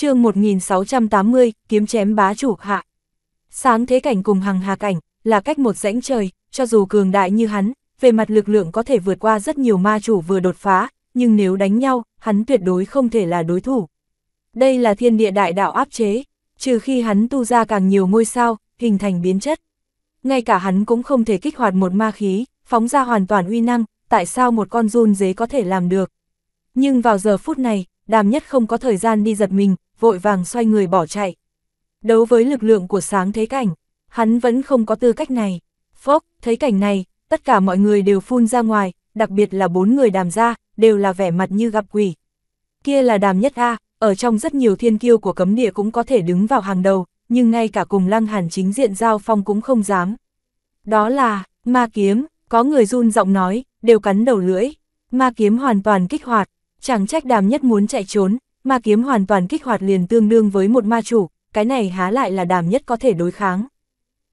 chương 1680, kiếm chém bá chủ hạ. Sáng thế cảnh cùng hằng hà cảnh, là cách một rãnh trời, cho dù cường đại như hắn, về mặt lực lượng có thể vượt qua rất nhiều ma chủ vừa đột phá, nhưng nếu đánh nhau, hắn tuyệt đối không thể là đối thủ. Đây là thiên địa đại đạo áp chế, trừ khi hắn tu ra càng nhiều ngôi sao, hình thành biến chất. Ngay cả hắn cũng không thể kích hoạt một ma khí, phóng ra hoàn toàn uy năng, tại sao một con run dế có thể làm được. Nhưng vào giờ phút này, đàm nhất không có thời gian đi giật mình, vội vàng xoay người bỏ chạy. Đấu với lực lượng của sáng thế cảnh, hắn vẫn không có tư cách này. Phốc, thấy cảnh này, tất cả mọi người đều phun ra ngoài, đặc biệt là bốn người đàm ra, đều là vẻ mặt như gặp quỷ. Kia là đàm nhất A, ở trong rất nhiều thiên kiêu của cấm địa cũng có thể đứng vào hàng đầu, nhưng ngay cả cùng lăng hàn chính diện giao phong cũng không dám. Đó là, ma kiếm, có người run giọng nói, đều cắn đầu lưỡi. Ma kiếm hoàn toàn kích hoạt, chẳng trách đàm nhất muốn chạy trốn, ma kiếm hoàn toàn kích hoạt liền tương đương với một ma chủ, cái này há lại là đàm nhất có thể đối kháng.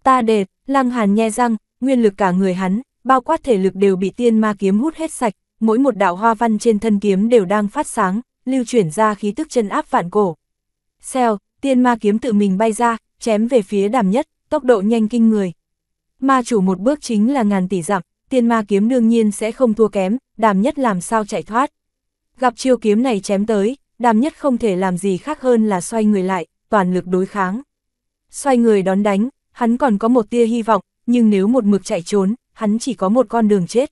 Ta đệt, lăng hàn nhe răng, nguyên lực cả người hắn, bao quát thể lực đều bị tiên ma kiếm hút hết sạch, mỗi một đạo hoa văn trên thân kiếm đều đang phát sáng, lưu chuyển ra khí tức chân áp vạn cổ. Xèo, tiên ma kiếm tự mình bay ra, chém về phía đàm nhất, tốc độ nhanh kinh người. Ma chủ một bước chính là ngàn tỷ dặm, tiên ma kiếm đương nhiên sẽ không thua kém, đàm nhất làm sao chạy thoát. Gặp chiêu kiếm này chém tới, đàm nhất không thể làm gì khác hơn là xoay người lại, toàn lực đối kháng. Xoay người đón đánh, hắn còn có một tia hy vọng, nhưng nếu một mực chạy trốn, hắn chỉ có một con đường chết.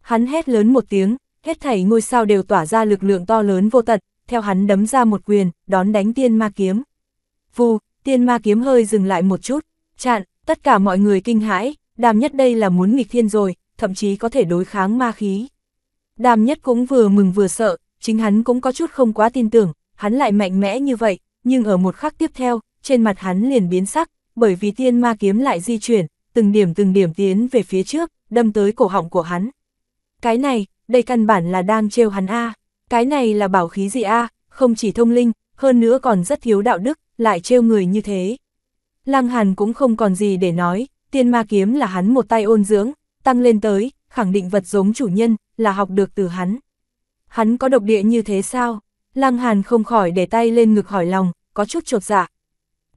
Hắn hét lớn một tiếng, hết thảy ngôi sao đều tỏa ra lực lượng to lớn vô tận, theo hắn đấm ra một quyền, đón đánh tiên ma kiếm. Vù, tiên ma kiếm hơi dừng lại một chút, chặn, tất cả mọi người kinh hãi, đàm nhất đây là muốn nghịch thiên rồi, thậm chí có thể đối kháng ma khí. Đàm nhất cũng vừa mừng vừa sợ, chính hắn cũng có chút không quá tin tưởng, hắn lại mạnh mẽ như vậy, nhưng ở một khắc tiếp theo, trên mặt hắn liền biến sắc, bởi vì tiên ma kiếm lại di chuyển, từng điểm từng điểm tiến về phía trước, đâm tới cổ họng của hắn. Cái này, đây căn bản là đang trêu hắn A, cái này là bảo khí gì A, không chỉ thông linh, hơn nữa còn rất thiếu đạo đức, lại trêu người như thế. Lăng Hàn cũng không còn gì để nói, tiên ma kiếm là hắn một tay ôn dưỡng, tăng lên tới, khẳng định vật giống chủ nhân, là học được từ hắn hắn có độc địa như thế sao? Lăng Hàn không khỏi để tay lên ngực hỏi lòng, có chút trột dạ.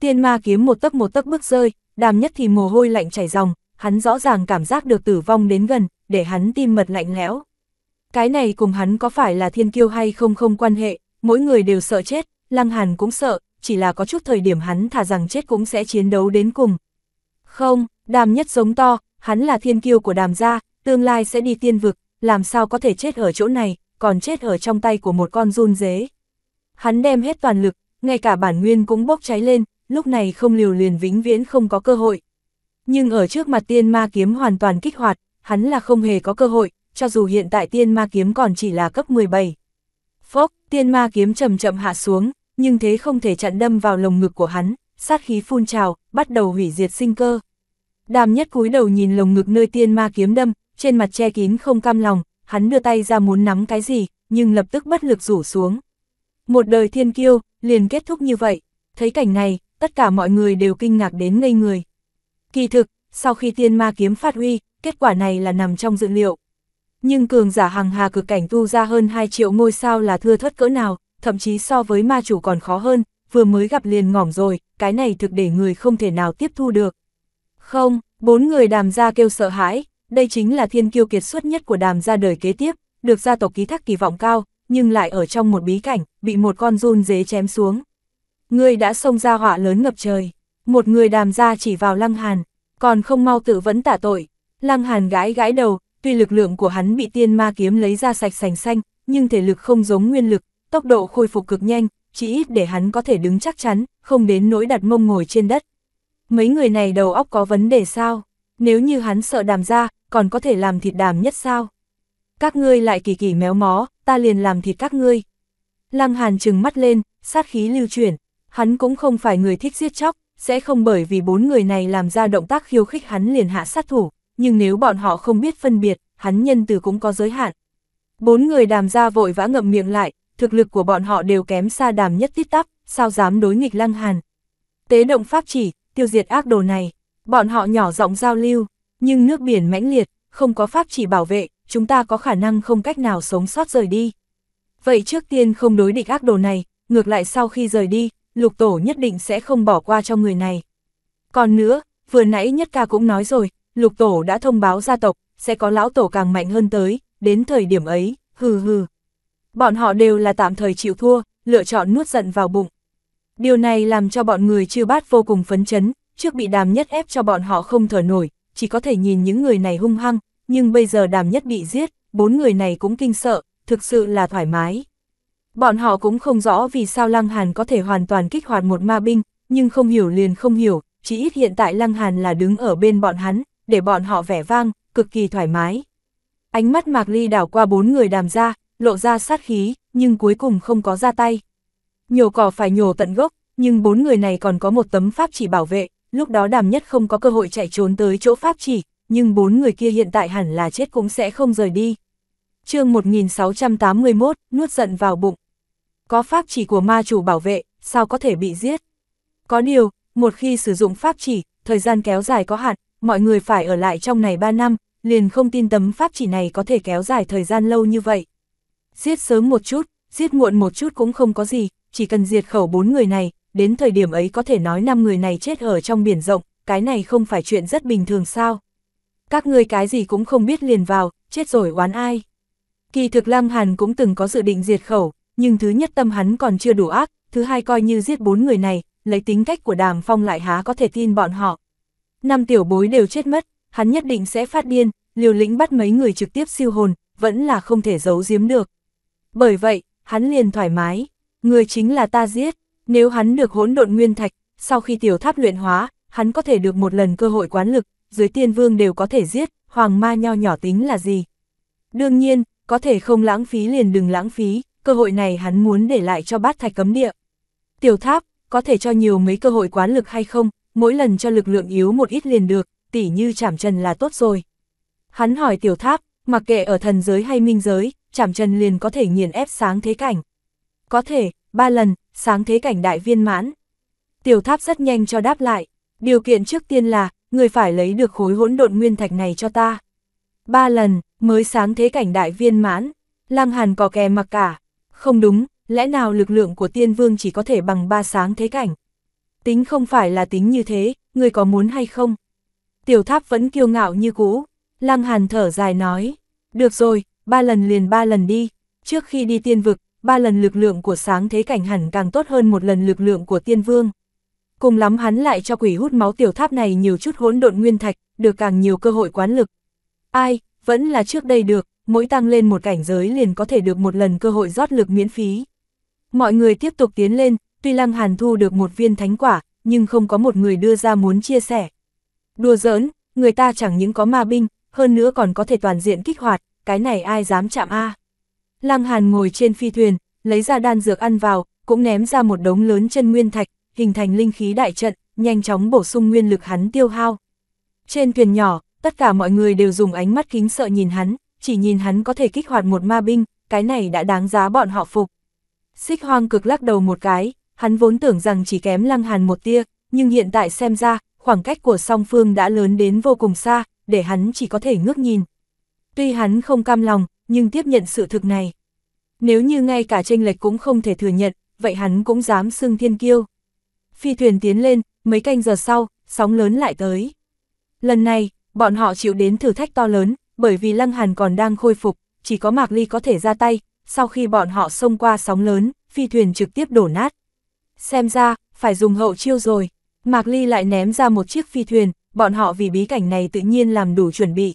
Tiên ma kiếm một tấc một tấc bước rơi, đàm nhất thì mồ hôi lạnh chảy ròng, hắn rõ ràng cảm giác được tử vong đến gần, để hắn tim mật lạnh lẽo. Cái này cùng hắn có phải là thiên kiêu hay không không quan hệ, mỗi người đều sợ chết, Lăng Hàn cũng sợ, chỉ là có chút thời điểm hắn thả rằng chết cũng sẽ chiến đấu đến cùng. Không, đàm nhất giống to, hắn là thiên kiêu của đàm gia, tương lai sẽ đi tiên vực, làm sao có thể chết ở chỗ này, còn chết ở trong tay của một con run dế. Hắn đem hết toàn lực, ngay cả bản nguyên cũng bốc cháy lên, lúc này không liều liền vĩnh viễn không có cơ hội. Nhưng ở trước mặt tiên ma kiếm hoàn toàn kích hoạt, hắn là không hề có cơ hội, cho dù hiện tại tiên ma kiếm còn chỉ là cấp 17. Phốc, tiên ma kiếm chậm chậm hạ xuống, nhưng thế không thể chặn đâm vào lồng ngực của hắn, sát khí phun trào, bắt đầu hủy diệt sinh cơ. Đàm nhất cúi đầu nhìn lồng ngực nơi tiên ma kiếm đâm, trên mặt che kín không cam lòng, hắn đưa tay ra muốn nắm cái gì, nhưng lập tức bất lực rủ xuống. Một đời thiên kiêu, liền kết thúc như vậy, thấy cảnh này, tất cả mọi người đều kinh ngạc đến ngây người. Kỳ thực, sau khi tiên ma kiếm phát huy, kết quả này là nằm trong dự liệu. Nhưng cường giả hàng hà cực cảnh tu ra hơn 2 triệu ngôi sao là thưa thất cỡ nào, thậm chí so với ma chủ còn khó hơn, vừa mới gặp liền ngỏm rồi, cái này thực để người không thể nào tiếp thu được. Không, bốn người đàm ra kêu sợ hãi, đây chính là thiên kiêu kiệt xuất nhất của đàm ra đời kế tiếp, được gia tộc ký thác kỳ vọng cao, nhưng lại ở trong một bí cảnh, bị một con run dế chém xuống. Ngươi đã xông ra họa lớn ngập trời, một người đàm ra chỉ vào Lăng Hàn, còn không mau tự vẫn tả tội. Lăng Hàn gãi gãi đầu, tuy lực lượng của hắn bị tiên ma kiếm lấy ra sạch sành xanh, nhưng thể lực không giống nguyên lực, tốc độ khôi phục cực nhanh, chỉ ít để hắn có thể đứng chắc chắn, không đến nỗi đặt mông ngồi trên đất. Mấy người này đầu óc có vấn đề sao? Nếu như hắn sợ đàm ra, còn có thể làm thịt đàm nhất sao? Các ngươi lại kỳ kỳ méo mó, ta liền làm thịt các ngươi. Lăng Hàn trừng mắt lên, sát khí lưu chuyển, hắn cũng không phải người thích giết chóc, sẽ không bởi vì bốn người này làm ra động tác khiêu khích hắn liền hạ sát thủ, nhưng nếu bọn họ không biết phân biệt, hắn nhân từ cũng có giới hạn. Bốn người đàm ra vội vã ngậm miệng lại, thực lực của bọn họ đều kém xa đàm nhất tít tắp, sao dám đối nghịch lăng hàn. Tế động pháp chỉ, tiêu diệt ác đồ này, bọn họ nhỏ giọng giao lưu. Nhưng nước biển mãnh liệt, không có pháp chỉ bảo vệ, chúng ta có khả năng không cách nào sống sót rời đi. Vậy trước tiên không đối địch ác đồ này, ngược lại sau khi rời đi, lục tổ nhất định sẽ không bỏ qua cho người này. Còn nữa, vừa nãy nhất ca cũng nói rồi, lục tổ đã thông báo gia tộc, sẽ có lão tổ càng mạnh hơn tới, đến thời điểm ấy, hừ hừ. Bọn họ đều là tạm thời chịu thua, lựa chọn nuốt giận vào bụng. Điều này làm cho bọn người chư bát vô cùng phấn chấn, trước bị đàm nhất ép cho bọn họ không thở nổi, chỉ có thể nhìn những người này hung hăng, nhưng bây giờ đàm nhất bị giết, bốn người này cũng kinh sợ, thực sự là thoải mái. Bọn họ cũng không rõ vì sao Lăng Hàn có thể hoàn toàn kích hoạt một ma binh, nhưng không hiểu liền không hiểu, chỉ ít hiện tại Lăng Hàn là đứng ở bên bọn hắn, để bọn họ vẻ vang, cực kỳ thoải mái. Ánh mắt Mạc Ly đảo qua bốn người đàm ra, lộ ra sát khí, nhưng cuối cùng không có ra tay. Nhổ cỏ phải nhổ tận gốc, nhưng bốn người này còn có một tấm pháp chỉ bảo vệ, lúc đó đàm nhất không có cơ hội chạy trốn tới chỗ pháp chỉ, nhưng bốn người kia hiện tại hẳn là chết cũng sẽ không rời đi. chương 1681, nuốt giận vào bụng. Có pháp chỉ của ma chủ bảo vệ, sao có thể bị giết? Có điều, một khi sử dụng pháp chỉ, thời gian kéo dài có hạn, mọi người phải ở lại trong này 3 năm, liền không tin tấm pháp chỉ này có thể kéo dài thời gian lâu như vậy. Giết sớm một chút, giết muộn một chút cũng không có gì, chỉ cần diệt khẩu bốn người này, đến thời điểm ấy có thể nói năm người này chết ở trong biển rộng, cái này không phải chuyện rất bình thường sao. Các ngươi cái gì cũng không biết liền vào, chết rồi oán ai. Kỳ thực Lăng Hàn cũng từng có dự định diệt khẩu, nhưng thứ nhất tâm hắn còn chưa đủ ác, thứ hai coi như giết bốn người này, lấy tính cách của Đàm Phong lại há có thể tin bọn họ. Năm tiểu bối đều chết mất, hắn nhất định sẽ phát điên, liều lĩnh bắt mấy người trực tiếp siêu hồn, vẫn là không thể giấu giếm được. Bởi vậy, hắn liền thoải mái, người chính là ta giết, nếu hắn được hỗn độn nguyên thạch, sau khi tiểu tháp luyện hóa, hắn có thể được một lần cơ hội quán lực, dưới tiên vương đều có thể giết, hoàng ma nho nhỏ tính là gì. Đương nhiên, có thể không lãng phí liền đừng lãng phí, cơ hội này hắn muốn để lại cho bát thạch cấm địa. Tiểu tháp, có thể cho nhiều mấy cơ hội quán lực hay không, mỗi lần cho lực lượng yếu một ít liền được, tỉ như chảm trần là tốt rồi. Hắn hỏi tiểu tháp, mặc kệ ở thần giới hay minh giới, chảm trần liền có thể nghiền ép sáng thế cảnh. Có thể, ba lần, sáng thế cảnh đại viên mãn. Tiểu tháp rất nhanh cho đáp lại, điều kiện trước tiên là, người phải lấy được khối hỗn độn nguyên thạch này cho ta. Ba lần, mới sáng thế cảnh đại viên mãn, Lăng Hàn có kè mặc cả. Không đúng, lẽ nào lực lượng của tiên vương chỉ có thể bằng ba sáng thế cảnh? Tính không phải là tính như thế, người có muốn hay không? Tiểu tháp vẫn kiêu ngạo như cũ, Lăng Hàn thở dài nói, được rồi, ba lần liền ba lần đi, trước khi đi tiên vực, ba lần lực lượng của sáng thế cảnh hẳn càng tốt hơn một lần lực lượng của tiên vương. Cùng lắm hắn lại cho quỷ hút máu tiểu tháp này nhiều chút hỗn độn nguyên thạch, được càng nhiều cơ hội quán lực. Ai, vẫn là trước đây được, mỗi tăng lên một cảnh giới liền có thể được một lần cơ hội rót lực miễn phí. Mọi người tiếp tục tiến lên, tuy Lăng Hàn thu được một viên thánh quả, nhưng không có một người đưa ra muốn chia sẻ. Đùa giỡn, người ta chẳng những có ma binh, hơn nữa còn có thể toàn diện kích hoạt, cái này ai dám chạm a? Lăng Hàn ngồi trên phi thuyền, lấy ra đan dược ăn vào, cũng ném ra một đống lớn chân nguyên thạch, hình thành linh khí đại trận, nhanh chóng bổ sung nguyên lực hắn tiêu hao. Trên thuyền nhỏ, tất cả mọi người đều dùng ánh mắt kính sợ nhìn hắn, chỉ nhìn hắn có thể kích hoạt một ma binh, cái này đã đáng giá bọn họ phục. Xích hoang cực lắc đầu một cái, hắn vốn tưởng rằng chỉ kém lăng hàn một tia, nhưng hiện tại xem ra, khoảng cách của song phương đã lớn đến vô cùng xa, để hắn chỉ có thể ngước nhìn. Tuy hắn không cam lòng, nhưng tiếp nhận sự thực này. Nếu như ngay cả tranh lệch cũng không thể thừa nhận, vậy hắn cũng dám xưng thiên kiêu. Phi thuyền tiến lên, mấy canh giờ sau, sóng lớn lại tới. Lần này, bọn họ chịu đến thử thách to lớn, bởi vì Lăng Hàn còn đang khôi phục, chỉ có Mạc Ly có thể ra tay, sau khi bọn họ xông qua sóng lớn, phi thuyền trực tiếp đổ nát. Xem ra, phải dùng hậu chiêu rồi, Mạc Ly lại ném ra một chiếc phi thuyền, bọn họ vì bí cảnh này tự nhiên làm đủ chuẩn bị.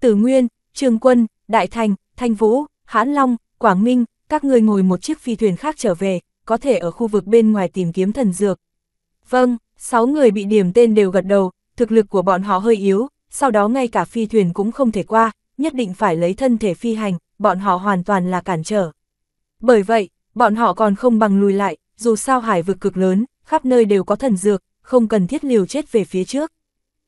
Tử Nguyên, Trương Quân, Đại Thành, Thanh Vũ, Hán Long, Quảng Minh, các người ngồi một chiếc phi thuyền khác trở về, có thể ở khu vực bên ngoài tìm kiếm thần dược. Vâng, sáu người bị điểm tên đều gật đầu, thực lực của bọn họ hơi yếu, sau đó ngay cả phi thuyền cũng không thể qua, nhất định phải lấy thân thể phi hành, bọn họ hoàn toàn là cản trở. Bởi vậy, bọn họ còn không bằng lùi lại, dù sao hải vực cực lớn, khắp nơi đều có thần dược, không cần thiết liều chết về phía trước.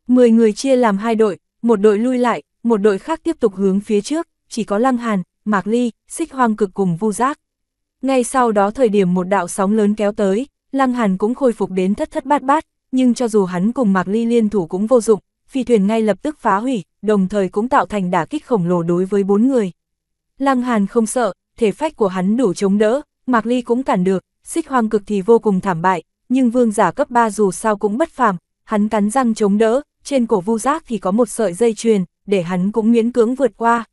Mười người chia làm hai đội, một đội lui lại, một đội khác tiếp tục hướng phía trước, chỉ có Lăng Hàn, Mạc Ly, Xích Hoang Cực cùng Vu Giác. Ngay sau đó thời điểm một đạo sóng lớn kéo tới, Lăng Hàn cũng khôi phục đến thất thất bát bát, nhưng cho dù hắn cùng Mạc Ly liên thủ cũng vô dụng, phi thuyền ngay lập tức phá hủy, đồng thời cũng tạo thành đả kích khổng lồ đối với bốn người. Lăng Hàn không sợ, thể phách của hắn đủ chống đỡ, Mạc Ly cũng cản được, Xích Hoang Cực thì vô cùng thảm bại, nhưng vương giả cấp 3 dù sao cũng bất phàm, hắn cắn răng chống đỡ, trên cổ Vu Giác thì có một sợi dây chuyền, để hắn cũng miễn cưỡng vượt qua.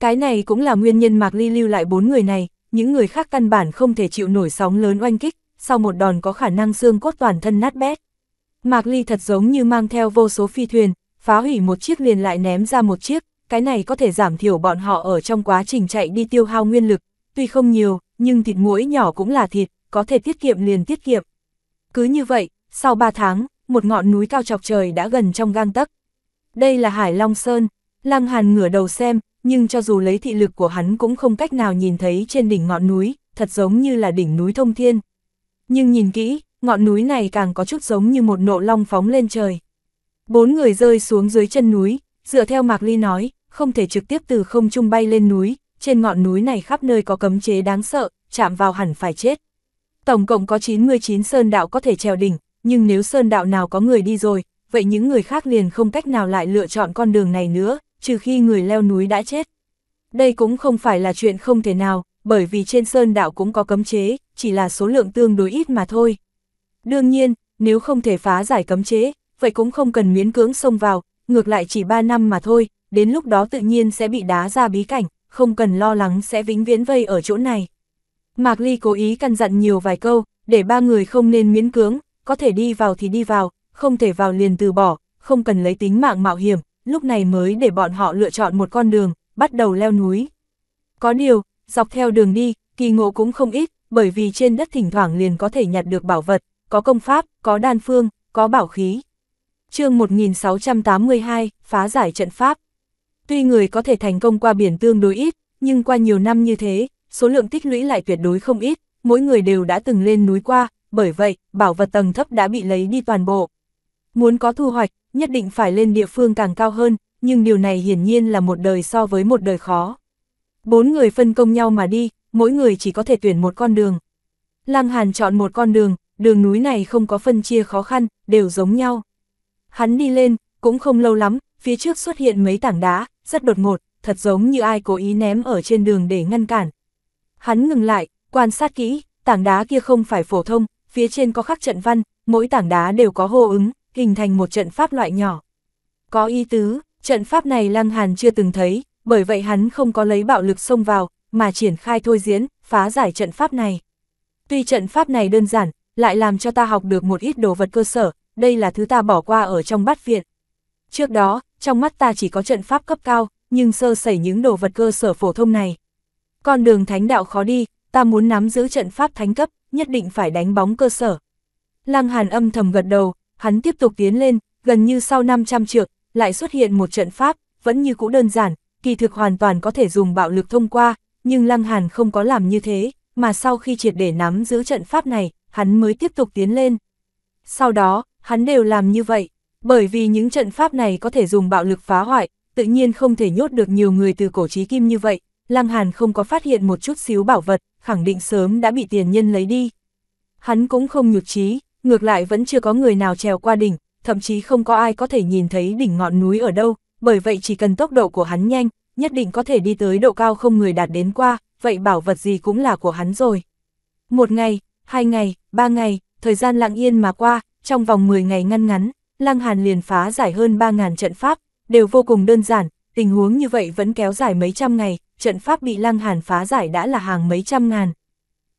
Cái này cũng là nguyên nhân Mạc Ly lưu lại bốn người này, những người khác căn bản không thể chịu nổi sóng lớn oanh kích, sau một đòn có khả năng xương cốt toàn thân nát bét. Mạc Ly thật giống như mang theo vô số phi thuyền, phá hủy một chiếc liền lại ném ra một chiếc, cái này có thể giảm thiểu bọn họ ở trong quá trình chạy đi tiêu hao nguyên lực, tuy không nhiều, nhưng thịt mũi nhỏ cũng là thịt, có thể tiết kiệm liền tiết kiệm. Cứ như vậy, sau 3 tháng, một ngọn núi cao chọc trời đã gần trong gang tấc, đây là Hải Long Sơn, Lăng Hàn ngửa đầu xem, nhưng cho dù lấy thị lực của hắn cũng không cách nào nhìn thấy trên đỉnh ngọn núi, thật giống như là đỉnh núi thông thiên. Nhưng nhìn kỹ, ngọn núi này càng có chút giống như một nộ long phóng lên trời. Bốn người rơi xuống dưới chân núi, dựa theo Mạc Ly nói, không thể trực tiếp từ không trung bay lên núi, trên ngọn núi này khắp nơi có cấm chế đáng sợ, chạm vào hẳn phải chết. Tổng cộng có 99 sơn đạo có thể trèo đỉnh, nhưng nếu sơn đạo nào có người đi rồi, vậy những người khác liền không cách nào lại lựa chọn con đường này nữa, trừ khi người leo núi đã chết. Đây cũng không phải là chuyện không thể nào, bởi vì trên sơn đạo cũng có cấm chế, chỉ là số lượng tương đối ít mà thôi. Đương nhiên, nếu không thể phá giải cấm chế, vậy cũng không cần miễn cưỡng xông vào, ngược lại chỉ 3 năm mà thôi, đến lúc đó tự nhiên sẽ bị đá ra bí cảnh, không cần lo lắng sẽ vĩnh viễn vây ở chỗ này. Mạc Ly cố ý căn dặn nhiều vài câu, để ba người không nên miễn cưỡng, có thể đi vào thì đi vào, không thể vào liền từ bỏ, không cần lấy tính mạng mạo hiểm, lúc này mới để bọn họ lựa chọn một con đường, bắt đầu leo núi. Có điều, dọc theo đường đi, kỳ ngộ cũng không ít, bởi vì trên đất thỉnh thoảng liền có thể nhặt được bảo vật, có công pháp, có đan phương, có bảo khí. chương 1682, phá giải trận pháp. Tuy người có thể thành công qua biển tương đối ít, nhưng qua nhiều năm như thế, số lượng tích lũy lại tuyệt đối không ít, mỗi người đều đã từng lên núi qua, bởi vậy, bảo vật tầng thấp đã bị lấy đi toàn bộ. Muốn có thu hoạch, nhất định phải lên địa phương càng cao hơn, nhưng điều này hiển nhiên là một đời so với một đời khó. Bốn người phân công nhau mà đi, mỗi người chỉ có thể tuyển một con đường. Lăng Hàn chọn một con đường, đường núi này không có phân chia khó khăn, đều giống nhau. Hắn đi lên, cũng không lâu lắm, phía trước xuất hiện mấy tảng đá, rất đột ngột, thật giống như ai cố ý ném ở trên đường để ngăn cản. Hắn ngừng lại, quan sát kỹ, tảng đá kia không phải phổ thông, phía trên có khắc trận văn, mỗi tảng đá đều có hô ứng, hình thành một trận pháp loại nhỏ. Có ý tứ, trận pháp này Lăng Hàn chưa từng thấy, bởi vậy hắn không có lấy bạo lực xông vào, mà triển khai thôi diễn, phá giải trận pháp này. Tuy trận pháp này đơn giản, lại làm cho ta học được một ít đồ vật cơ sở, đây là thứ ta bỏ qua ở trong bát viện. Trước đó, trong mắt ta chỉ có trận pháp cấp cao, nhưng sơ sẩy những đồ vật cơ sở phổ thông này. Con đường thánh đạo khó đi, ta muốn nắm giữ trận pháp thánh cấp, nhất định phải đánh bóng cơ sở. Lăng Hàn âm thầm gật đầu, hắn tiếp tục tiến lên, gần như sau 500 trượng, lại xuất hiện một trận pháp, vẫn như cũ đơn giản, kỳ thực hoàn toàn có thể dùng bạo lực thông qua, nhưng Lăng Hàn không có làm như thế, mà sau khi triệt để nắm giữ trận pháp này, hắn mới tiếp tục tiến lên. Sau đó, hắn đều làm như vậy, bởi vì những trận pháp này có thể dùng bạo lực phá hoại, tự nhiên không thể nhốt được nhiều người từ cổ trí kim như vậy, Lăng Hàn không có phát hiện một chút xíu bảo vật, khẳng định sớm đã bị tiền nhân lấy đi. Hắn cũng không nhụt chí, ngược lại vẫn chưa có người nào trèo qua đỉnh, thậm chí không có ai có thể nhìn thấy đỉnh ngọn núi ở đâu, bởi vậy chỉ cần tốc độ của hắn nhanh, nhất định có thể đi tới độ cao không người đạt đến qua, vậy bảo vật gì cũng là của hắn rồi. Một ngày, hai ngày, ba ngày, thời gian lặng yên mà qua, trong vòng 10 ngày ngăn ngắn, Lăng Hàn liền phá giải hơn 3.000 trận pháp, đều vô cùng đơn giản, tình huống như vậy vẫn kéo dài mấy trăm ngày, trận pháp bị Lăng Hàn phá giải đã là hàng mấy trăm ngàn.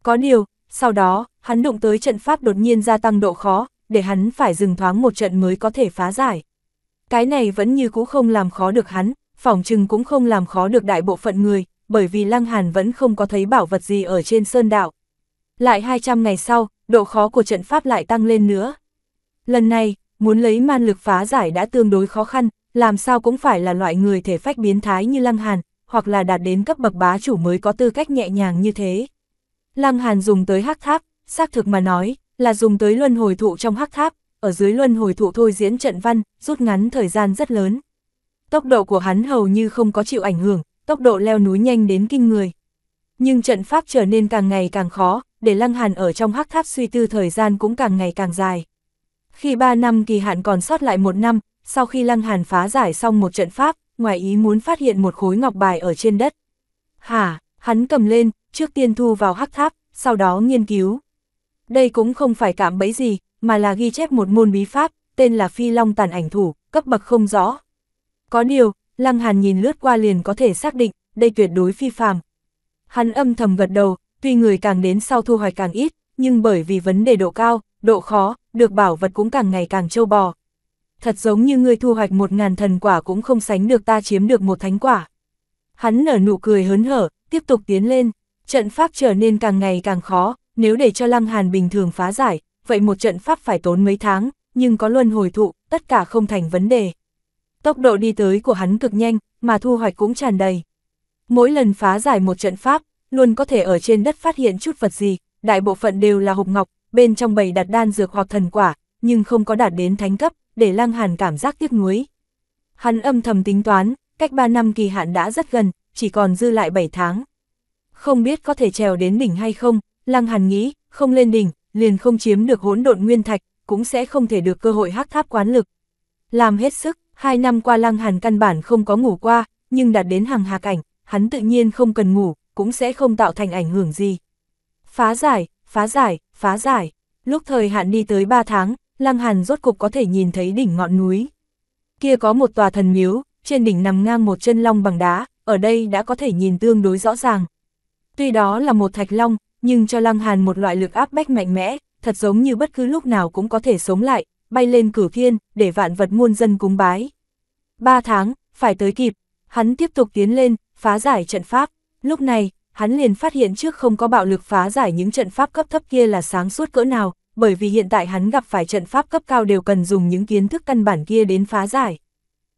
Có điều, sau đó, hắn đụng tới trận pháp đột nhiên gia tăng độ khó, để hắn phải dừng thoáng một trận mới có thể phá giải. Cái này vẫn như cũ không làm khó được hắn, phỏng chừng cũng không làm khó được đại bộ phận người, bởi vì Lăng Hàn vẫn không có thấy bảo vật gì ở trên sơn đạo. Lại 200 ngày sau, độ khó của trận pháp lại tăng lên nữa. Lần này, muốn lấy man lực phá giải đã tương đối khó khăn, làm sao cũng phải là loại người thể phách biến thái như Lăng Hàn, hoặc là đạt đến cấp bậc bá chủ mới có tư cách nhẹ nhàng như thế. Lăng Hàn dùng tới hắc tháp, xác thực mà nói, là dùng tới luân hồi thụ trong hắc tháp, ở dưới luân hồi thụ thôi diễn trận văn, rút ngắn thời gian rất lớn. Tốc độ của hắn hầu như không có chịu ảnh hưởng, tốc độ leo núi nhanh đến kinh người. Nhưng trận pháp trở nên càng ngày càng khó, để Lăng Hàn ở trong hắc tháp suy tư thời gian cũng càng ngày càng dài. Khi 3 năm kỳ hạn còn sót lại một năm, sau khi Lăng Hàn phá giải xong một trận pháp, ngoài ý muốn phát hiện một khối ngọc bài ở trên đất. Hả, hắn cầm lên, trước tiên thu vào hắc tháp, sau đó nghiên cứu. Đây cũng không phải cảm bẫy gì, mà là ghi chép một môn bí pháp, tên là Phi Long Tàn Ảnh Thủ, cấp bậc không rõ. Có điều, Lăng Hàn nhìn lướt qua liền có thể xác định, đây tuyệt đối phi phàm. Hắn âm thầm gật đầu, tuy người càng đến sau thu hoạch càng ít, nhưng bởi vì vấn đề độ cao, độ khó, được bảo vật cũng càng ngày càng trâu bò. Thật giống như người thu hoạch một ngàn thần quả cũng không sánh được ta chiếm được một thánh quả. Hắn nở nụ cười hớn hở, tiếp tục tiến lên trận pháp trở nên càng ngày càng khó, nếu để cho Lăng Hàn bình thường phá giải, vậy một trận pháp phải tốn mấy tháng, nhưng có luân hồi thụ, tất cả không thành vấn đề. Tốc độ đi tới của hắn cực nhanh, mà thu hoạch cũng tràn đầy. Mỗi lần phá giải một trận pháp, luôn có thể ở trên đất phát hiện chút vật gì, đại bộ phận đều là hộp ngọc, bên trong bầy đặt đan dược hoặc thần quả, nhưng không có đạt đến thánh cấp, để Lăng Hàn cảm giác tiếc nuối. Hắn âm thầm tính toán, cách 3 năm kỳ hạn đã rất gần, chỉ còn dư lại 7 tháng không biết có thể trèo đến đỉnh hay không, Lăng Hàn nghĩ, không lên đỉnh, liền không chiếm được hỗn độn nguyên thạch, cũng sẽ không thể được cơ hội hắc tháp quán lực. Làm hết sức, hai năm qua Lăng Hàn căn bản không có ngủ qua, nhưng đạt đến hàng hạc cảnh hắn tự nhiên không cần ngủ, cũng sẽ không tạo thành ảnh hưởng gì. Phá giải, phá giải, phá giải. Lúc thời hạn đi tới 3 tháng, Lăng Hàn rốt cục có thể nhìn thấy đỉnh ngọn núi. Kia có một tòa thần miếu, trên đỉnh nằm ngang một chân long bằng đá, ở đây đã có thể nhìn tương đối rõ ràng. Tuy đó là một thạch long, nhưng cho Lăng Hàn một loại lực áp bách mạnh mẽ, thật giống như bất cứ lúc nào cũng có thể sống lại, bay lên cửu thiên, để vạn vật muôn dân cúng bái. Ba tháng, phải tới kịp, hắn tiếp tục tiến lên, phá giải trận pháp. Lúc này, hắn liền phát hiện trước không có bạo lực phá giải những trận pháp cấp thấp kia là sáng suốt cỡ nào, bởi vì hiện tại hắn gặp phải trận pháp cấp cao đều cần dùng những kiến thức căn bản kia đến phá giải.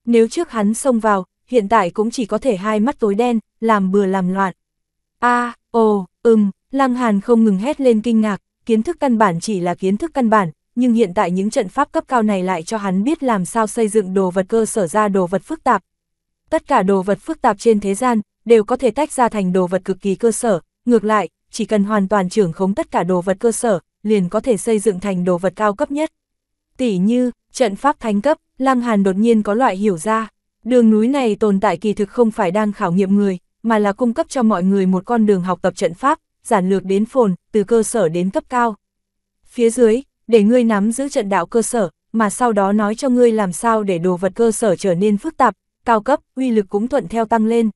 Nếu trước hắn xông vào, hiện tại cũng chỉ có thể hai mắt tối đen, làm bừa làm loạn a à, ồ, ừm, Lăng Hàn không ngừng hét lên kinh ngạc, kiến thức căn bản chỉ là kiến thức căn bản, nhưng hiện tại những trận pháp cấp cao này lại cho hắn biết làm sao xây dựng đồ vật cơ sở ra đồ vật phức tạp. Tất cả đồ vật phức tạp trên thế gian đều có thể tách ra thành đồ vật cực kỳ cơ sở, ngược lại, chỉ cần hoàn toàn trưởng khống tất cả đồ vật cơ sở, liền có thể xây dựng thành đồ vật cao cấp nhất. Tỷ như, trận pháp thánh cấp, Lăng Hàn đột nhiên có loại hiểu ra, đường núi này tồn tại kỳ thực không phải đang khảo nghiệm người, mà là cung cấp cho mọi người một con đường học tập trận pháp, giản lược đến phồn, từ cơ sở đến cấp cao. Phía dưới, để ngươi nắm giữ trận đạo cơ sở, mà sau đó nói cho ngươi làm sao để đồ vật cơ sở trở nên phức tạp, cao cấp, uy lực cũng thuận theo tăng lên.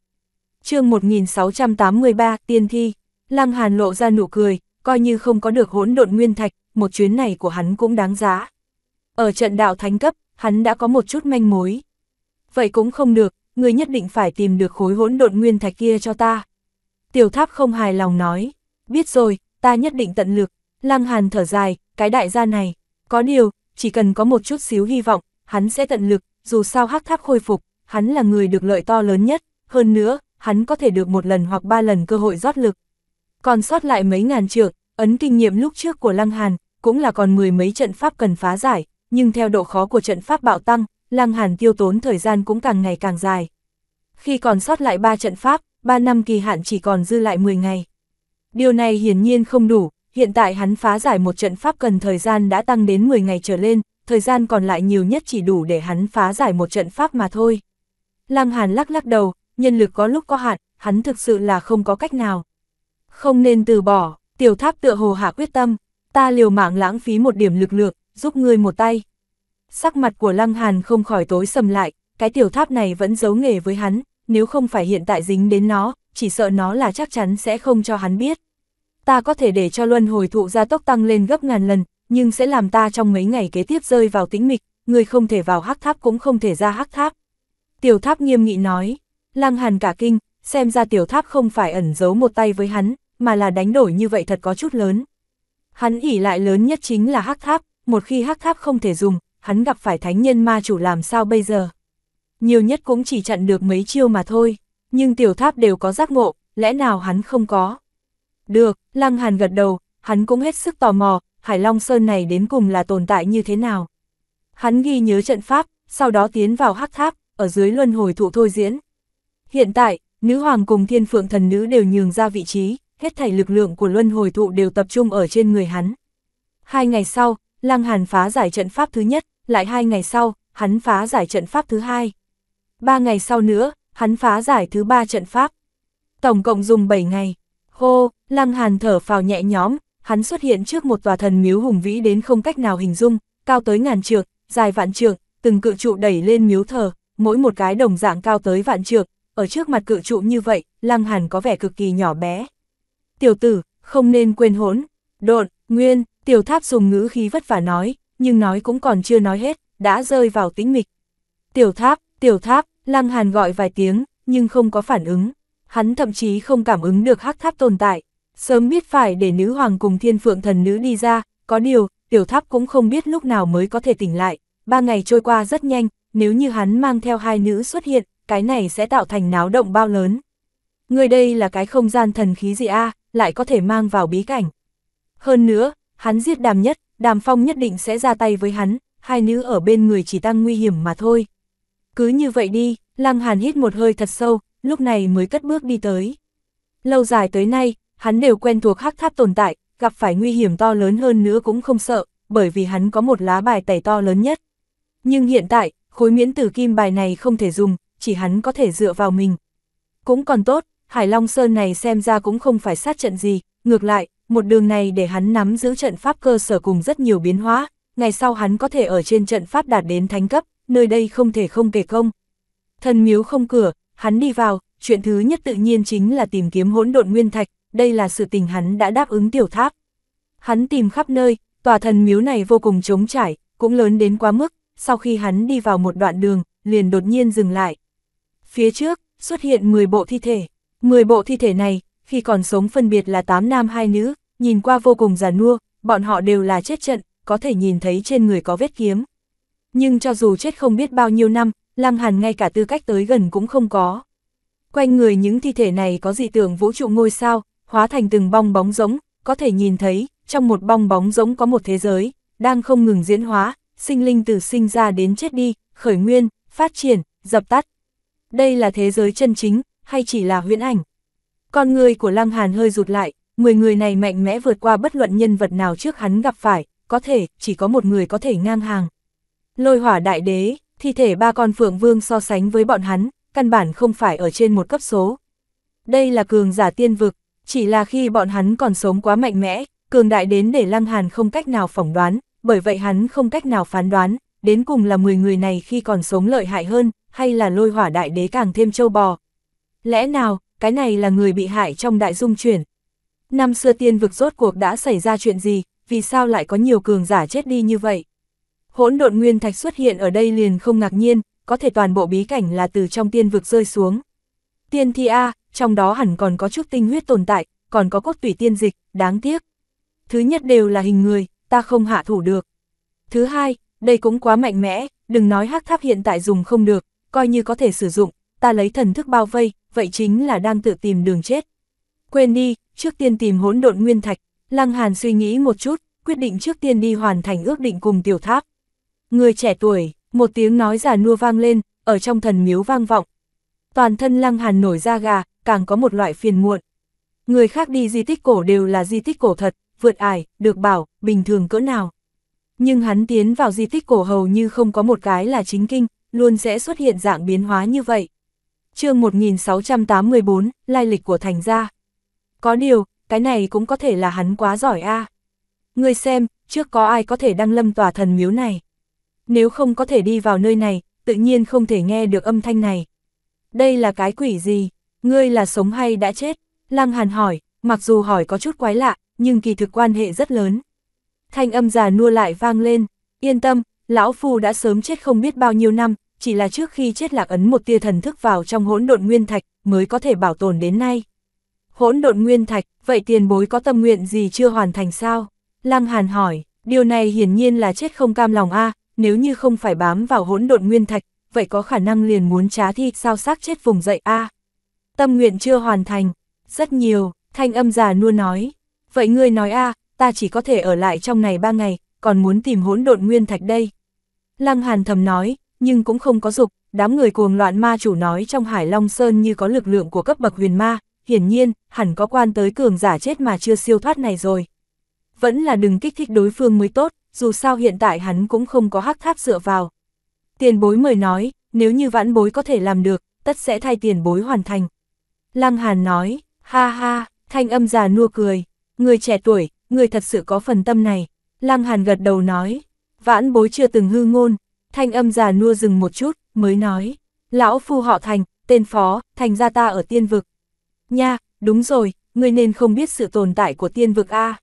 chương 1683, Tiên Thi, Lăng Hàn lộ ra nụ cười, coi như không có được hỗn độn nguyên thạch, một chuyến này của hắn cũng đáng giá. Ở trận đạo thánh cấp, hắn đã có một chút manh mối. Vậy cũng không được, người nhất định phải tìm được khối hỗn độn nguyên thạch kia cho ta. Tiểu tháp không hài lòng nói, biết rồi, ta nhất định tận lực, lăng hàn thở dài, cái đại gia này, có điều, chỉ cần có một chút xíu hy vọng, hắn sẽ tận lực, dù sao hắc tháp khôi phục, hắn là người được lợi to lớn nhất, hơn nữa, hắn có thể được một lần hoặc ba lần cơ hội rót lực. Còn sót lại mấy ngàn trượng, ấn kinh nghiệm lúc trước của Lăng Hàn, cũng là còn mười mấy trận pháp cần phá giải, nhưng theo độ khó của trận pháp bạo tăng, Lăng Hàn tiêu tốn thời gian cũng càng ngày càng dài. Khi còn sót lại 3 trận pháp, 3 năm kỳ hạn chỉ còn dư lại 10 ngày. Điều này hiển nhiên không đủ, hiện tại hắn phá giải một trận pháp cần thời gian đã tăng đến 10 ngày trở lên, thời gian còn lại nhiều nhất chỉ đủ để hắn phá giải một trận pháp mà thôi. Lăng Hàn lắc lắc đầu, nhân lực có lúc có hạn, hắn thực sự là không có cách nào. Không nên từ bỏ, tiểu tháp tựa hồ hạ quyết tâm, ta liều mạng lãng phí một điểm lực lượng, giúp ngươi một tay. Sắc mặt của Lăng Hàn không khỏi tối sầm lại, cái tiểu tháp này vẫn giấu nghề với hắn, nếu không phải hiện tại dính đến nó, chỉ sợ nó là chắc chắn sẽ không cho hắn biết. Ta có thể để cho luân hồi thụ gia tốc tăng lên gấp ngàn lần, nhưng sẽ làm ta trong mấy ngày kế tiếp rơi vào tĩnh mịch, người không thể vào hắc tháp cũng không thể ra hắc tháp. Tiểu tháp nghiêm nghị nói, Lăng Hàn cả kinh, xem ra tiểu tháp không phải ẩn giấu một tay với hắn, mà là đánh đổi như vậy thật có chút lớn. Hắn ỉ lại lớn nhất chính là hắc tháp, một khi hắc tháp không thể dùng, hắn gặp phải thánh nhân ma chủ làm sao bây giờ? Nhiều nhất cũng chỉ chặn được mấy chiêu mà thôi, nhưng tiểu tháp đều có giác ngộ, lẽ nào hắn không có? Được, Lăng Hàn gật đầu, hắn cũng hết sức tò mò, Hải Long Sơn này đến cùng là tồn tại như thế nào? Hắn ghi nhớ trận pháp, sau đó tiến vào hắc tháp, ở dưới luân hồi thụ thôi diễn. Hiện tại, nữ hoàng cùng thiên phượng thần nữ đều nhường ra vị trí, hết thảy lực lượng của luân hồi thụ đều tập trung ở trên người hắn. Hai ngày sau, Lăng Hàn phá giải trận pháp thứ nhất, lại hai ngày sau, hắn phá giải trận pháp thứ hai. Ba ngày sau nữa, hắn phá giải thứ ba trận pháp. Tổng cộng dùng 7 ngày. Hô, Lăng Hàn thở phào nhẹ nhõm, hắn xuất hiện trước một tòa thần miếu hùng vĩ đến không cách nào hình dung, cao tới ngàn trượng, dài vạn trượng, từng cự trụ đẩy lên miếu thờ, mỗi một cái đồng dạng cao tới vạn trượng, ở trước mặt cự trụ như vậy, Lăng Hàn có vẻ cực kỳ nhỏ bé. Tiểu tử, không nên quên hỗn, độn, nguyên, Tiểu tháp dùng ngữ khí vất vả nói, nhưng nói cũng còn chưa nói hết, đã rơi vào tĩnh mịch. Tiểu tháp, tiểu tháp, Lăng Hàn gọi vài tiếng, nhưng không có phản ứng. Hắn thậm chí không cảm ứng được hắc tháp tồn tại. Sớm biết phải để nữ hoàng cùng thiên phượng thần nữ đi ra, có điều, tiểu tháp cũng không biết lúc nào mới có thể tỉnh lại. Ba ngày trôi qua rất nhanh, nếu như hắn mang theo hai nữ xuất hiện, cái này sẽ tạo thành náo động bao lớn. Người đây là cái không gian thần khí gì a lại có thể mang vào bí cảnh. Hơn nữa, hắn giết đàm nhất, đàm phong nhất định sẽ ra tay với hắn, hai nữ ở bên người chỉ tăng nguy hiểm mà thôi. Cứ như vậy đi, Lăng Hàn hít một hơi thật sâu, lúc này mới cất bước đi tới. Lâu dài tới nay, hắn đều quen thuộc hắc tháp tồn tại, gặp phải nguy hiểm to lớn hơn nữa cũng không sợ, bởi vì hắn có một lá bài tẩy to lớn nhất. Nhưng hiện tại, khối miễn tử kim bài này không thể dùng, chỉ hắn có thể dựa vào mình. Cũng còn tốt, Hải Long Sơn này xem ra cũng không phải sát trận gì, ngược lại, một đường này để hắn nắm giữ trận pháp cơ sở cùng rất nhiều biến hóa, ngày sau hắn có thể ở trên trận pháp đạt đến thánh cấp, nơi đây không thể không kể công. Thần miếu không cửa, hắn đi vào, chuyện thứ nhất tự nhiên chính là tìm kiếm hỗn độn nguyên thạch, đây là sự tình hắn đã đáp ứng tiểu tháp. Hắn tìm khắp nơi, tòa thần miếu này vô cùng trống trải, cũng lớn đến quá mức, sau khi hắn đi vào một đoạn đường, liền đột nhiên dừng lại. Phía trước, xuất hiện 10 bộ thi thể. 10 bộ thi thể này, khi còn sống phân biệt là 8 nam hai nữ, nhìn qua vô cùng già nua, bọn họ đều là chết trận, có thể nhìn thấy trên người có vết kiếm. Nhưng cho dù chết không biết bao nhiêu năm, Lăng Hàn ngay cả tư cách tới gần cũng không có. Quanh người những thi thể này có dị tưởng vũ trụ ngôi sao, hóa thành từng bong bóng giống có thể nhìn thấy, trong một bong bóng giống có một thế giới, đang không ngừng diễn hóa, sinh linh từ sinh ra đến chết đi, khởi nguyên, phát triển, dập tắt. Đây là thế giới chân chính, hay chỉ là huyễn ảnh? Con người của Lăng Hàn hơi rụt lại, 10 người này mạnh mẽ vượt qua bất luận nhân vật nào trước hắn gặp phải, có thể, chỉ có một người có thể ngang hàng. Lôi hỏa đại đế, thi thể ba con phượng vương so sánh với bọn hắn, căn bản không phải ở trên một cấp số. Đây là cường giả tiên vực, chỉ là khi bọn hắn còn sống quá mạnh mẽ, cường đại đến để Lăng Hàn không cách nào phỏng đoán, bởi vậy hắn không cách nào phán đoán, đến cùng là 10 người này khi còn sống lợi hại hơn, hay là lôi hỏa đại đế càng thêm châu bò. Lẽ nào, cái này là người bị hại trong đại dung chuyển. Năm xưa tiên vực rốt cuộc đã xảy ra chuyện gì, vì sao lại có nhiều cường giả chết đi như vậy? Hỗn độn nguyên thạch xuất hiện ở đây liền không ngạc nhiên, có thể toàn bộ bí cảnh là từ trong tiên vực rơi xuống. Tiên thi A, trong đó hẳn còn có chút tinh huyết tồn tại, còn có cốt tủy tiên dịch, đáng tiếc. Thứ nhất đều là hình người, ta không hạ thủ được. Thứ hai, đây cũng quá mạnh mẽ, đừng nói hắc tháp hiện tại dùng không được, coi như có thể sử dụng, ta lấy thần thức bao vây, vậy chính là đang tự tìm đường chết. Quên đi, trước tiên tìm hỗn độn nguyên thạch, Lăng Hàn suy nghĩ một chút, quyết định trước tiên đi hoàn thành ước định cùng tiểu tháp. Người trẻ tuổi, một tiếng nói già nua vang lên, ở trong thần miếu vang vọng. Toàn thân Lăng Hàn nổi ra gà, càng có một loại phiền muộn. Người khác đi di tích cổ đều là di tích cổ thật, vượt ải, được bảo, bình thường cỡ nào. Nhưng hắn tiến vào di tích cổ hầu như không có một cái là chính kinh, luôn sẽ xuất hiện dạng biến hóa như vậy chương 1684, lai lịch của thành gia. Có điều, cái này cũng có thể là hắn quá giỏi a. ngươi xem, trước có ai có thể đăng lâm tòa thần miếu này. Nếu không có thể đi vào nơi này, tự nhiên không thể nghe được âm thanh này. Đây là cái quỷ gì? Ngươi là sống hay đã chết? Lăng Hàn hỏi, mặc dù hỏi có chút quái lạ, nhưng kỳ thực quan hệ rất lớn. Thanh âm già nua lại vang lên, yên tâm, lão phu đã sớm chết không biết bao nhiêu năm, chỉ là trước khi chết lạc ấn một tia thần thức vào trong hỗn độn nguyên thạch, mới có thể bảo tồn đến nay. Hỗn độn nguyên thạch, vậy tiền bối có tâm nguyện gì chưa hoàn thành sao? Lăng Hàn hỏi, điều này hiển nhiên là chết không cam lòng a, nếu như không phải bám vào hỗn độn nguyên thạch, vậy có khả năng liền muốn trá thi sao xác chết vùng dậy a. Tâm nguyện chưa hoàn thành, rất nhiều, thanh âm già nua nói. Vậy ngươi nói a, ta chỉ có thể ở lại trong này ba ngày, còn muốn tìm hỗn độn nguyên thạch đây. Lăng Hàn thầm nói, nhưng cũng không có dục, đám người cuồng loạn ma chủ nói trong Hải Long Sơn như có lực lượng của cấp bậc huyền ma, hiển nhiên, hẳn có quan tới cường giả chết mà chưa siêu thoát này rồi. Vẫn là đừng kích thích đối phương mới tốt, dù sao hiện tại hắn cũng không có hắc tháp dựa vào. Tiền bối mời nói, nếu như vãn bối có thể làm được, tất sẽ thay tiền bối hoàn thành. Lăng Hàn nói, ha ha, thanh âm già nua cười, người trẻ tuổi, người thật sự có phần tâm này. Lăng Hàn gật đầu nói, vãn bối chưa từng hư ngôn, thanh âm già nua dừng một chút, mới nói, lão phu họ thành, tên phó, thành gia ta ở tiên vực. Nha, đúng rồi, ngươi nên không biết sự tồn tại của tiên vực A.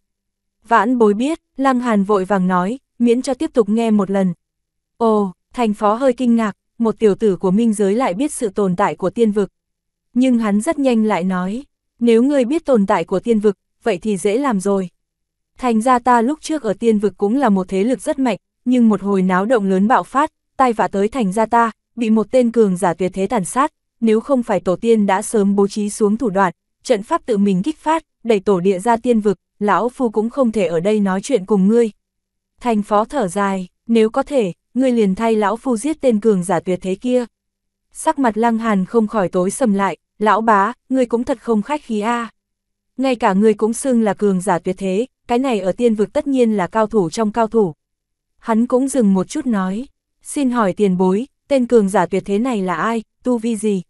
Vãn bối biết, Lăng Hàn vội vàng nói, miễn cho tiếp tục nghe một lần. Ồ, thành phó hơi kinh ngạc, một tiểu tử của minh giới lại biết sự tồn tại của tiên vực. Nhưng hắn rất nhanh lại nói, nếu ngươi biết tồn tại của tiên vực, vậy thì dễ làm rồi. Thành ra ta lúc trước ở tiên vực cũng là một thế lực rất mạnh, nhưng một hồi náo động lớn bạo phát, tai vạ tới thành ra ta, bị một tên cường giả tuyệt thế tàn sát, nếu không phải tổ tiên đã sớm bố trí xuống thủ đoạn, trận pháp tự mình kích phát, đẩy tổ địa ra tiên vực, lão phu cũng không thể ở đây nói chuyện cùng ngươi. Thành phó thở dài, nếu có thể, ngươi liền thay lão phu giết tên cường giả tuyệt thế kia. Sắc mặt lăng hàn không khỏi tối sầm lại, lão bá, ngươi cũng thật không khách khí a. Ngay cả ngươi cũng xưng là cường giả tuyệt thế, cái này ở tiên vực tất nhiên là cao thủ trong cao thủ, Hắn cũng dừng một chút nói, xin hỏi tiền bối, tên cường giả tuyệt thế này là ai, tu vi gì?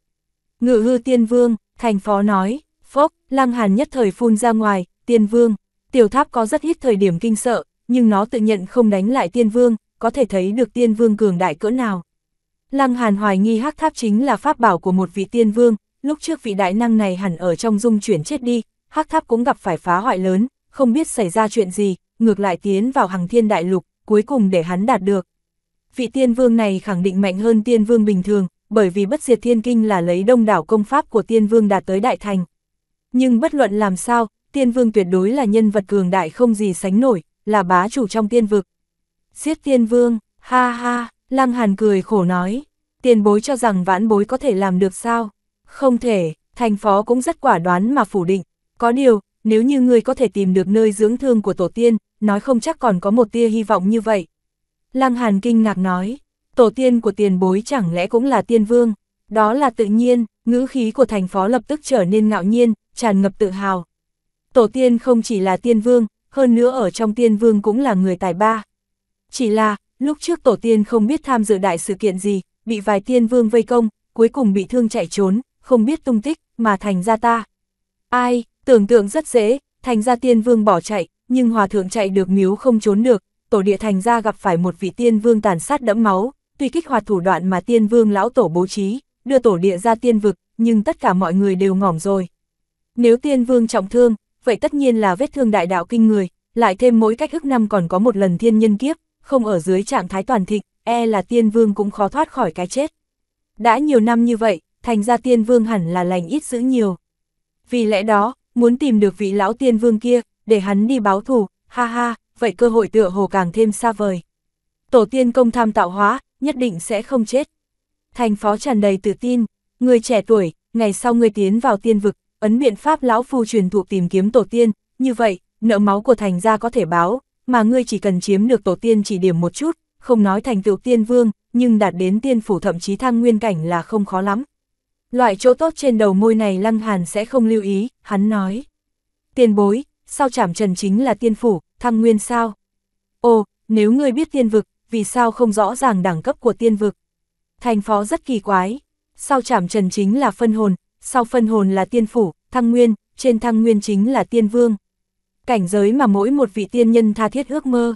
Ngự hư tiên vương, thành phó nói, phốc, lăng hàn nhất thời phun ra ngoài, tiên vương, tiểu tháp có rất ít thời điểm kinh sợ, nhưng nó tự nhận không đánh lại tiên vương, có thể thấy được tiên vương cường đại cỡ nào. Lăng hàn hoài nghi hắc tháp chính là pháp bảo của một vị tiên vương, lúc trước vị đại năng này hẳn ở trong dung chuyển chết đi, hắc tháp cũng gặp phải phá hoại lớn, không biết xảy ra chuyện gì, ngược lại tiến vào hằng thiên đại lục, cuối cùng để hắn đạt được. Vị tiên vương này khẳng định mạnh hơn tiên vương bình thường, bởi vì bất diệt thiên kinh là lấy đông đảo công pháp của tiên vương đạt tới đại thành. Nhưng bất luận làm sao, tiên vương tuyệt đối là nhân vật cường đại không gì sánh nổi, là bá chủ trong tiên vực. Giết tiên vương, ha ha, lăng hàn cười khổ nói, tiền bối cho rằng vãn bối có thể làm được sao? Không thể, thành phó cũng rất quả đoán mà phủ định. Có điều, nếu như người có thể tìm được nơi dưỡng thương của tổ tiên, nói không chắc còn có một tia hy vọng như vậy. Lăng Hàn kinh ngạc nói, tổ tiên của tiền bối chẳng lẽ cũng là tiên vương, đó là tự nhiên, ngữ khí của thành phó lập tức trở nên ngạo nhiên, tràn ngập tự hào. Tổ tiên không chỉ là tiên vương, hơn nữa ở trong tiên vương cũng là người tài ba. Chỉ là, lúc trước tổ tiên không biết tham dự đại sự kiện gì, bị vài tiên vương vây công, cuối cùng bị thương chạy trốn, không biết tung tích, mà thành ra ta. Ai, tưởng tượng rất dễ, thành ra tiên vương bỏ chạy, nhưng hòa thượng chạy được miếu không trốn được, tổ địa thành ra gặp phải một vị tiên vương tàn sát đẫm máu, tuy kích hoạt thủ đoạn mà tiên vương lão tổ bố trí, đưa tổ địa ra tiên vực, nhưng tất cả mọi người đều ngỏm rồi. Nếu tiên vương trọng thương, vậy tất nhiên là vết thương đại đạo kinh người, lại thêm mỗi cách ức năm còn có một lần thiên nhân kiếp, không ở dưới trạng thái toàn thịnh, e là tiên vương cũng khó thoát khỏi cái chết. Đã nhiều năm như vậy, thành ra tiên vương hẳn là lành ít giữ nhiều. Vì lẽ đó, muốn tìm được vị lão tiên vương kia, để hắn đi báo thù, ha ha, vậy cơ hội tựa hồ càng thêm xa vời. Tổ tiên công tham tạo hóa, nhất định sẽ không chết. Thành phó tràn đầy tự tin, người trẻ tuổi, ngày sau người tiến vào tiên vực, ấn biện pháp lão phu truyền thụ tìm kiếm tổ tiên, như vậy, nợ máu của thành gia có thể báo, mà ngươi chỉ cần chiếm được tổ tiên chỉ điểm một chút, không nói thành tựu tiên vương, nhưng đạt đến tiên phủ thậm chí thăng nguyên cảnh là không khó lắm. Loại chỗ tốt trên đầu môi này Lăng Hàn sẽ không lưu ý, hắn nói. Tiền bối, sao chảm trần chính là tiên phủ, thăng nguyên sao? Ồ, nếu ngươi biết tiên vực, vì sao không rõ ràng đẳng cấp của tiên vực? Thành phó rất kỳ quái, sao chảm trần chính là phân hồn, sau phân hồn là tiên phủ, thăng nguyên, trên thăng nguyên chính là tiên vương. Cảnh giới mà mỗi một vị tiên nhân tha thiết ước mơ.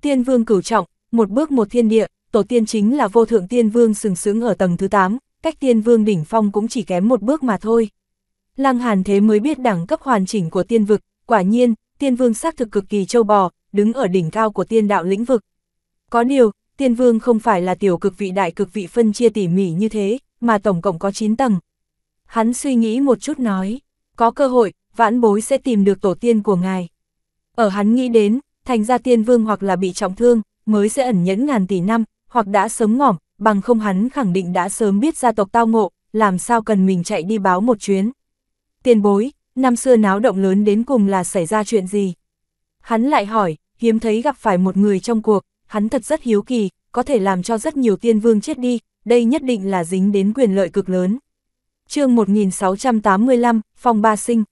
Tiên vương cửu trọng, một bước một thiên địa, tổ tiên chính là vô thượng tiên vương sừng sững ở tầng thứ 8, cách tiên vương đỉnh phong cũng chỉ kém một bước mà thôi. Lăng Hàn thế mới biết đẳng cấp hoàn chỉnh của tiên vực, quả nhiên, tiên vương xác thực cực kỳ châu bò, đứng ở đỉnh cao của tiên đạo lĩnh vực. Có điều, tiên vương không phải là tiểu cực vị đại cực vị phân chia tỉ mỉ như thế, mà tổng cộng có 9 tầng. Hắn suy nghĩ một chút nói, có cơ hội, vãn bối sẽ tìm được tổ tiên của ngài. Ở hắn nghĩ đến, thành ra tiên vương hoặc là bị trọng thương, mới sẽ ẩn nhẫn ngàn tỷ năm, hoặc đã sớm ngỏm, bằng không hắn khẳng định đã sớm biết gia tộc tao ngộ, làm sao cần mình chạy đi báo một chuyến. Tiền bối, năm xưa náo động lớn đến cùng là xảy ra chuyện gì? Hắn lại hỏi, hiếm thấy gặp phải một người trong cuộc, hắn thật rất hiếu kỳ, có thể làm cho rất nhiều tiên vương chết đi, đây nhất định là dính đến quyền lợi cực lớn. chương 1685, Phong Ba Sinh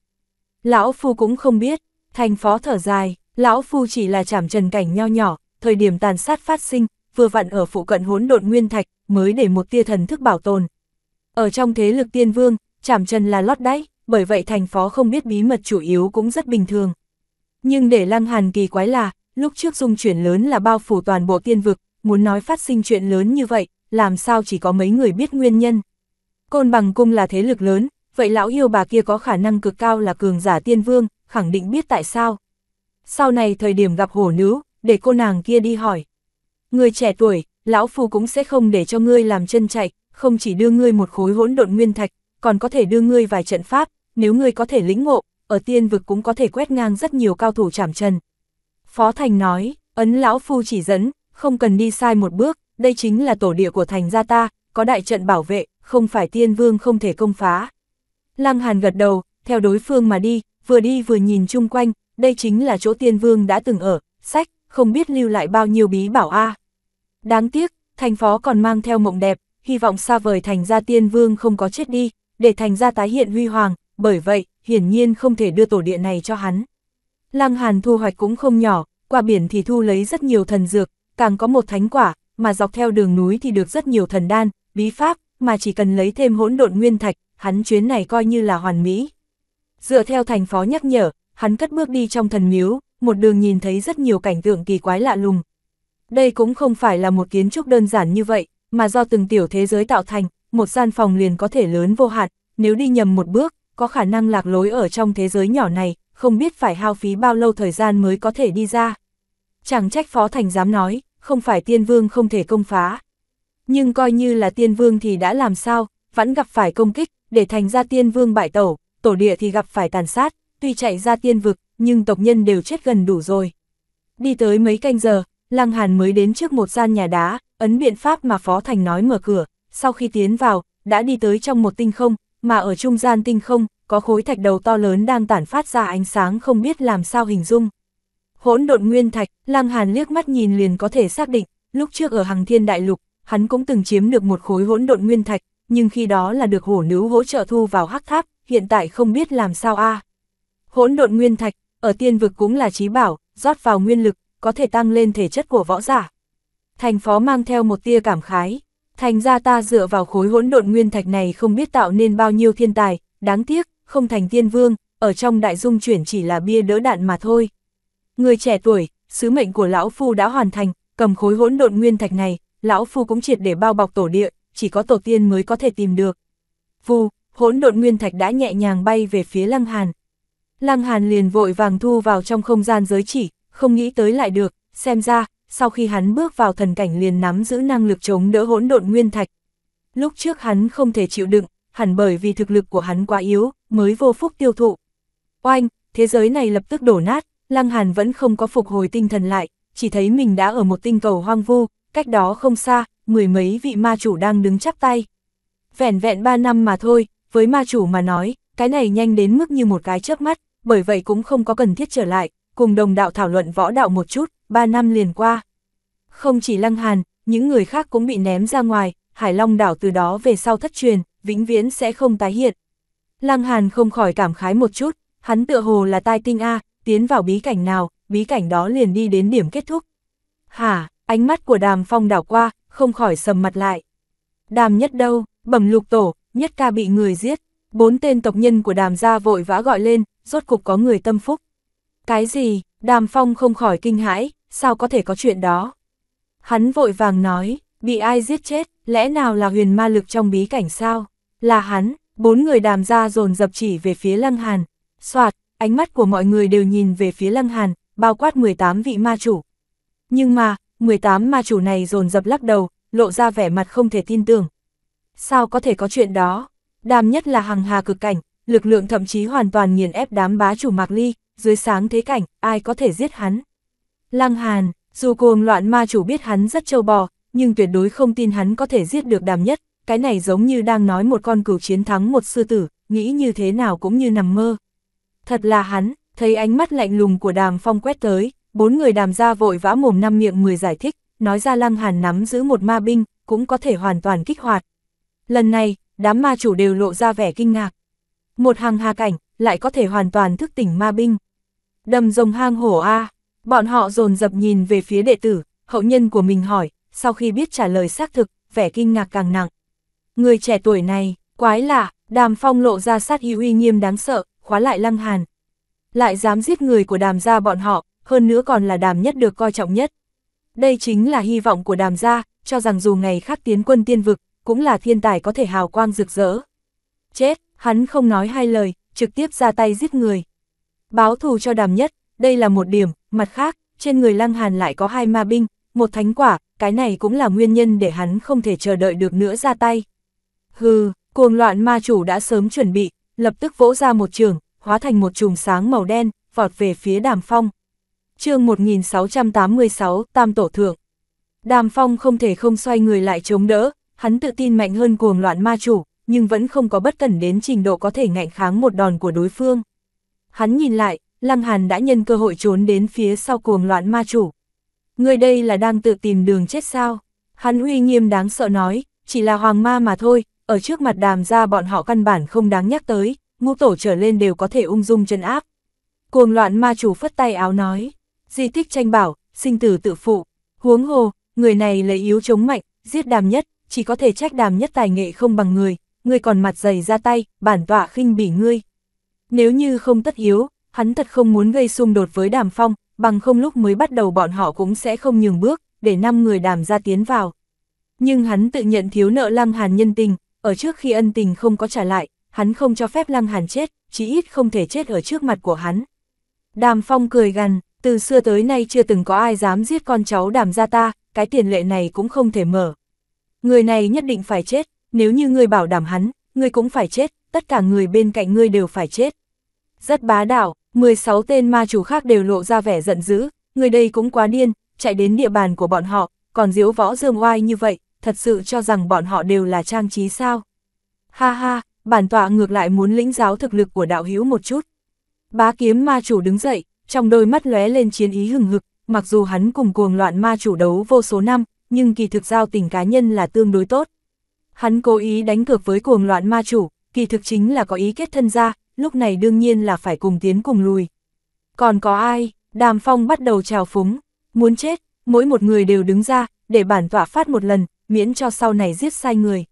Lão Phu cũng không biết, thành phó thở dài, Lão Phu chỉ là chảm trần cảnh nho nhỏ, thời điểm tàn sát phát sinh, vừa vặn ở phụ cận hỗn độn nguyên thạch, mới để một tia thần thức bảo tồn. Ở trong thế lực tiên vương, chảm trần là lót đáy, bởi vậy thành phó không biết bí mật chủ yếu cũng rất bình thường. Nhưng để Lăng Hàn kỳ quái là, lúc trước dung chuyển lớn là bao phủ toàn bộ tiên vực, muốn nói phát sinh chuyện lớn như vậy, làm sao chỉ có mấy người biết nguyên nhân. Côn bằng cung là thế lực lớn, vậy lão yêu bà kia có khả năng cực cao là cường giả tiên vương, khẳng định biết tại sao. Sau này thời điểm gặp hổ nữ, để cô nàng kia đi hỏi. Người trẻ tuổi, lão phu cũng sẽ không để cho ngươi làm chân chạy, không chỉ đưa ngươi một khối hỗn độn nguyên thạch, còn có thể đưa ngươi vài trận pháp, nếu ngươi có thể lĩnh ngộ, ở tiên vực cũng có thể quét ngang rất nhiều cao thủ chảm trần. Phó Thành nói, ấn lão phu chỉ dẫn, không cần đi sai một bước, đây chính là tổ địa của thành gia ta, có đại trận bảo vệ, không phải tiên vương không thể công phá. Lăng Hàn gật đầu, theo đối phương mà đi, vừa đi vừa nhìn chung quanh, đây chính là chỗ tiên vương đã từng ở, sách, không biết lưu lại bao nhiêu bí bảo a. Đáng tiếc, thành phó còn mang theo mộng đẹp, hy vọng xa vời thành gia tiên vương không có chết đi, để thành ra tái hiện huy hoàng, bởi vậy, hiển nhiên không thể đưa tổ địa này cho hắn. Lăng Hàn thu hoạch cũng không nhỏ, qua biển thì thu lấy rất nhiều thần dược, càng có một thánh quả, mà dọc theo đường núi thì được rất nhiều thần đan, bí pháp, mà chỉ cần lấy thêm hỗn độn nguyên thạch, hắn chuyến này coi như là hoàn mỹ. Dựa theo thành phó nhắc nhở, hắn cất bước đi trong thần miếu, một đường nhìn thấy rất nhiều cảnh tượng kỳ quái lạ lùng. Đây cũng không phải là một kiến trúc đơn giản như vậy, mà do từng tiểu thế giới tạo thành, một gian phòng liền có thể lớn vô hạn, nếu đi nhầm một bước, có khả năng lạc lối ở trong thế giới nhỏ này, không biết phải hao phí bao lâu thời gian mới có thể đi ra. Chẳng trách Phó Thành dám nói, không phải tiên vương không thể công phá. Nhưng coi như là tiên vương thì đã làm sao, vẫn gặp phải công kích, để thành ra tiên vương bại tẩu, tổ địa thì gặp phải tàn sát, tuy chạy ra tiên vực, nhưng tộc nhân đều chết gần đủ rồi. Đi tới mấy canh giờ, Lăng Hàn mới đến trước một gian nhà đá, ấn biện pháp mà Phó Thành nói mở cửa, sau khi tiến vào, đã đi tới trong một tinh không, mà ở trung gian tinh không, có khối thạch đầu to lớn đang tản phát ra ánh sáng không biết làm sao hình dung. Hỗn độn nguyên thạch, Lăng Hàn liếc mắt nhìn liền có thể xác định, lúc trước ở Hằng Thiên Đại Lục, hắn cũng từng chiếm được một khối hỗn độn nguyên thạch, nhưng khi đó là được hổ nữ hỗ trợ thu vào hắc tháp, hiện tại không biết làm sao a. Hỗn độn nguyên thạch, ở tiên vực cũng là trí bảo, rót vào nguyên lực, có thể tăng lên thể chất của võ giả. Thành phó mang theo một tia cảm khái. Thành ra ta dựa vào khối hỗn độn nguyên thạch này không biết tạo nên bao nhiêu thiên tài, đáng tiếc, không thành tiên vương, ở trong đại dung chuyển chỉ là bia đỡ đạn mà thôi. Người trẻ tuổi, sứ mệnh của lão phu đã hoàn thành, cầm khối hỗn độn nguyên thạch này, lão phu cũng triệt để bao bọc tổ địa, chỉ có tổ tiên mới có thể tìm được. Vu, hỗn độn nguyên thạch đã nhẹ nhàng bay về phía Lăng Hàn. Lăng Hàn liền vội vàng thu vào trong không gian giới chỉ, không nghĩ tới lại được, xem ra, sau khi hắn bước vào thần cảnh liền nắm giữ năng lực chống đỡ hỗn độn nguyên thạch. Lúc trước hắn không thể chịu đựng, hẳn bởi vì thực lực của hắn quá yếu, mới vô phúc tiêu thụ. Oanh, thế giới này lập tức đổ nát, Lăng Hàn vẫn không có phục hồi tinh thần lại, chỉ thấy mình đã ở một tinh cầu hoang vu, cách đó không xa, mười mấy vị ma chủ đang đứng chắp tay. Vẹn vẹn ba năm mà thôi, với ma chủ mà nói, cái này nhanh đến mức như một cái chớp mắt, bởi vậy cũng không có cần thiết trở lại, cùng đồng đạo thảo luận võ đạo một chút, ba năm liền qua. Không chỉ Lăng Hàn, những người khác cũng bị ném ra ngoài, Hải Long đảo từ đó về sau thất truyền, vĩnh viễn sẽ không tái hiện. Lăng Hàn không khỏi cảm khái một chút, hắn tựa hồ là tai tinh A, tiến vào bí cảnh nào, bí cảnh đó liền đi đến điểm kết thúc. Hả, ánh mắt của đàm phong đảo qua, không khỏi sầm mặt lại. Đàm nhất đâu, bẩm lục tổ, nhất ca bị người giết. Bốn tên tộc nhân của đàm gia vội vã gọi lên, rốt cục có người tâm phúc. Cái gì, đàm phong không khỏi kinh hãi, sao có thể có chuyện đó? Hắn vội vàng nói, bị ai giết chết, lẽ nào là huyền ma lực trong bí cảnh sao? Là hắn, bốn người đàm ra dồn dập chỉ về phía lăng hàn. Soạt, ánh mắt của mọi người đều nhìn về phía lăng hàn, bao quát 18 vị ma chủ. Nhưng mà, 18 ma chủ này dồn dập lắc đầu, lộ ra vẻ mặt không thể tin tưởng. Sao có thể có chuyện đó? Đàm nhất là Hằng hà cực cảnh, lực lượng thậm chí hoàn toàn nghiền ép đám bá chủ Mạc Ly, dưới sáng thế cảnh, ai có thể giết hắn. Lăng Hàn, dù cuồng loạn ma chủ biết hắn rất trâu bò, nhưng tuyệt đối không tin hắn có thể giết được đàm nhất, cái này giống như đang nói một con cừu chiến thắng một sư tử, nghĩ như thế nào cũng như nằm mơ. Thật là hắn, thấy ánh mắt lạnh lùng của đàm phong quét tới, bốn người đàm ra vội vã mồm năm miệng mười giải thích, nói ra lăng hàn nắm giữ một ma binh, cũng có thể hoàn toàn kích hoạt. Lần này, đám ma chủ đều lộ ra vẻ kinh ngạc. Một hàng hà cảnh, lại có thể hoàn toàn thức tỉnh ma binh. Đầm rồng hang hổ A, bọn họ dồn dập nhìn về phía đệ tử, hậu nhân của mình hỏi, sau khi biết trả lời xác thực, vẻ kinh ngạc càng nặng. Người trẻ tuổi này, quái lạ, đàm phong lộ ra sát hữu uy nghiêm đáng sợ, khóa lại lăng hàn. Lại dám giết người của đàm gia bọn họ, hơn nữa còn là đàm nhất được coi trọng nhất. Đây chính là hy vọng của đàm gia, cho rằng dù ngày khác tiến quân tiên vực, cũng là thiên tài có thể hào quang rực rỡ. Chết, hắn không nói hai lời, trực tiếp ra tay giết người. Báo thù cho đàm nhất, đây là một điểm, mặt khác, trên người Lăng Hàn lại có hai ma binh, một thánh quả, cái này cũng là nguyên nhân để hắn không thể chờ đợi được nữa ra tay. Hừ, cuồng loạn ma chủ đã sớm chuẩn bị, lập tức vỗ ra một trường, hóa thành một chùm sáng màu đen, vọt về phía đàm phong. chương 1686, Tam Tổ Thượng. Đàm phong không thể không xoay người lại chống đỡ, hắn tự tin mạnh hơn cuồng loạn ma chủ, nhưng vẫn không có bất cẩn đến trình độ có thể ngạnh kháng một đòn của đối phương. Hắn nhìn lại, Lăng Hàn đã nhân cơ hội trốn đến phía sau cuồng loạn ma chủ. Người đây là đang tự tìm đường chết sao? Hắn uy nghiêm đáng sợ nói, chỉ là hoàng ma mà thôi, ở trước mặt đàm ra bọn họ căn bản không đáng nhắc tới, ngũ tổ trở lên đều có thể ung dung chân áp. Cuồng loạn ma chủ phất tay áo nói, di tích tranh bảo, sinh tử tự phụ, huống hồ, người này lấy yếu chống mạnh, giết đàm nhất, chỉ có thể trách đàm nhất tài nghệ không bằng người, ngươi còn mặt dày ra tay, bản tọa khinh bỉ ngươi, nếu như không tất yếu, hắn thật không muốn gây xung đột với đàm phong, bằng không lúc mới bắt đầu bọn họ cũng sẽ không nhường bước, để năm người đàm ra tiến vào. Nhưng hắn tự nhận thiếu nợ Lăng Hàn nhân tình, ở trước khi ân tình không có trả lại, hắn không cho phép Lăng Hàn chết, chí ít không thể chết ở trước mặt của hắn. Đàm Phong cười gằn, từ xưa tới nay chưa từng có ai dám giết con cháu đàm gia ta, cái tiền lệ này cũng không thể mở. Người này nhất định phải chết, nếu như người bảo đảm hắn, người cũng phải chết, tất cả người bên cạnh ngươi đều phải chết rất bá đạo, 16 tên ma chủ khác đều lộ ra vẻ giận dữ, người đây cũng quá điên, chạy đến địa bàn của bọn họ, còn diếu võ dương oai như vậy, thật sự cho rằng bọn họ đều là trang trí sao. Ha ha, bản tọa ngược lại muốn lĩnh giáo thực lực của đạo hữu một chút. Bá kiếm ma chủ đứng dậy, trong đôi mắt lóe lên chiến ý hừng hực, mặc dù hắn cùng cuồng loạn ma chủ đấu vô số năm, nhưng kỳ thực giao tình cá nhân là tương đối tốt. Hắn cố ý đánh cược với cuồng loạn ma chủ, kỳ thực chính là có ý kết thân gia lúc này đương nhiên là phải cùng tiến cùng lùi. Còn có ai, đàm phong bắt đầu trào phúng, muốn chết, mỗi một người đều đứng ra, để bản tọa phát một lần, miễn cho sau này giết sai người.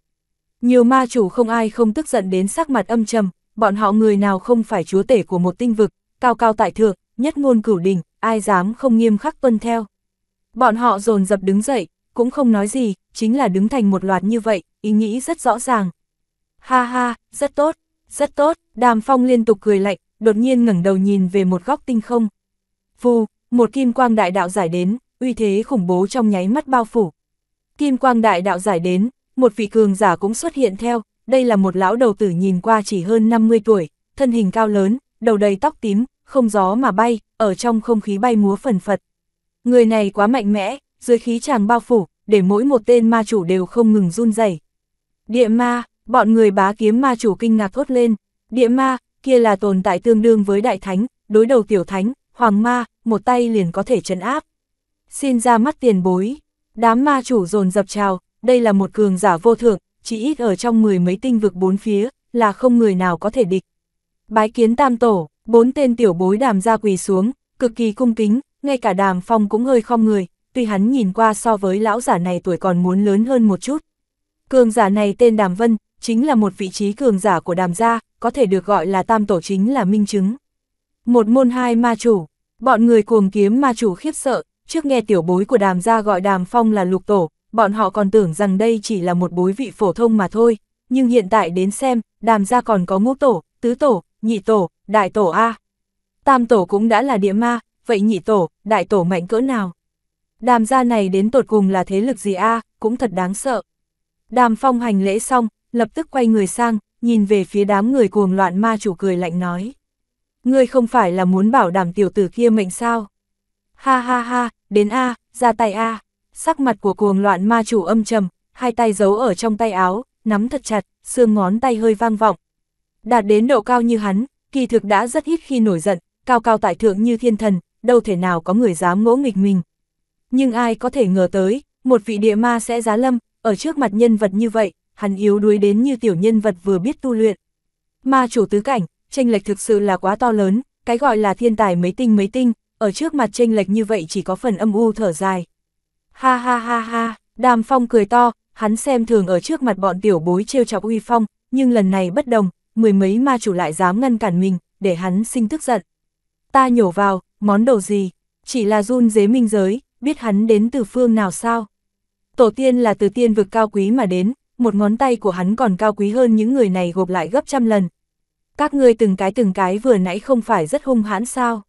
Nhiều ma chủ không ai không tức giận đến sắc mặt âm trầm, bọn họ người nào không phải chúa tể của một tinh vực, cao cao tại thượng, nhất ngôn cửu đỉnh, ai dám không nghiêm khắc tuân theo. Bọn họ dồn dập đứng dậy, cũng không nói gì, chính là đứng thành một loạt như vậy, ý nghĩ rất rõ ràng. Ha ha, rất tốt, rất tốt, đàm phong liên tục cười lạnh, đột nhiên ngẩng đầu nhìn về một góc tinh không. Vù, một kim quang đại đạo giải đến, uy thế khủng bố trong nháy mắt bao phủ. Kim quang đại đạo giải đến, một vị cường giả cũng xuất hiện theo, đây là một lão đầu tử nhìn qua chỉ hơn 50 tuổi, thân hình cao lớn, đầu đầy tóc tím, không gió mà bay, ở trong không khí bay múa phần phật. Người này quá mạnh mẽ, dưới khí chàng bao phủ, để mỗi một tên ma chủ đều không ngừng run rẩy. Địa ma, Bọn người bá kiếm ma chủ kinh ngạc thốt lên, địa ma, kia là tồn tại tương đương với đại thánh, đối đầu tiểu thánh, hoàng ma, một tay liền có thể trấn áp. Xin ra mắt tiền bối, đám ma chủ dồn dập trào, đây là một cường giả vô thượng, chỉ ít ở trong mười mấy tinh vực bốn phía, là không người nào có thể địch. Bái kiến tam tổ, bốn tên tiểu bối đàm ra quỳ xuống, cực kỳ cung kính, ngay cả đàm phong cũng hơi khom người, tuy hắn nhìn qua so với lão giả này tuổi còn muốn lớn hơn một chút. Cường giả này tên Đàm Vân, chính là một vị trí cường giả của đàm gia, có thể được gọi là tam tổ chính là minh chứng. Một môn hai ma chủ, bọn người cuồng kiếm ma chủ khiếp sợ, trước nghe tiểu bối của đàm gia gọi đàm phong là lục tổ, bọn họ còn tưởng rằng đây chỉ là một bối vị phổ thông mà thôi, nhưng hiện tại đến xem, đàm gia còn có ngũ tổ, tứ tổ, nhị tổ, đại tổ A. Tam tổ cũng đã là địa ma, vậy nhị tổ, đại tổ mạnh cỡ nào? Đàm gia này đến tột cùng là thế lực gì A, cũng thật đáng sợ. Đàm phong hành lễ xong, lập tức quay người sang, nhìn về phía đám người cuồng loạn ma chủ cười lạnh nói. Ngươi không phải là muốn bảo đảm tiểu tử kia mệnh sao? Ha ha ha, đến A, ra tay A. Sắc mặt của cuồng loạn ma chủ âm trầm, hai tay giấu ở trong tay áo, nắm thật chặt, xương ngón tay hơi vang vọng. Đạt đến độ cao như hắn, kỳ thực đã rất ít khi nổi giận, cao cao tại thượng như thiên thần, đâu thể nào có người dám ngỗ nghịch mình. Nhưng ai có thể ngờ tới, một vị địa ma sẽ giá lâm, ở trước mặt nhân vật như vậy, hắn yếu đuối đến như tiểu nhân vật vừa biết tu luyện. Ma chủ tứ cảnh, tranh lệch thực sự là quá to lớn, cái gọi là thiên tài mấy tinh mấy tinh, ở trước mặt tranh lệch như vậy chỉ có phần âm u thở dài. Ha ha ha ha, đàm phong cười to, hắn xem thường ở trước mặt bọn tiểu bối trêu chọc uy phong, nhưng lần này bất đồng, mười mấy ma chủ lại dám ngăn cản mình, để hắn sinh tức giận. Ta nhổ vào, món đồ gì, chỉ là run dế minh giới, biết hắn đến từ phương nào sao? Tổ tiên là từ tiên vực cao quý mà đến, một ngón tay của hắn còn cao quý hơn những người này gộp lại gấp trăm lần. Các ngươi từng cái từng cái vừa nãy không phải rất hung hãn sao?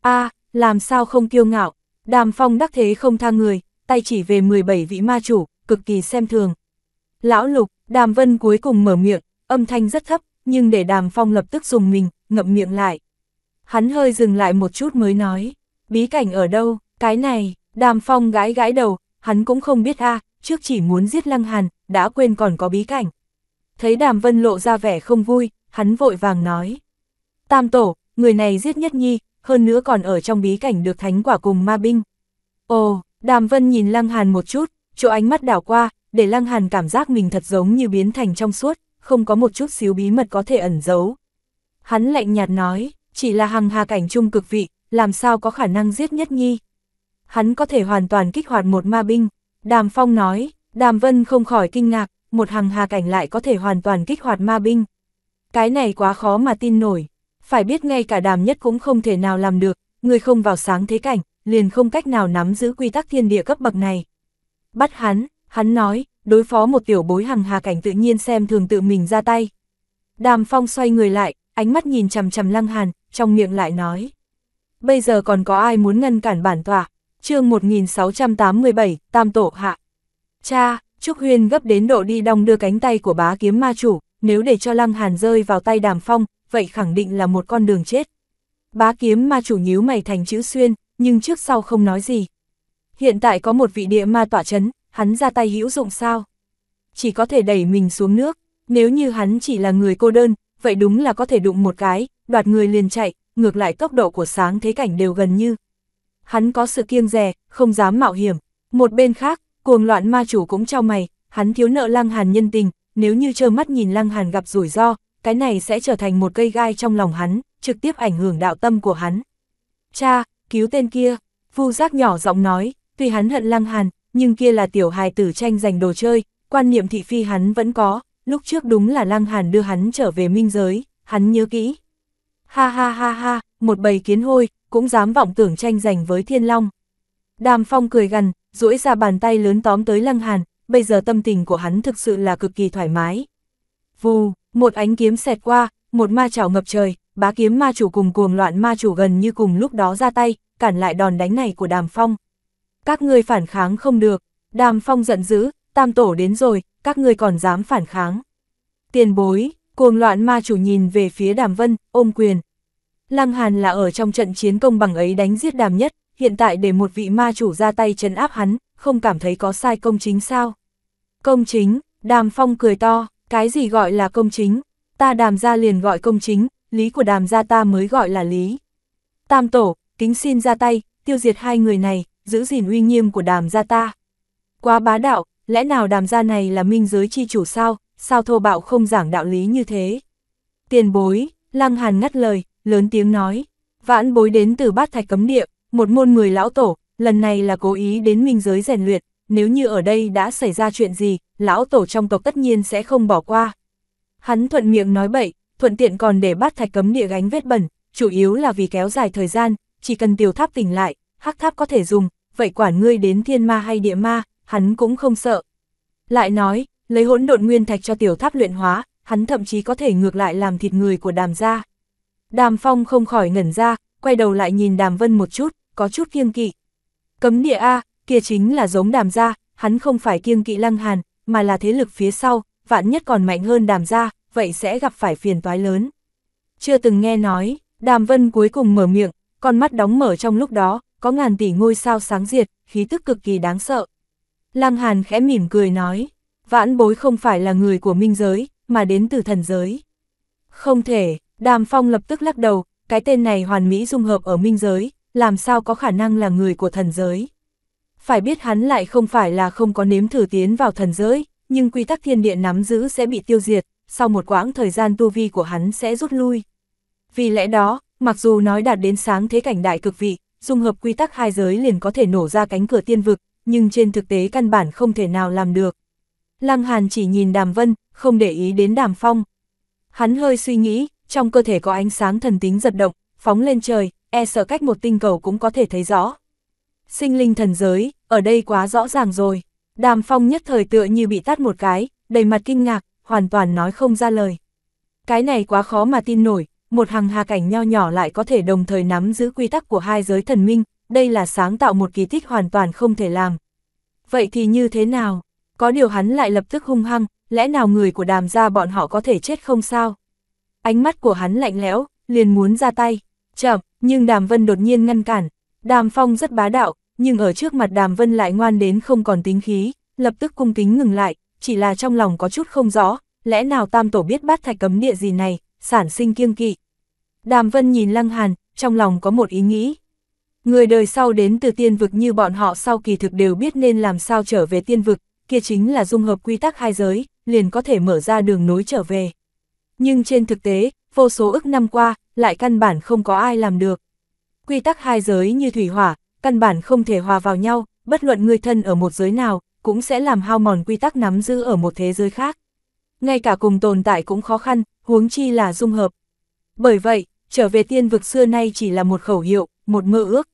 a làm sao không kiêu ngạo, đàm phong đắc thế không tha người, tay chỉ về 17 vị ma chủ, cực kỳ xem thường. Lão lục, đàm vân cuối cùng mở miệng, âm thanh rất thấp, nhưng để đàm phong lập tức dùng mình, ngậm miệng lại. Hắn hơi dừng lại một chút mới nói, bí cảnh ở đâu, cái này, đàm phong gãi gãi đầu, hắn cũng không biết a trước chỉ muốn giết lăng hàn, đã quên còn có bí cảnh. Thấy đàm vân lộ ra vẻ không vui, hắn vội vàng nói. Tam tổ, người này giết nhất nhi, hơn nữa còn ở trong bí cảnh được thánh quả cùng ma binh. Ồ, đàm vân nhìn lăng hàn một chút, chỗ ánh mắt đảo qua, để lăng hàn cảm giác mình thật giống như biến thành trong suốt, không có một chút xíu bí mật có thể ẩn giấu. Hắn lạnh nhạt nói, chỉ là hằng hà cảnh trung cực vị, làm sao có khả năng giết nhất nhi. Hắn có thể hoàn toàn kích hoạt một ma binh. Đàm Phong nói, Đàm Vân không khỏi kinh ngạc, một hàng hà cảnh lại có thể hoàn toàn kích hoạt ma binh. Cái này quá khó mà tin nổi, phải biết ngay cả đàm nhất cũng không thể nào làm được, người không vào sáng thế cảnh, liền không cách nào nắm giữ quy tắc thiên địa cấp bậc này. Bắt hắn, hắn nói, đối phó một tiểu bối hàng hà cảnh tự nhiên xem thường tự mình ra tay. Đàm Phong xoay người lại, ánh mắt nhìn chằm chằm Lăng Hàn, trong miệng lại nói. Bây giờ còn có ai muốn ngăn cản bản tòa? chương 1687, Tam Tổ Hạ. Cha, Trúc Huyên gấp đến độ đi đong đưa cánh tay của bá kiếm ma chủ, nếu để cho Lăng Hàn rơi vào tay đàm phong, vậy khẳng định là một con đường chết. Bá kiếm ma chủ nhíu mày thành chữ xuyên, nhưng trước sau không nói gì. Hiện tại có một vị địa ma tỏa chấn, hắn ra tay hữu dụng sao? Chỉ có thể đẩy mình xuống nước, nếu như hắn chỉ là người cô đơn, vậy đúng là có thể đụng một cái, đoạt người liền chạy, ngược lại tốc độ của sáng thế cảnh đều gần như. Hắn có sự kiêng rè, không dám mạo hiểm. Một bên khác, Cuồng loạn ma chủ cũng trao mày, hắn thiếu nợ Lăng Hàn nhân tình, nếu như trơ mắt nhìn Lăng Hàn gặp rủi ro, cái này sẽ trở thành một cây gai trong lòng hắn, trực tiếp ảnh hưởng đạo tâm của hắn. Cha, cứu tên kia, phu giác nhỏ giọng nói, tuy hắn hận Lăng Hàn, nhưng kia là tiểu hài tử tranh giành đồ chơi, quan niệm thị phi hắn vẫn có, lúc trước đúng là Lăng Hàn đưa hắn trở về minh giới, hắn nhớ kỹ. Ha ha ha ha, một bầy kiến hôi, cũng dám vọng tưởng tranh giành với Thiên Long. Đàm Phong cười gần duỗi ra bàn tay lớn tóm tới Lăng Hàn, bây giờ tâm tình của hắn thực sự là cực kỳ thoải mái. Vù, một ánh kiếm xẹt qua, một ma chảo ngập trời, bá kiếm ma chủ cùng cuồng loạn ma chủ gần như cùng lúc đó ra tay, cản lại đòn đánh này của Đàm Phong. Các ngươi phản kháng không được, Đàm Phong giận dữ, tam tổ đến rồi, các ngươi còn dám phản kháng. Tiền bối, cuồng loạn ma chủ nhìn về phía Đàm Vân, ôm quyền. Lăng Hàn là ở trong trận chiến công bằng ấy đánh giết Đàm Nhất, hiện tại để một vị ma chủ ra tay chấn áp hắn, không cảm thấy có sai công chính sao? Công chính, đàm phong cười to, cái gì gọi là công chính? Ta đàm ra liền gọi công chính, lý của đàm gia ta mới gọi là lý. Tam tổ, kính xin ra tay, tiêu diệt hai người này, giữ gìn uy nghiêm của đàm gia ta. Quá bá đạo, lẽ nào đàm gia này là minh giới chi chủ sao, sao thô bạo không giảng đạo lý như thế? Tiền bối, lăng hàn ngắt lời, lớn tiếng nói, vãn bối đến từ bát thạch cấm địa, một môn mười lão tổ, lần này là cố ý đến minh giới rèn luyện, nếu như ở đây đã xảy ra chuyện gì, lão tổ trong tộc tất nhiên sẽ không bỏ qua. Hắn thuận miệng nói bậy, thuận tiện còn để bát thạch cấm địa gánh vết bẩn, chủ yếu là vì kéo dài thời gian, chỉ cần tiểu tháp tỉnh lại, hắc tháp có thể dùng, vậy quản ngươi đến thiên ma hay địa ma, hắn cũng không sợ. Lại nói, lấy hỗn độn nguyên thạch cho tiểu tháp luyện hóa, hắn thậm chí có thể ngược lại làm thịt người của đàm gia. Đàm Phong không khỏi ngẩn ra, quay đầu lại nhìn Đàm Vân một chút, có chút kiêng kỵ. Cấm địa A, kia chính là giống đàm gia, hắn không phải kiêng kỵ lăng hàn, mà là thế lực phía sau, vạn nhất còn mạnh hơn đàm gia, vậy sẽ gặp phải phiền toái lớn. Chưa từng nghe nói, đàm vân cuối cùng mở miệng, con mắt đóng mở trong lúc đó, có ngàn tỷ ngôi sao sáng diệt, khí tức cực kỳ đáng sợ. Lăng hàn khẽ mỉm cười nói, vãn bối không phải là người của minh giới, mà đến từ thần giới. Không thể, đàm phong lập tức lắc đầu, cái tên này hoàn mỹ dung hợp ở minh giới, làm sao có khả năng là người của thần giới. Phải biết hắn lại không phải là không có nếm thử tiến vào thần giới, nhưng quy tắc thiên địa nắm giữ sẽ bị tiêu diệt, sau một quãng thời gian tu vi của hắn sẽ rút lui. Vì lẽ đó, mặc dù nói đạt đến sáng thế cảnh đại cực vị, dung hợp quy tắc hai giới liền có thể nổ ra cánh cửa tiên vực, nhưng trên thực tế căn bản không thể nào làm được. Lăng Hàn chỉ nhìn Đàm Vân, không để ý đến Đàm Phong. Hắn hơi suy nghĩ, trong cơ thể có ánh sáng thần tính giật động, phóng lên trời, e sợ cách một tinh cầu cũng có thể thấy rõ. Sinh linh thần giới, ở đây quá rõ ràng rồi. Đàm Phong nhất thời tựa như bị tắt một cái, đầy mặt kinh ngạc, hoàn toàn nói không ra lời. Cái này quá khó mà tin nổi, một hàng hà cảnh nho nhỏ lại có thể đồng thời nắm giữ quy tắc của hai giới thần minh, đây là sáng tạo một kỳ tích hoàn toàn không thể làm. Vậy thì như thế nào? Có điều hắn lại lập tức hung hăng, lẽ nào người của đàm gia bọn họ có thể chết không sao? Ánh mắt của hắn lạnh lẽo, liền muốn ra tay chậm, nhưng Đàm Vân đột nhiên ngăn cản. Đàm Phong rất bá đạo, nhưng ở trước mặt Đàm Vân lại ngoan đến không còn tính khí, lập tức cung kính ngừng lại, chỉ là trong lòng có chút không rõ, lẽ nào tam tổ biết bát thạch cấm địa gì này, sản sinh kiêng kỵ. Đàm Vân nhìn Lăng Hàn, trong lòng có một ý nghĩ. Người đời sau đến từ tiên vực như bọn họ sau kỳ thực đều biết nên làm sao trở về tiên vực, kia chính là dung hợp quy tắc hai giới, liền có thể mở ra đường nối trở về. Nhưng trên thực tế, vô số ức năm qua, lại căn bản không có ai làm được. Quy tắc hai giới như thủy hỏa, căn bản không thể hòa vào nhau, bất luận người thân ở một giới nào, cũng sẽ làm hao mòn quy tắc nắm giữ ở một thế giới khác. Ngay cả cùng tồn tại cũng khó khăn, huống chi là dung hợp. Bởi vậy, trở về tiên vực xưa nay chỉ là một khẩu hiệu, một mơ ước.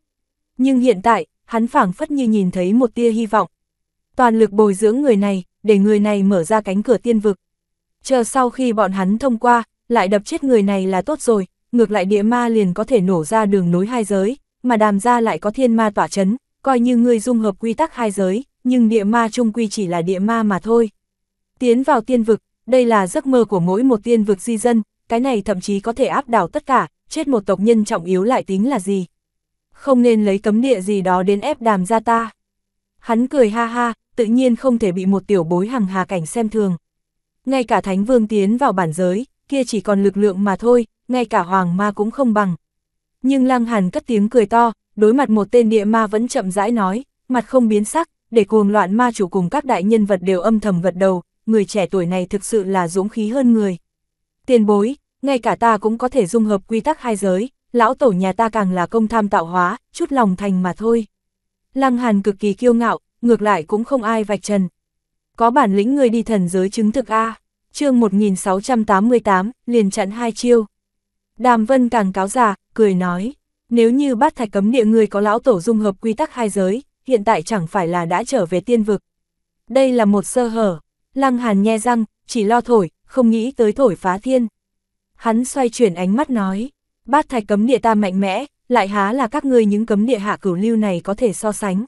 Nhưng hiện tại, hắn phảng phất như nhìn thấy một tia hy vọng. Toàn lực bồi dưỡng người này, để người này mở ra cánh cửa tiên vực. Chờ sau khi bọn hắn thông qua, lại đập chết người này là tốt rồi, ngược lại địa ma liền có thể nổ ra đường nối hai giới, mà đàm gia lại có thiên ma tỏa chấn, coi như ngươi dung hợp quy tắc hai giới, nhưng địa ma chung quy chỉ là địa ma mà thôi. Tiến vào tiên vực, đây là giấc mơ của mỗi một tiên vực di dân, cái này thậm chí có thể áp đảo tất cả, chết một tộc nhân trọng yếu lại tính là gì. Không nên lấy cấm địa gì đó đến ép đàm gia ta. Hắn cười ha ha, tự nhiên không thể bị một tiểu bối hằng hà cảnh xem thường. Ngay cả Thánh Vương tiến vào bản giới, kia chỉ còn lực lượng mà thôi, ngay cả hoàng ma cũng không bằng. Nhưng Lăng Hàn cất tiếng cười to, đối mặt một tên địa ma vẫn chậm rãi nói, mặt không biến sắc, để cuồng loạn ma chủ cùng các đại nhân vật đều âm thầm gật đầu, người trẻ tuổi này thực sự là dũng khí hơn người. Tiền bối, ngay cả ta cũng có thể dung hợp quy tắc hai giới, lão tổ nhà ta càng là công tham tạo hóa, chút lòng thành mà thôi. Lăng Hàn cực kỳ kiêu ngạo, ngược lại cũng không ai vạch trần. Có bản lĩnh người đi thần giới chứng thực A. À chương 1688, liền chặn hai chiêu. Đàm Vân càng cáo già, cười nói, nếu như bát thạch cấm địa người có lão tổ dung hợp quy tắc hai giới, hiện tại chẳng phải là đã trở về tiên vực. Đây là một sơ hở, lăng hàn nhe răng, chỉ lo thổi, không nghĩ tới thổi phá thiên. Hắn xoay chuyển ánh mắt nói, bát thạch cấm địa ta mạnh mẽ, lại há là các ngươi những cấm địa hạ cửu lưu này có thể so sánh.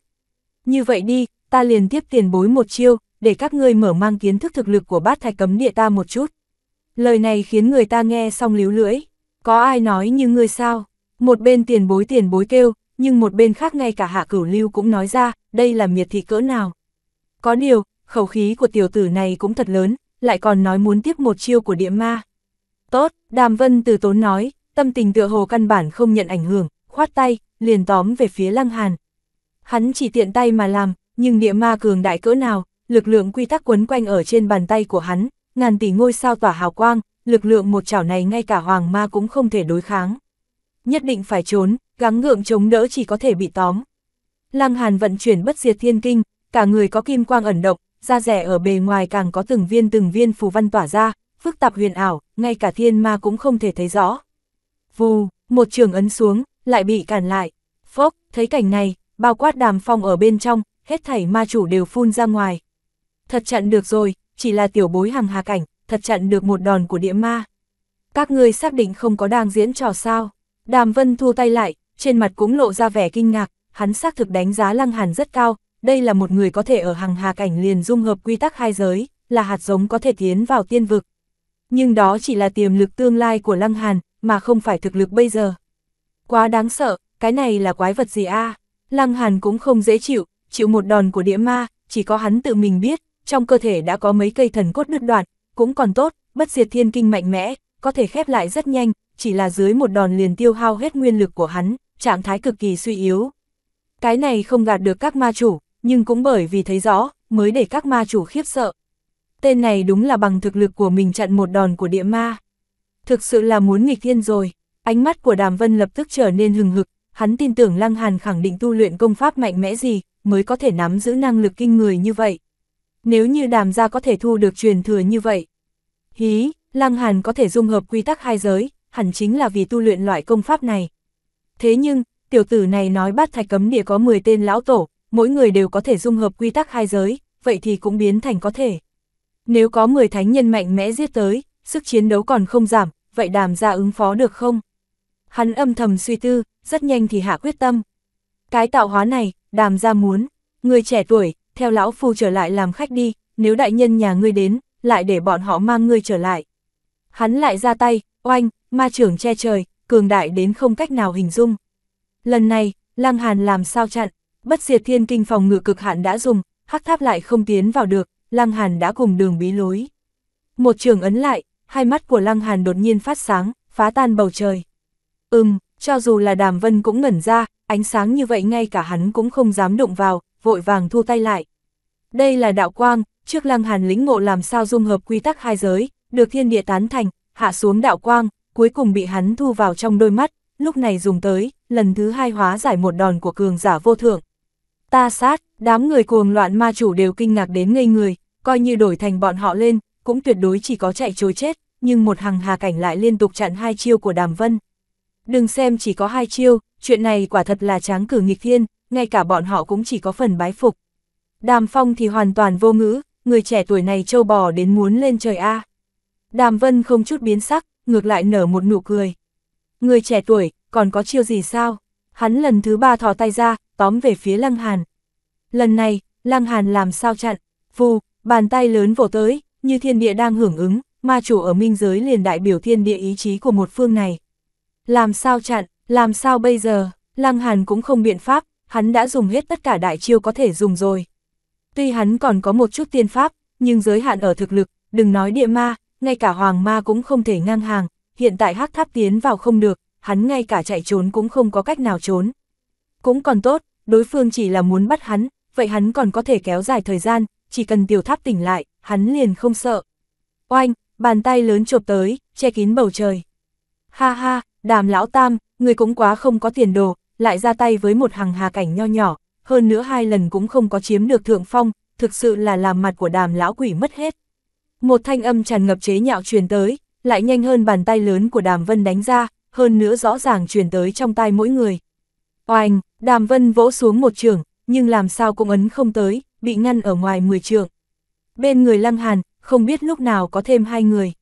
Như vậy đi, ta liền tiếp tiền bối một chiêu, để các ngươi mở mang kiến thức thực lực của bát thạch cấm địa ta một chút. Lời này khiến người ta nghe xong líu lưỡi. Có ai nói như ngươi sao? Một bên tiền bối tiền bối kêu, nhưng một bên khác ngay cả hạ cửu lưu cũng nói ra, đây là miệt thị cỡ nào. Có điều, khẩu khí của tiểu tử này cũng thật lớn, lại còn nói muốn tiếp một chiêu của địa ma. Tốt, đàm vân từ tốn nói, tâm tình tựa hồ căn bản không nhận ảnh hưởng, khoát tay, liền tóm về phía lăng hàn. Hắn chỉ tiện tay mà làm, nhưng địa ma cường đại cỡ nào, lực lượng quy tắc quấn quanh ở trên bàn tay của hắn, ngàn tỷ ngôi sao tỏa hào quang, lực lượng một chảo này ngay cả hoàng ma cũng không thể đối kháng. Nhất định phải trốn, gắng ngượng chống đỡ chỉ có thể bị tóm. Lăng Hàn vận chuyển bất diệt thiên kinh, cả người có kim quang ẩn động, da rẻ ở bề ngoài càng có từng viên từng viên phù văn tỏa ra, phức tạp huyền ảo, ngay cả thiên ma cũng không thể thấy rõ. Vù, một trường ấn xuống, lại bị cản lại. Phốc, thấy cảnh này, bao quát đàm phong ở bên trong, hết thảy ma chủ đều phun ra ngoài thật chặn được rồi, chỉ là tiểu bối hàng hà cảnh, thật chặn được một đòn của địa ma. Các ngươi xác định không có đang diễn trò sao? Đàm Vân thua tay lại, trên mặt cũng lộ ra vẻ kinh ngạc, hắn xác thực đánh giá Lăng Hàn rất cao, đây là một người có thể ở hàng hà cảnh liền dung hợp quy tắc hai giới, là hạt giống có thể tiến vào tiên vực. Nhưng đó chỉ là tiềm lực tương lai của Lăng Hàn, mà không phải thực lực bây giờ. Quá đáng sợ, cái này là quái vật gì a? À? Lăng Hàn cũng không dễ chịu, chịu một đòn của địa ma, chỉ có hắn tự mình biết, trong cơ thể đã có mấy cây thần cốt đứt đoạn, cũng còn tốt, bất diệt thiên kinh mạnh mẽ, có thể khép lại rất nhanh, chỉ là dưới một đòn liền tiêu hao hết nguyên lực của hắn, trạng thái cực kỳ suy yếu. Cái này không gạt được các ma chủ, nhưng cũng bởi vì thấy rõ, mới để các ma chủ khiếp sợ. Tên này đúng là bằng thực lực của mình chặn một đòn của địa ma. Thực sự là muốn nghịch thiên rồi, ánh mắt của Đàm Vân lập tức trở nên hừng hực, hắn tin tưởng Lăng Hàn khẳng định tu luyện công pháp mạnh mẽ gì, mới có thể nắm giữ năng lực kinh người như vậy. Nếu như đàm gia có thể thu được truyền thừa như vậy. Hí, Lăng Hàn có thể dung hợp quy tắc hai giới, hẳn chính là vì tu luyện loại công pháp này. Thế nhưng, tiểu tử này nói bát thạch cấm địa có 10 tên lão tổ, mỗi người đều có thể dung hợp quy tắc hai giới, vậy thì cũng biến thành có thể. Nếu có 10 thánh nhân mạnh mẽ giết tới, sức chiến đấu còn không giảm, vậy đàm gia ứng phó được không? Hắn âm thầm suy tư, rất nhanh thì hạ quyết tâm. Cái tạo hóa này, đàm gia muốn, người trẻ tuổi, theo lão phu trở lại làm khách đi, nếu đại nhân nhà ngươi đến, lại để bọn họ mang ngươi trở lại. Hắn lại ra tay, oanh, ma trưởng che trời, cường đại đến không cách nào hình dung. Lần này, Lăng Hàn làm sao chặn, bất diệt thiên kinh phòng ngự cực hạn đã dùng, hắc tháp lại không tiến vào được, Lăng Hàn đã cùng đường bí lối. Một trường ấn lại, hai mắt của Lăng Hàn đột nhiên phát sáng, phá tan bầu trời. Ừm, cho dù là đàm vân cũng ngẩn ra, ánh sáng như vậy ngay cả hắn cũng không dám đụng vào, vội vàng thu tay lại. Đây là đạo quang, trước lăng hàn lĩnh ngộ làm sao dung hợp quy tắc hai giới, được thiên địa tán thành, hạ xuống đạo quang, cuối cùng bị hắn thu vào trong đôi mắt, lúc này dùng tới, lần thứ hai hóa giải một đòn của cường giả vô thượng. Ta sát, đám người cuồng loạn ma chủ đều kinh ngạc đến ngây người, coi như đổi thành bọn họ lên, cũng tuyệt đối chỉ có chạy trối chết, nhưng một hàng hà cảnh lại liên tục chặn hai chiêu của đàm vân. Đừng xem chỉ có hai chiêu, chuyện này quả thật là tráng cử nghịch thiên, ngay cả bọn họ cũng chỉ có phần bái phục. Đàm Phong thì hoàn toàn vô ngữ, người trẻ tuổi này trâu bò đến muốn lên trời A. Đàm Vân không chút biến sắc, ngược lại nở một nụ cười. Người trẻ tuổi, còn có chiêu gì sao? Hắn lần thứ ba thò tay ra, tóm về phía Lăng Hàn. Lần này, Lăng Hàn làm sao chặn, vù, bàn tay lớn vỗ tới, như thiên địa đang hưởng ứng, ma chủ ở minh giới liền đại biểu thiên địa ý chí của một phương này. Làm sao chặn, làm sao bây giờ, Lăng Hàn cũng không biện pháp, hắn đã dùng hết tất cả đại chiêu có thể dùng rồi. Tuy hắn còn có một chút tiên pháp, nhưng giới hạn ở thực lực, đừng nói địa ma, ngay cả hoàng ma cũng không thể ngang hàng, hiện tại hắc tháp tiến vào không được, hắn ngay cả chạy trốn cũng không có cách nào trốn. Cũng còn tốt, đối phương chỉ là muốn bắt hắn, vậy hắn còn có thể kéo dài thời gian, chỉ cần tiểu tháp tỉnh lại, hắn liền không sợ. Oanh, bàn tay lớn chộp tới, che kín bầu trời. Ha ha, đàm lão tam, người cũng quá không có tiền đồ, lại ra tay với một hàng hà cảnh nho nhỏ, hơn nữa hai lần cũng không có chiếm được thượng phong, thực sự là làm mặt của đàm lão quỷ mất hết. Một thanh âm tràn ngập chế nhạo truyền tới, lại nhanh hơn bàn tay lớn của đàm vân đánh ra, hơn nữa rõ ràng truyền tới trong tai mỗi người. Oanh, đàm vân vỗ xuống một trường, nhưng làm sao cũng ấn không tới, bị ngăn ở ngoài 10 trường. Bên người lăng hàn, không biết lúc nào có thêm hai người.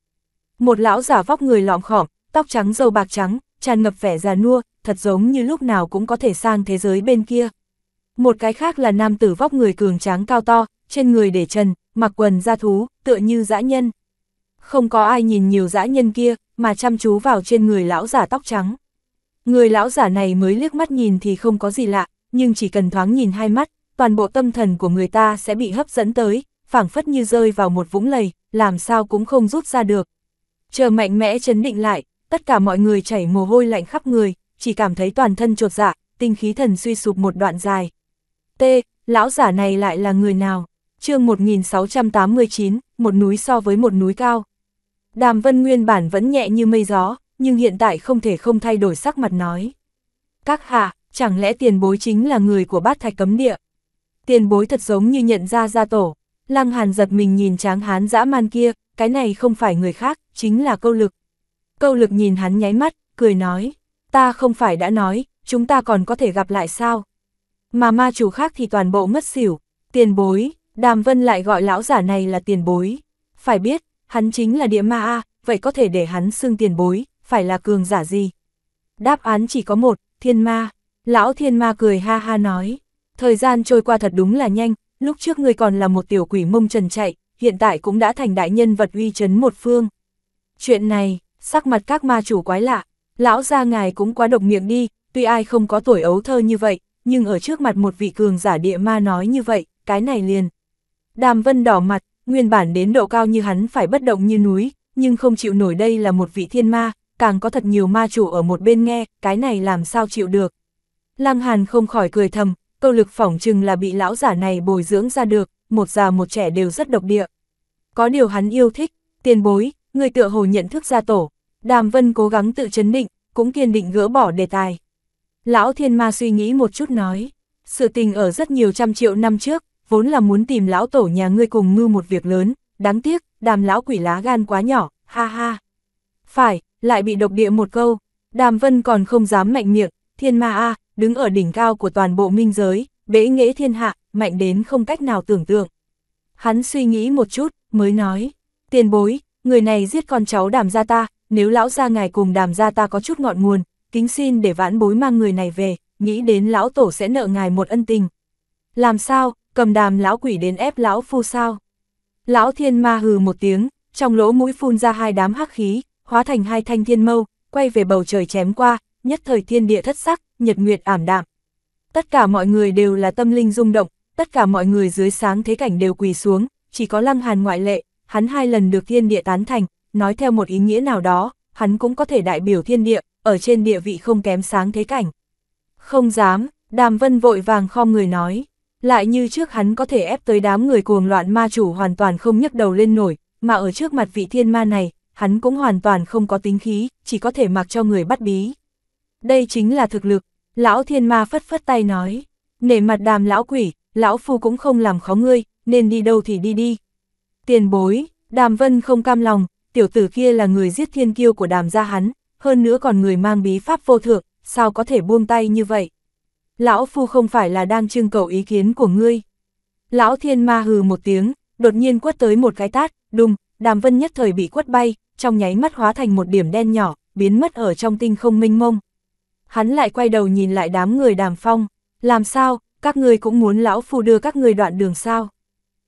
Một lão giả vóc người lọm khỏm, tóc trắng dâu bạc trắng, tràn ngập vẻ già nua, thật giống như lúc nào cũng có thể sang thế giới bên kia một cái khác là nam tử vóc người cường tráng cao to, trên người để trần, mặc quần da thú, tựa như dã nhân. Không có ai nhìn nhiều dã nhân kia, mà chăm chú vào trên người lão giả tóc trắng. Người lão giả này mới liếc mắt nhìn thì không có gì lạ, nhưng chỉ cần thoáng nhìn hai mắt, toàn bộ tâm thần của người ta sẽ bị hấp dẫn tới, phảng phất như rơi vào một vũng lầy, làm sao cũng không rút ra được. Chờ mạnh mẽ chấn định lại, tất cả mọi người chảy mồ hôi lạnh khắp người, chỉ cảm thấy toàn thân trột dạ, tinh khí thần suy sụp một đoạn dài. T, lão giả này lại là người nào? chương 1689, một núi so với một núi cao. Đàm Vân nguyên bản vẫn nhẹ như mây gió, nhưng hiện tại không thể không thay đổi sắc mặt nói. Các hạ, chẳng lẽ tiền bối chính là người của bát thạch cấm địa? Tiền bối thật giống như nhận ra gia tổ. Lăng Hàn giật mình nhìn tráng hán dã man kia, cái này không phải người khác, chính là câu lực. Câu lực nhìn hắn nháy mắt, cười nói, ta không phải đã nói, chúng ta còn có thể gặp lại sao? Mà ma chủ khác thì toàn bộ ngất xỉu, tiền bối, Đàm Vân lại gọi lão giả này là tiền bối. Phải biết, hắn chính là địa ma A, vậy có thể để hắn xưng tiền bối, phải là cường giả gì? Đáp án chỉ có một, thiên ma. Lão thiên ma cười ha ha nói, thời gian trôi qua thật đúng là nhanh, lúc trước người còn là một tiểu quỷ mông trần chạy, hiện tại cũng đã thành đại nhân vật uy chấn một phương. Chuyện này, sắc mặt các ma chủ quái lạ, lão gia ngài cũng quá độc miệng đi, tuy ai không có tuổi ấu thơ như vậy, nhưng ở trước mặt một vị cường giả địa ma nói như vậy, cái này liền. Đàm Vân đỏ mặt, nguyên bản đến độ cao như hắn phải bất động như núi, nhưng không chịu nổi đây là một vị thiên ma, càng có thật nhiều ma chủ ở một bên nghe, cái này làm sao chịu được. Lăng Hàn không khỏi cười thầm, câu lực phỏng chừng là bị lão giả này bồi dưỡng ra được, một già một trẻ đều rất độc địa. Có điều hắn yêu thích, tiền bối, người tựa hồ nhận thức ra tổ, Đàm Vân cố gắng tự chấn định, cũng kiên định gỡ bỏ đề tài. Lão thiên ma suy nghĩ một chút nói, sự tình ở rất nhiều trăm triệu năm trước, vốn là muốn tìm lão tổ nhà ngươi cùng ngư một việc lớn, đáng tiếc, đàm lão quỷ lá gan quá nhỏ, ha ha. Phải, lại bị độc địa một câu, đàm vân còn không dám mạnh miệng, thiên ma a, đứng ở đỉnh cao của toàn bộ minh giới, bế nghễ thiên hạ, mạnh đến không cách nào tưởng tượng. Hắn suy nghĩ một chút, mới nói, tiền bối, người này giết con cháu đàm gia ta, nếu lão gia ngài cùng đàm gia ta có chút ngọn nguồn, kính xin để vãn bối mang người này về, nghĩ đến lão tổ sẽ nợ ngài một ân tình. Làm sao, cầm đàm lão quỷ đến ép lão phu sao? Lão thiên ma hừ một tiếng, trong lỗ mũi phun ra hai đám hắc khí, hóa thành hai thanh thiên mâu, quay về bầu trời chém qua, nhất thời thiên địa thất sắc, nhật nguyệt ảm đạm. Tất cả mọi người đều là tâm linh rung động, tất cả mọi người dưới sáng thế cảnh đều quỳ xuống, chỉ có lăng hàn ngoại lệ, hắn hai lần được thiên địa tán thành, nói theo một ý nghĩa nào đó, hắn cũng có thể đại biểu thiên địa, ở trên địa vị không kém sáng thế cảnh. Không dám, đàm vân vội vàng khom người nói, lại như trước hắn có thể ép tới đám người cuồng loạn ma chủ hoàn toàn không nhấc đầu lên nổi, mà ở trước mặt vị thiên ma này, hắn cũng hoàn toàn không có tính khí, chỉ có thể mặc cho người bắt bí. Đây chính là thực lực, lão thiên ma phất phất tay nói, nể mặt đàm lão quỷ, lão phu cũng không làm khó ngươi, nên đi đâu thì đi đi. Tiền bối, đàm vân không cam lòng, tiểu tử kia là người giết thiên kiêu của đàm gia hắn, hơn nữa còn người mang bí pháp vô thượng, sao có thể buông tay như vậy? Lão Phu không phải là đang trưng cầu ý kiến của ngươi. Lão Thiên Ma hừ một tiếng, đột nhiên quất tới một cái tát, đùng, đàm vân nhất thời bị quất bay, trong nháy mắt hóa thành một điểm đen nhỏ, biến mất ở trong tinh không minh mông. Hắn lại quay đầu nhìn lại đám người đàm phong, làm sao, các ngươi cũng muốn lão phu đưa các người đoạn đường sao?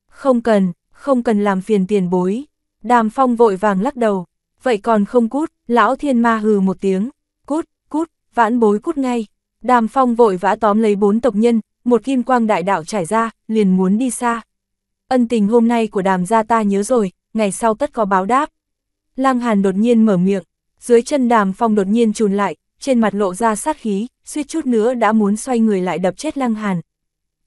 Không cần, không cần làm phiền tiền bối. Đàm phong vội vàng lắc đầu, vậy còn không cút, Lão thiên ma hừ một tiếng, cút, cút, vãn bối cút ngay. Đàm phong vội vã tóm lấy bốn tộc nhân, một kim quang đại đạo trải ra, liền muốn đi xa. Ân tình hôm nay của đàm gia ta nhớ rồi, ngày sau tất có báo đáp. Lăng Hàn đột nhiên mở miệng, dưới chân đàm phong đột nhiên trùn lại, trên mặt lộ ra sát khí, suýt chút nữa đã muốn xoay người lại đập chết Lăng Hàn.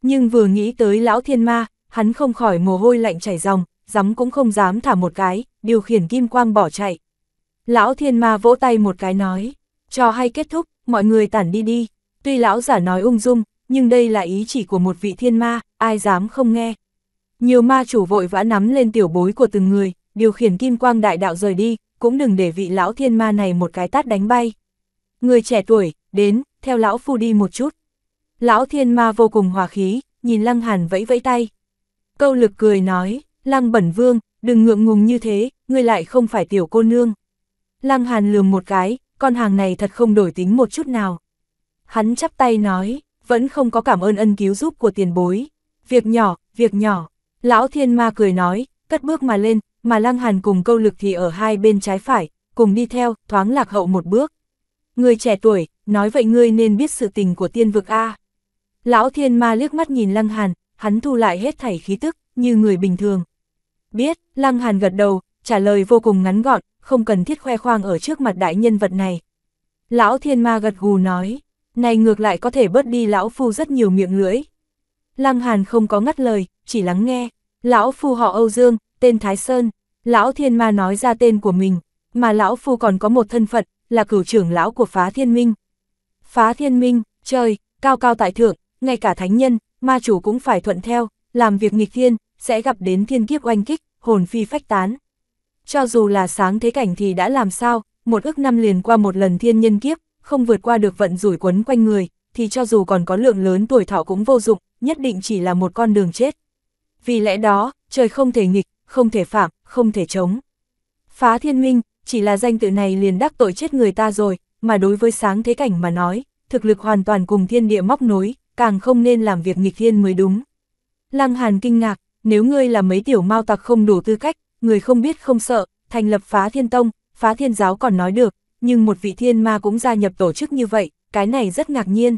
Nhưng vừa nghĩ tới lão thiên ma, hắn không khỏi mồ hôi lạnh chảy ròng, dám cũng không dám thả một cái, điều khiển kim quang bỏ chạy. Lão thiên ma vỗ tay một cái nói, cho hay kết thúc, mọi người tản đi đi. Tuy lão giả nói ung dung, nhưng đây là ý chỉ của một vị thiên ma, ai dám không nghe. Nhiều ma chủ vội vã nắm lên tiểu bối của từng người, điều khiển kim quang đại đạo rời đi, cũng đừng để vị lão thiên ma này một cái tát đánh bay. Người trẻ tuổi, đến, theo lão phu đi một chút. Lão thiên ma vô cùng hòa khí, nhìn lăng hàn vẫy vẫy tay. Câu lực cười nói, lăng bẩn vương, đừng ngượng ngùng như thế, ngươi lại không phải tiểu cô nương. Lăng Hàn lườm một cái, con hàng này thật không đổi tính một chút nào. Hắn chắp tay nói, vẫn không có cảm ơn ân cứu giúp của tiền bối. Việc nhỏ, việc nhỏ. Lão Thiên Ma cười nói, cất bước mà lên, mà Lăng Hàn cùng câu lực thì ở hai bên trái phải, cùng đi theo, thoáng lạc hậu một bước. Người trẻ tuổi, nói vậy ngươi nên biết sự tình của tiên vực A. Lão Thiên Ma liếc mắt nhìn Lăng Hàn, hắn thu lại hết thảy khí tức, như người bình thường. Biết, Lăng Hàn gật đầu, trả lời vô cùng ngắn gọn, không cần thiết khoe khoang ở trước mặt đại nhân vật này. Lão thiên ma gật gù nói, này ngược lại có thể bớt đi lão phu rất nhiều miệng lưỡi. Lăng Hàn không có ngắt lời, chỉ lắng nghe, lão phu họ Âu Dương, tên Thái Sơn, lão thiên ma nói ra tên của mình, mà lão phu còn có một thân phận, là cửu trưởng lão của phá thiên minh. Phá thiên minh, trời, cao cao tại thượng, ngay cả thánh nhân, ma chủ cũng phải thuận theo, làm việc nghịch thiên, sẽ gặp đến thiên kiếp oanh kích, hồn phi phách tán cho dù là sáng thế cảnh thì đã làm sao, một ước năm liền qua một lần thiên nhân kiếp, không vượt qua được vận rủi quấn quanh người, thì cho dù còn có lượng lớn tuổi thọ cũng vô dụng, nhất định chỉ là một con đường chết. Vì lẽ đó, trời không thể nghịch, không thể phạm, không thể chống. Phá thiên minh, chỉ là danh tự này liền đắc tội chết người ta rồi, mà đối với sáng thế cảnh mà nói, thực lực hoàn toàn cùng thiên địa móc nối, càng không nên làm việc nghịch thiên mới đúng. Lăng Hàn kinh ngạc, nếu ngươi là mấy tiểu mau tặc không đủ tư cách, người không biết không sợ, thành lập phá thiên tông, phá thiên giáo còn nói được, nhưng một vị thiên ma cũng gia nhập tổ chức như vậy, cái này rất ngạc nhiên.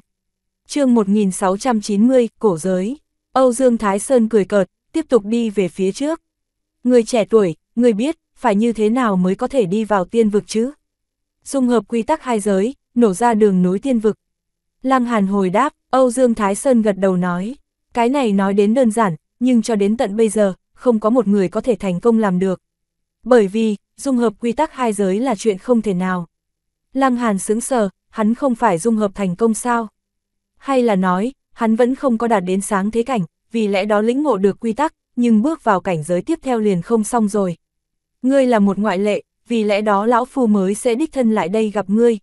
chương 1690, cổ giới, Âu Dương Thái Sơn cười cợt, tiếp tục đi về phía trước. Người trẻ tuổi, người biết, phải như thế nào mới có thể đi vào tiên vực chứ? Dung hợp quy tắc hai giới, nổ ra đường núi tiên vực. Lăng Hàn hồi đáp, Âu Dương Thái Sơn gật đầu nói, cái này nói đến đơn giản, nhưng cho đến tận bây giờ, không có một người có thể thành công làm được. Bởi vì, dung hợp quy tắc hai giới là chuyện không thể nào. Lăng Hàn sững sờ, hắn không phải dung hợp thành công sao? Hay là nói, hắn vẫn không có đạt đến sáng thế cảnh, vì lẽ đó lĩnh ngộ được quy tắc, nhưng bước vào cảnh giới tiếp theo liền không xong rồi. Ngươi là một ngoại lệ, vì lẽ đó lão phu mới sẽ đích thân lại đây gặp ngươi.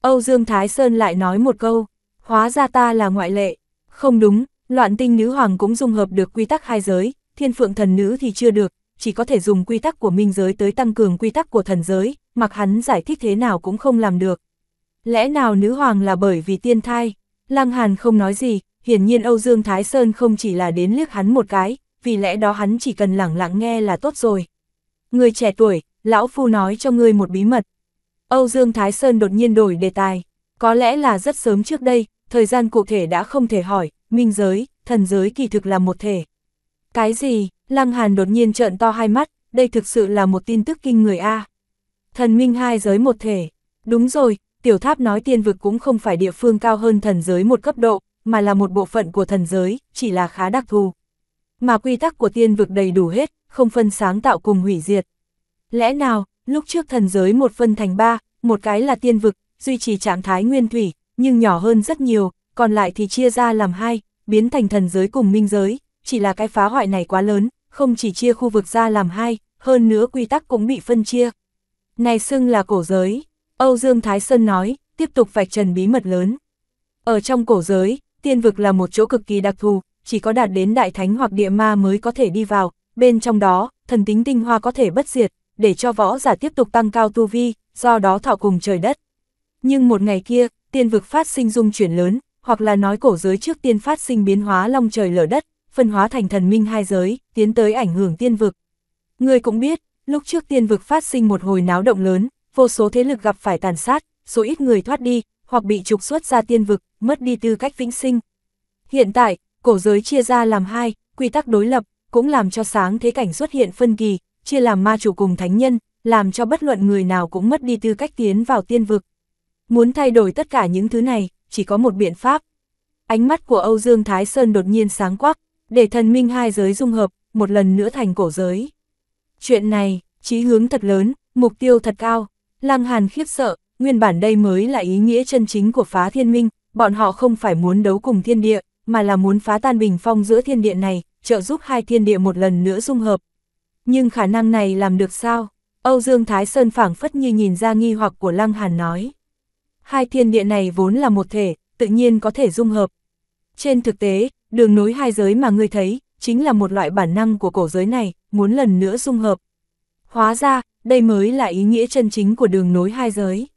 Âu Dương Thái Sơn lại nói một câu, hóa ra ta là ngoại lệ, không đúng, loạn tinh nữ hoàng cũng dung hợp được quy tắc hai giới, thiên phượng thần nữ thì chưa được, chỉ có thể dùng quy tắc của minh giới tới tăng cường quy tắc của thần giới, mặc hắn giải thích thế nào cũng không làm được. Lẽ nào nữ hoàng là bởi vì tiên thai? Lăng Hàn không nói gì, hiển nhiên Âu Dương Thái Sơn không chỉ là đến liếc hắn một cái, vì lẽ đó hắn chỉ cần lẳng lặng nghe là tốt rồi. Người trẻ tuổi, lão phu nói cho ngươi một bí mật. Âu Dương Thái Sơn đột nhiên đổi đề tài, có lẽ là rất sớm trước đây, thời gian cụ thể đã không thể hỏi, minh giới, thần giới kỳ thực là một thể. Cái gì? Lăng Hàn đột nhiên trợn to hai mắt, đây thực sự là một tin tức kinh người a. Thần minh hai giới một thể. Đúng rồi, tiểu tháp nói tiên vực cũng không phải địa phương cao hơn thần giới một cấp độ, mà là một bộ phận của thần giới, chỉ là khá đặc thù. Mà quy tắc của tiên vực đầy đủ hết, không phân sáng tạo cùng hủy diệt. Lẽ nào, lúc trước thần giới một phân thành ba, một cái là tiên vực, duy trì trạng thái nguyên thủy, nhưng nhỏ hơn rất nhiều, còn lại thì chia ra làm hai, biến thành thần giới cùng minh giới, chỉ là cái phá hoại này quá lớn, không chỉ chia khu vực ra làm hai, hơn nữa quy tắc cũng bị phân chia. Này xưng là cổ giới, Âu Dương Thái Sơn nói, tiếp tục vạch trần bí mật lớn. Ở trong cổ giới, tiên vực là một chỗ cực kỳ đặc thù, chỉ có đạt đến đại thánh hoặc địa ma mới có thể đi vào, bên trong đó, thần tính tinh hoa có thể bất diệt, để cho võ giả tiếp tục tăng cao tu vi, do đó thọ cùng trời đất. Nhưng một ngày kia, tiên vực phát sinh dung chuyển lớn, hoặc là nói cổ giới trước tiên phát sinh biến hóa long trời lở đất, phân hóa thành thần minh hai giới, tiến tới ảnh hưởng tiên vực. Người cũng biết, lúc trước tiên vực phát sinh một hồi náo động lớn, vô số thế lực gặp phải tàn sát, số ít người thoát đi, hoặc bị trục xuất ra tiên vực, mất đi tư cách vĩnh sinh. Hiện tại, cổ giới chia ra làm hai, quy tắc đối lập, cũng làm cho sáng thế cảnh xuất hiện phân kỳ, chia làm ma chủ cùng thánh nhân, làm cho bất luận người nào cũng mất đi tư cách tiến vào tiên vực. Muốn thay đổi tất cả những thứ này, chỉ có một biện pháp. Ánh mắt của Âu Dương Thái Sơn đột nhiên sáng quắc, để thần minh hai giới dung hợp, một lần nữa thành cổ giới. Chuyện này, chí hướng thật lớn, mục tiêu thật cao, Lăng Hàn khiếp sợ, nguyên bản đây mới là ý nghĩa chân chính của phá thiên minh, bọn họ không phải muốn đấu cùng thiên địa, mà là muốn phá tan bình phong giữa thiên địa này, trợ giúp hai thiên địa một lần nữa dung hợp. Nhưng khả năng này làm được sao? Âu Dương Thái Sơn phảng phất như nhìn ra nghi hoặc của Lăng Hàn nói. Hai thiên địa này vốn là một thể, tự nhiên có thể dung hợp. Trên thực tế, Đường nối hai giới mà ngươi thấy, chính là một loại bản năng của cổ giới này, muốn lần nữa dung hợp. Hóa ra, đây mới là ý nghĩa chân chính của đường nối hai giới.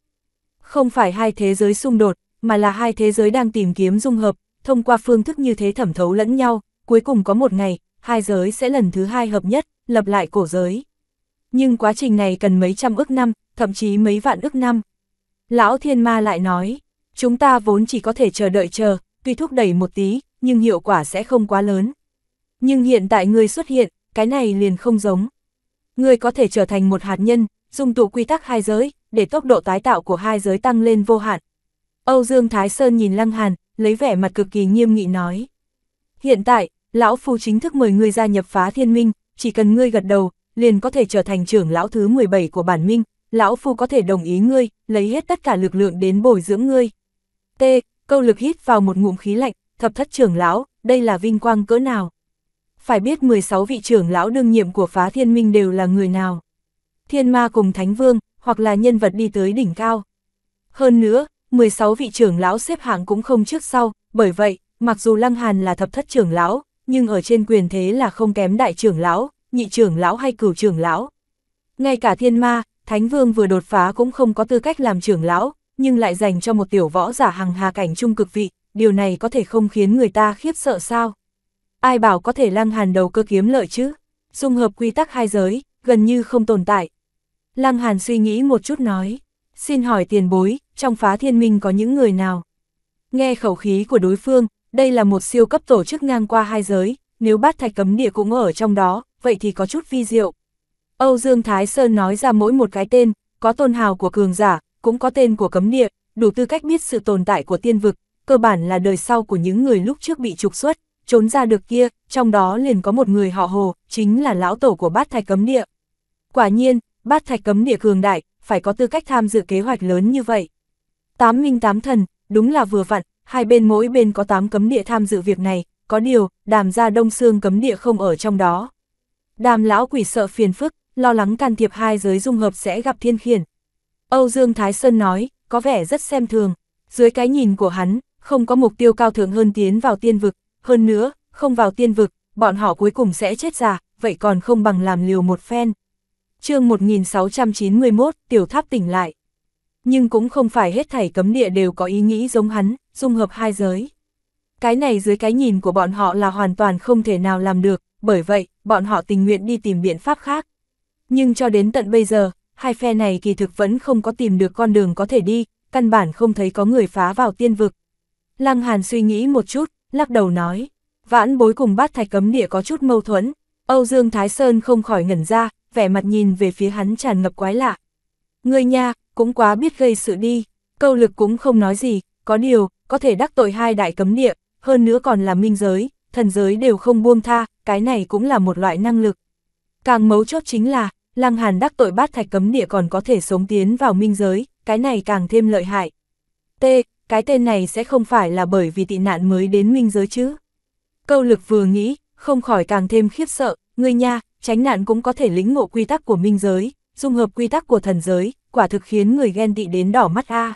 Không phải hai thế giới xung đột, mà là hai thế giới đang tìm kiếm dung hợp, thông qua phương thức như thế thẩm thấu lẫn nhau, cuối cùng có một ngày, hai giới sẽ lần thứ hai hợp nhất, lập lại cổ giới. Nhưng quá trình này cần mấy trăm ức năm, thậm chí mấy vạn ức năm. Lão Thiên Ma lại nói, chúng ta vốn chỉ có thể chờ đợi chờ, tuy thúc đẩy một tí, nhưng hiệu quả sẽ không quá lớn. Nhưng hiện tại ngươi xuất hiện, cái này liền không giống. Ngươi có thể trở thành một hạt nhân, dùng tụ quy tắc hai giới, để tốc độ tái tạo của hai giới tăng lên vô hạn. Âu Dương Thái Sơn nhìn Lăng Hàn, lấy vẻ mặt cực kỳ nghiêm nghị nói. Hiện tại, Lão Phu chính thức mời ngươi gia nhập phá thiên minh, chỉ cần ngươi gật đầu, liền có thể trở thành trưởng lão thứ 17 của bản minh, Lão Phu có thể đồng ý ngươi, lấy hết tất cả lực lượng đến bồi dưỡng ngươi. T. Câu lực hít vào một ngụm khí lạnh, thập thất trưởng lão, đây là vinh quang cỡ nào? Phải biết 16 vị trưởng lão đương nhiệm của phá thiên minh đều là người nào? Thiên ma cùng Thánh Vương, hoặc là nhân vật đi tới đỉnh cao. Hơn nữa, 16 vị trưởng lão xếp hạng cũng không trước sau, bởi vậy, mặc dù Lăng Hàn là thập thất trưởng lão, nhưng ở trên quyền thế là không kém đại trưởng lão, nhị trưởng lão hay cửu trưởng lão. Ngay cả thiên ma, Thánh Vương vừa đột phá cũng không có tư cách làm trưởng lão, nhưng lại dành cho một tiểu võ giả hằng hà cảnh trung cực vị, điều này có thể không khiến người ta khiếp sợ sao? Ai bảo có thể lăng hàn đầu cơ kiếm lợi chứ? Dung hợp quy tắc hai giới, gần như không tồn tại. Lăng hàn suy nghĩ một chút nói, xin hỏi tiền bối, trong phá thiên minh có những người nào? Nghe khẩu khí của đối phương, đây là một siêu cấp tổ chức ngang qua hai giới, nếu bát thạch cấm địa cũng ở trong đó, vậy thì có chút vi diệu. Âu Dương Thái Sơn nói ra mỗi một cái tên, có tôn hào của cường giả, cũng có tên của cấm địa, đủ tư cách biết sự tồn tại của tiên vực, cơ bản là đời sau của những người lúc trước bị trục xuất, trốn ra được kia, trong đó liền có một người họ Hồ, chính là lão tổ của bát thạch cấm địa. Quả nhiên, bát thạch cấm địa cường đại, phải có tư cách tham dự kế hoạch lớn như vậy. Tám minh tám thần, đúng là vừa vặn, hai bên mỗi bên có tám cấm địa tham dự việc này, có điều, đàm gia đông xương cấm địa không ở trong đó. Đàm lão quỷ sợ phiền phức, lo lắng can thiệp hai giới dung hợp sẽ gặp thiên khiển. Âu Dương Thái Sơn nói, có vẻ rất xem thường, dưới cái nhìn của hắn, không có mục tiêu cao thượng hơn tiến vào tiên vực, hơn nữa, không vào tiên vực, bọn họ cuối cùng sẽ chết già, vậy còn không bằng làm liều một phen. chương 1691, tiểu tháp tỉnh lại. Nhưng cũng không phải hết thảy cấm địa đều có ý nghĩ giống hắn, dung hợp hai giới. Cái này dưới cái nhìn của bọn họ là hoàn toàn không thể nào làm được, bởi vậy, bọn họ tình nguyện đi tìm biện pháp khác. Nhưng cho đến tận bây giờ, hai phe này kỳ thực vẫn không có tìm được con đường có thể đi, căn bản không thấy có người phá vào tiên vực, Lăng Hàn suy nghĩ một chút, lắc đầu nói, vãn bối cùng bát thạch cấm địa có chút mâu thuẫn, Âu Dương Thái Sơn không khỏi ngẩn ra, vẻ mặt nhìn về phía hắn tràn ngập quái lạ. Người nha, cũng quá biết gây sự đi, câu lực cũng không nói gì, có điều, có thể đắc tội hai đại cấm địa, hơn nữa còn là minh giới, thần giới đều không buông tha, cái này cũng là một loại năng lực. Càng mấu chốt chính là, Lăng Hàn đắc tội bát thạch cấm địa còn có thể sống tiến vào minh giới, cái này càng thêm lợi hại. T, cái tên này sẽ không phải là bởi vì tị nạn mới đến minh giới chứ. Câu lực vừa nghĩ, không khỏi càng thêm khiếp sợ, người nha, tránh nạn cũng có thể lĩnh ngộ quy tắc của minh giới, dung hợp quy tắc của thần giới, quả thực khiến người ghen tị đến đỏ mắt a.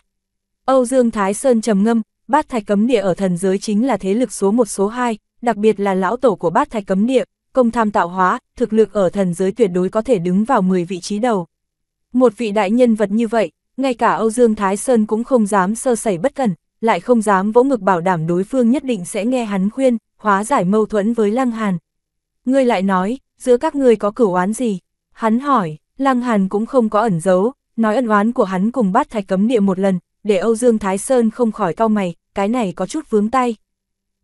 Âu Dương Thái Sơn trầm ngâm, bát thạch cấm địa ở thần giới chính là thế lực số một số 2, đặc biệt là lão tổ của bát thạch cấm địa, công tham tạo hóa, thực lực ở thần giới tuyệt đối có thể đứng vào 10 vị trí đầu. Một vị đại nhân vật như vậy, ngay cả Âu Dương Thái Sơn cũng không dám sơ sẩy bất cẩn, lại không dám vỗ ngực bảo đảm đối phương nhất định sẽ nghe hắn khuyên, hóa giải mâu thuẫn với Lăng Hàn. Ngươi lại nói, giữa các ngươi có cửu oán gì? Hắn hỏi, Lăng Hàn cũng không có ẩn giấu, nói ân oán của hắn cùng bát thạch cấm địa một lần, để Âu Dương Thái Sơn không khỏi cau mày, cái này có chút vướng tay.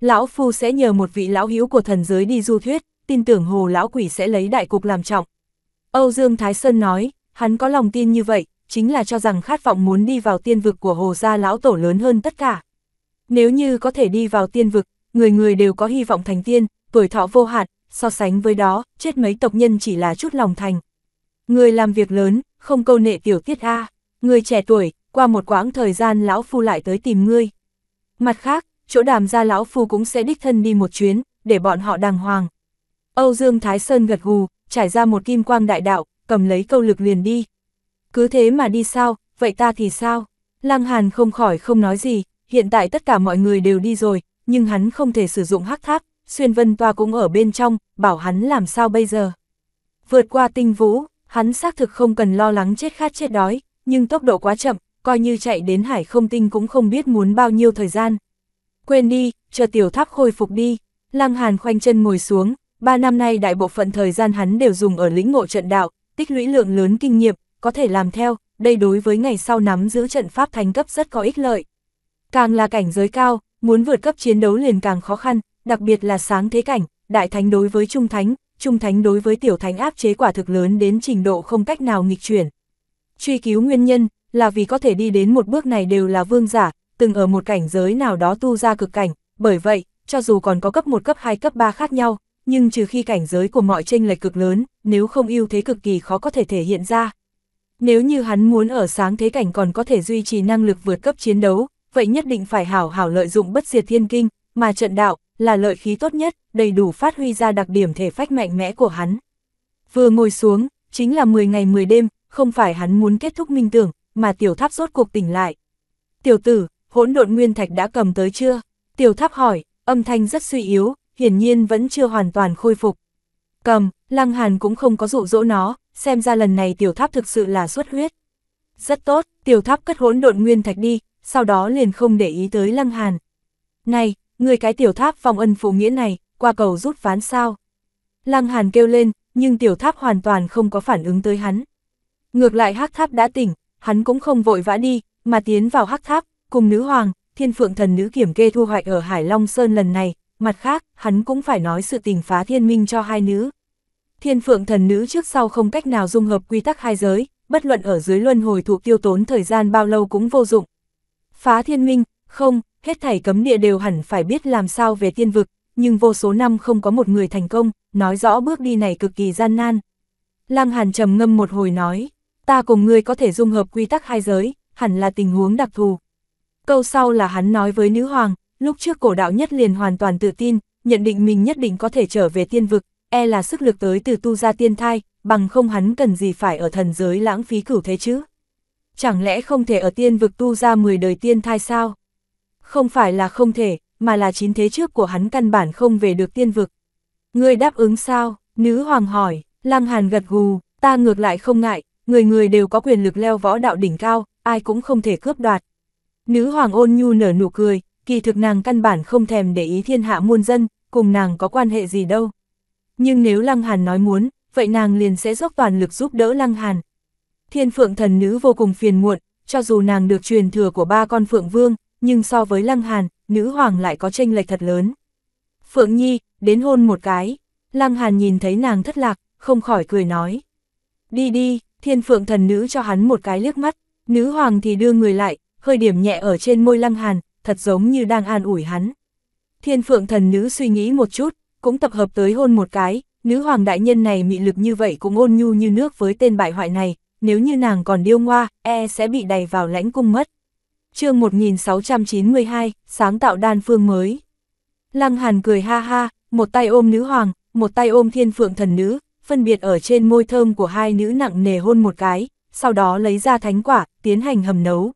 Lão Phu sẽ nhờ một vị lão hữu của thần giới đi du thuyết, tin tưởng hồ lão quỷ sẽ lấy đại cục làm trọng. Âu Dương Thái Sơn nói, hắn có lòng tin như vậy, chính là cho rằng khát vọng muốn đi vào tiên vực của hồ gia lão tổ lớn hơn tất cả. Nếu như có thể đi vào tiên vực, người người đều có hy vọng thành tiên, tuổi thọ vô hạn, so sánh với đó, chết mấy tộc nhân chỉ là chút lòng thành. Người làm việc lớn, không câu nệ tiểu tiết A, người trẻ tuổi, qua một quãng thời gian lão phu lại tới tìm ngươi. Mặt khác, chỗ đàm gia lão phu cũng sẽ đích thân đi một chuyến, để bọn họ đàng hoàng. Âu Dương Thái Sơn gật gù, trải ra một kim quang đại đạo, cầm lấy câu lực liền đi, cứ thế mà đi sao, vậy ta thì sao? Lăng Hàn không khỏi không nói gì, hiện tại tất cả mọi người đều đi rồi, nhưng hắn không thể sử dụng hắc tháp, xuyên vân toa cũng ở bên trong, bảo hắn làm sao bây giờ. Vượt qua tinh vũ, hắn xác thực không cần lo lắng chết khát chết đói, nhưng tốc độ quá chậm, coi như chạy đến hải không tinh cũng không biết muốn bao nhiêu thời gian. Quên đi, chờ tiểu tháp khôi phục đi, lăng hàn khoanh chân ngồi xuống, ba năm nay đại bộ phận thời gian hắn đều dùng ở lĩnh ngộ trận đạo, tích lũy lượng lớn kinh nghiệm, có thể làm theo, đây đối với ngày sau nắm giữ trận pháp thánh cấp rất có ích lợi. Càng là cảnh giới cao, muốn vượt cấp chiến đấu liền càng khó khăn, đặc biệt là sáng thế cảnh, đại thánh đối với trung thánh, trung thánh đối với tiểu thánh áp chế quả thực lớn đến trình độ không cách nào nghịch chuyển. Truy cứu nguyên nhân là vì có thể đi đến một bước này đều là vương giả, từng ở một cảnh giới nào đó tu ra cực cảnh, bởi vậy, cho dù còn có cấp 1 cấp 2 cấp 3 khác nhau, nhưng trừ khi cảnh giới của mọi tranh lệch cực lớn, nếu không ưu thế cực kỳ khó có thể thể hiện ra. Nếu như hắn muốn ở sáng thế cảnh còn có thể duy trì năng lực vượt cấp chiến đấu, vậy nhất định phải hảo hảo lợi dụng bất diệt thiên kinh, mà trận đạo là lợi khí tốt nhất, đầy đủ phát huy ra đặc điểm thể phách mạnh mẽ của hắn. Vừa ngồi xuống, chính là 10 ngày 10 đêm, không phải hắn muốn kết thúc minh tưởng, mà tiểu tháp rốt cuộc tỉnh lại. Tiểu tử, hỗn độn nguyên thạch đã cầm tới chưa? Tiểu tháp hỏi, âm thanh rất suy yếu, hiển nhiên vẫn chưa hoàn toàn khôi phục. Cầm, lăng hàn cũng không có dụ dỗ nó, xem ra lần này tiểu tháp thực sự là xuất huyết. Rất tốt, tiểu tháp cất hỗn độn nguyên thạch đi, sau đó liền không để ý tới lăng hàn. Này, người cái tiểu tháp phong ân phụ nghĩa này, qua cầu rút phán sao. Lăng hàn kêu lên, nhưng tiểu tháp hoàn toàn không có phản ứng tới hắn. Ngược lại hắc tháp đã tỉnh, hắn cũng không vội vã đi, mà tiến vào hắc tháp, cùng nữ hoàng, thiên phượng thần nữ kiểm kê thu hoạch ở Hải Long Sơn lần này, mặt khác, hắn cũng phải nói sự tình phá thiên minh cho hai nữ, Thiên phượng thần nữ trước sau không cách nào dung hợp quy tắc hai giới, bất luận ở dưới luân hồi thụ tiêu tốn thời gian bao lâu cũng vô dụng. Phá thiên minh, không, hết thảy cấm địa đều hẳn phải biết làm sao về tiên vực, nhưng vô số năm không có một người thành công, nói rõ bước đi này cực kỳ gian nan. Lăng Hàn trầm ngâm một hồi nói, ta cùng ngươi có thể dung hợp quy tắc hai giới, hẳn là tình huống đặc thù. Câu sau là hắn nói với nữ hoàng, lúc trước cổ đạo nhất liền hoàn toàn tự tin, nhận định mình nhất định có thể trở về tiên vực, e là sức lực tới từ tu ra tiên thai, bằng không hắn cần gì phải ở thần giới lãng phí cửu thế chứ. Chẳng lẽ không thể ở tiên vực tu ra 10 đời tiên thai sao? Không phải là không thể, mà là chín thế trước của hắn căn bản không về được tiên vực. Người đáp ứng sao? Nữ hoàng hỏi, lăng hàn gật gù, ta ngược lại không ngại, người người đều có quyền lực leo võ đạo đỉnh cao, ai cũng không thể cướp đoạt. Nữ hoàng ôn nhu nở nụ cười, kỳ thực nàng căn bản không thèm để ý thiên hạ muôn dân, cùng nàng có quan hệ gì đâu. Nhưng nếu Lăng Hàn nói muốn, vậy nàng liền sẽ dốc toàn lực giúp đỡ Lăng Hàn. Thiên phượng thần nữ vô cùng phiền muộn, cho dù nàng được truyền thừa của ba con phượng vương, nhưng so với Lăng Hàn, nữ hoàng lại có tranh lệch thật lớn. Phượng Nhi, đến hôn một cái. Lăng Hàn nhìn thấy nàng thất lạc, không khỏi cười nói. Đi đi, thiên phượng thần nữ cho hắn một cái liếc mắt, nữ hoàng thì đưa người lại, hơi điểm nhẹ ở trên môi Lăng Hàn, thật giống như đang an ủi hắn. Thiên phượng thần nữ suy nghĩ một chút, cũng tập hợp tới hôn một cái, nữ hoàng đại nhân này mị lực như vậy cũng ôn nhu như nước với tên bại hoại này, nếu như nàng còn điêu ngoa, e sẽ bị đẩy vào lãnh cung mất. chương 1692, sáng tạo đan phương mới. Lăng Hàn cười ha ha, một tay ôm nữ hoàng, một tay ôm thiên phượng thần nữ, phân biệt ở trên môi thơm của hai nữ nặng nề hôn một cái, sau đó lấy ra thánh quả, tiến hành hầm nấu.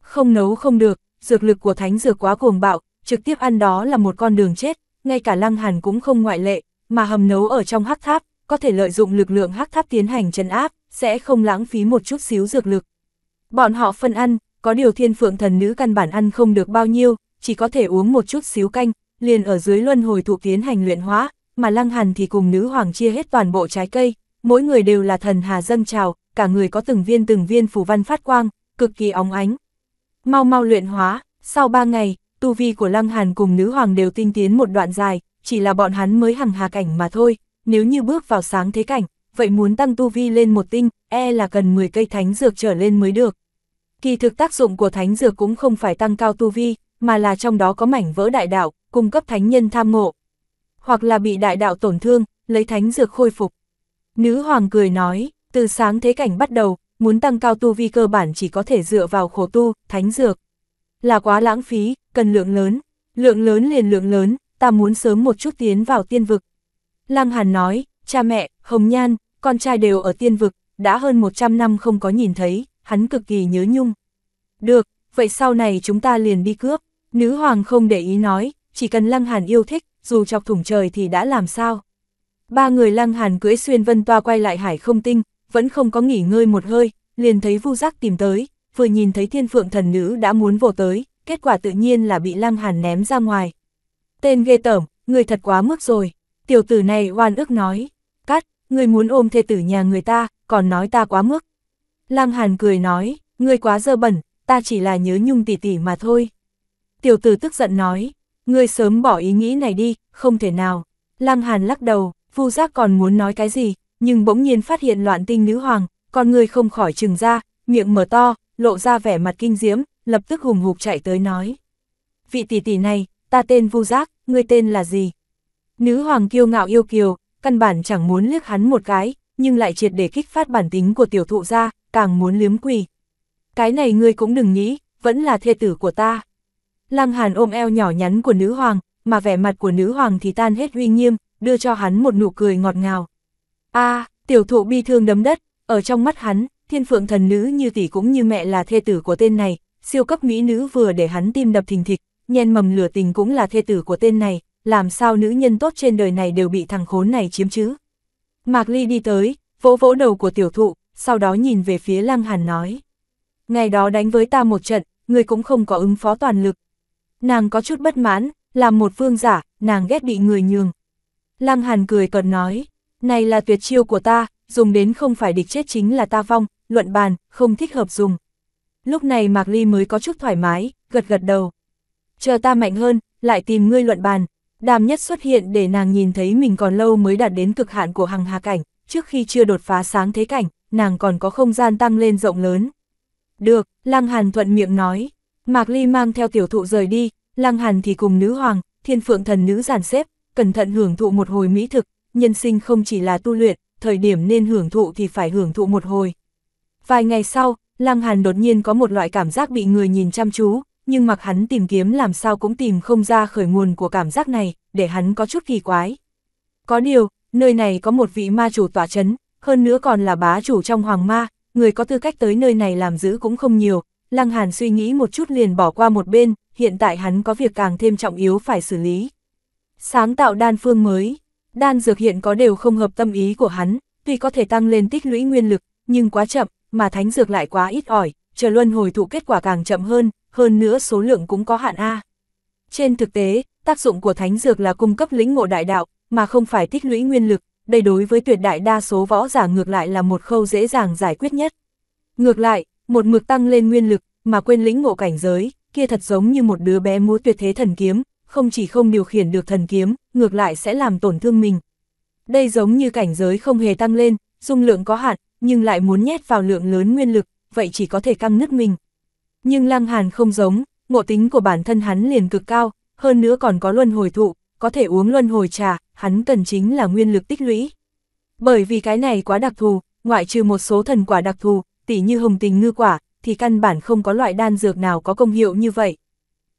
Không nấu không được, dược lực của thánh dược quá cuồng bạo, trực tiếp ăn đó là một con đường chết, ngay cả Lăng Hàn cũng không ngoại lệ, mà hầm nấu ở trong hắc tháp, có thể lợi dụng lực lượng hắc tháp tiến hành trấn áp, sẽ không lãng phí một chút xíu dược lực. Bọn họ phân ăn, có điều thiên phượng thần nữ căn bản ăn không được bao nhiêu, chỉ có thể uống một chút xíu canh, liền ở dưới luân hồi thụ tiến hành luyện hóa, mà Lăng Hàn thì cùng nữ hoàng chia hết toàn bộ trái cây, mỗi người đều là thần hà dâng trào, cả người có từng viên từng viên phù văn phát quang, cực kỳ óng ánh. Mau mau luyện hóa, sau ba ngày, tu vi của Lăng Hàn cùng nữ hoàng đều tinh tiến một đoạn dài, chỉ là bọn hắn mới hằng hà cảnh mà thôi, nếu như bước vào sáng thế cảnh, vậy muốn tăng tu vi lên một tinh, e là cần 10 cây thánh dược trở lên mới được. Kỳ thực tác dụng của thánh dược cũng không phải tăng cao tu vi, mà là trong đó có mảnh vỡ đại đạo, cung cấp thánh nhân tham ngộ. Hoặc là bị đại đạo tổn thương, lấy thánh dược khôi phục. Nữ hoàng cười nói, từ sáng thế cảnh bắt đầu, muốn tăng cao tu vi cơ bản chỉ có thể dựa vào khổ tu, thánh dược là quá lãng phí, cần lượng lớn, lượng lớn liền lượng lớn, ta muốn sớm một chút tiến vào tiên vực. Lăng Hàn nói, cha mẹ, Hồng Nhan, con trai đều ở tiên vực, đã hơn 100 năm không có nhìn thấy, hắn cực kỳ nhớ nhung. Được, vậy sau này chúng ta liền đi cướp, nữ hoàng không để ý nói, chỉ cần Lăng Hàn yêu thích, dù chọc thủng trời thì đã làm sao. Ba người Lăng Hàn cưỡi xuyên vân toa quay lại hải không tinh, vẫn không có nghỉ ngơi một hơi, liền thấy vu giác tìm tới, vừa nhìn thấy thiên phượng thần nữ đã muốn vồ tới, kết quả tự nhiên là bị lăng hàn ném ra ngoài. Tên ghê tởm, người thật quá mức rồi, tiểu tử này oan ức nói, cắt, người muốn ôm thê tử nhà người ta, còn nói ta quá mức. Lăng hàn cười nói, người quá dơ bẩn, ta chỉ là nhớ nhung tỉ tỉ mà thôi. Tiểu tử tức giận nói, người sớm bỏ ý nghĩ này đi, không thể nào. Lăng Hàn lắc đầu, Vu Giác còn muốn nói cái gì, nhưng bỗng nhiên phát hiện loạn tinh nữ hoàng, con người không khỏi trừng ra, miệng mở to, lộ ra vẻ mặt kinh diễm, lập tức hùng hục chạy tới nói. Vị tỷ tỷ này, ta tên Vu Giác, ngươi tên là gì? Nữ hoàng kiêu ngạo yêu kiều, căn bản chẳng muốn liếc hắn một cái, nhưng lại triệt để kích phát bản tính của tiểu thụ ra, càng muốn liếm quỳ. Cái này ngươi cũng đừng nghĩ, vẫn là thê tử của ta. Lăng Hàn ôm eo nhỏ nhắn của nữ hoàng, mà vẻ mặt của nữ hoàng thì tan hết uy nghiêm, đưa cho hắn một nụ cười ngọt ngào. A, tiểu thụ bi thương đấm đất, ở trong mắt hắn, thiên phượng thần nữ như tỷ cũng như mẹ là thê tử của tên này, siêu cấp mỹ nữ vừa để hắn tim đập thình thịch, nhen mầm lửa tình cũng là thê tử của tên này, làm sao nữ nhân tốt trên đời này đều bị thằng khốn này chiếm chứ. Mạc Ly đi tới, vỗ vỗ đầu của tiểu thụ, sau đó nhìn về phía Lăng Hàn nói. Ngày đó đánh với ta một trận, người cũng không có ứng phó toàn lực. Nàng có chút bất mãn, làm một vương giả, nàng ghét bị người nhường. Lăng Hàn cười cợt nói, này là tuyệt chiêu của ta, dùng đến không phải địch chết chính là ta vong, luận bàn, không thích hợp dùng. Lúc này Mạc Ly mới có chút thoải mái, gật gật đầu. Chờ ta mạnh hơn, lại tìm ngươi luận bàn. Đàm nhất xuất hiện để nàng nhìn thấy mình còn lâu mới đạt đến cực hạn của hằng hà cảnh, trước khi chưa đột phá sáng thế cảnh, nàng còn có không gian tăng lên rộng lớn. Được, Lăng Hàn thuận miệng nói. Mạc Ly mang theo tiểu thụ rời đi, Lăng Hàn thì cùng nữ hoàng, thiên phượng thần nữ giản xếp, cẩn thận hưởng thụ một hồi mỹ thực, nhân sinh không chỉ là tu luyện, thời điểm nên hưởng thụ thì phải hưởng thụ một hồi. Vài ngày sau, Lăng Hàn đột nhiên có một loại cảm giác bị người nhìn chăm chú, nhưng mặc hắn tìm kiếm làm sao cũng tìm không ra khởi nguồn của cảm giác này, để hắn có chút kỳ quái. Có điều, nơi này có một vị ma chủ tỏa chấn, hơn nữa còn là bá chủ trong hoàng ma, người có tư cách tới nơi này làm giữ cũng không nhiều. Lăng Hàn suy nghĩ một chút liền bỏ qua một bên, hiện tại hắn có việc càng thêm trọng yếu phải xử lý. Sáng tạo đan phương mới, đan dược hiện có đều không hợp tâm ý của hắn, tuy có thể tăng lên tích lũy nguyên lực, nhưng quá chậm, mà thánh dược lại quá ít ỏi, chờ luân hồi thụ kết quả càng chậm hơn, hơn nữa số lượng cũng có hạn A. Trên thực tế, tác dụng của thánh dược là cung cấp lĩnh ngộ đại đạo, mà không phải tích lũy nguyên lực, đây đối với tuyệt đại đa số võ giả ngược lại là một khâu dễ dàng giải quyết nhất. Ngược lại, một mực tăng lên nguyên lực, mà quên lĩnh ngộ cảnh giới, kia thật giống như một đứa bé múa tuyệt thế thần kiếm, không chỉ không điều khiển được thần kiếm, ngược lại sẽ làm tổn thương mình. Đây giống như cảnh giới không hề tăng lên, dung lượng có hạn, nhưng lại muốn nhét vào lượng lớn nguyên lực, vậy chỉ có thể căng nứt mình. Nhưng Lăng Hàn không giống, ngộ tính của bản thân hắn liền cực cao, hơn nữa còn có luân hồi thụ, có thể uống luân hồi trà, hắn cần chính là nguyên lực tích lũy. Bởi vì cái này quá đặc thù, ngoại trừ một số thần quả đặc thù, tỉ như hồng tình ngư quả, thì căn bản không có loại đan dược nào có công hiệu như vậy.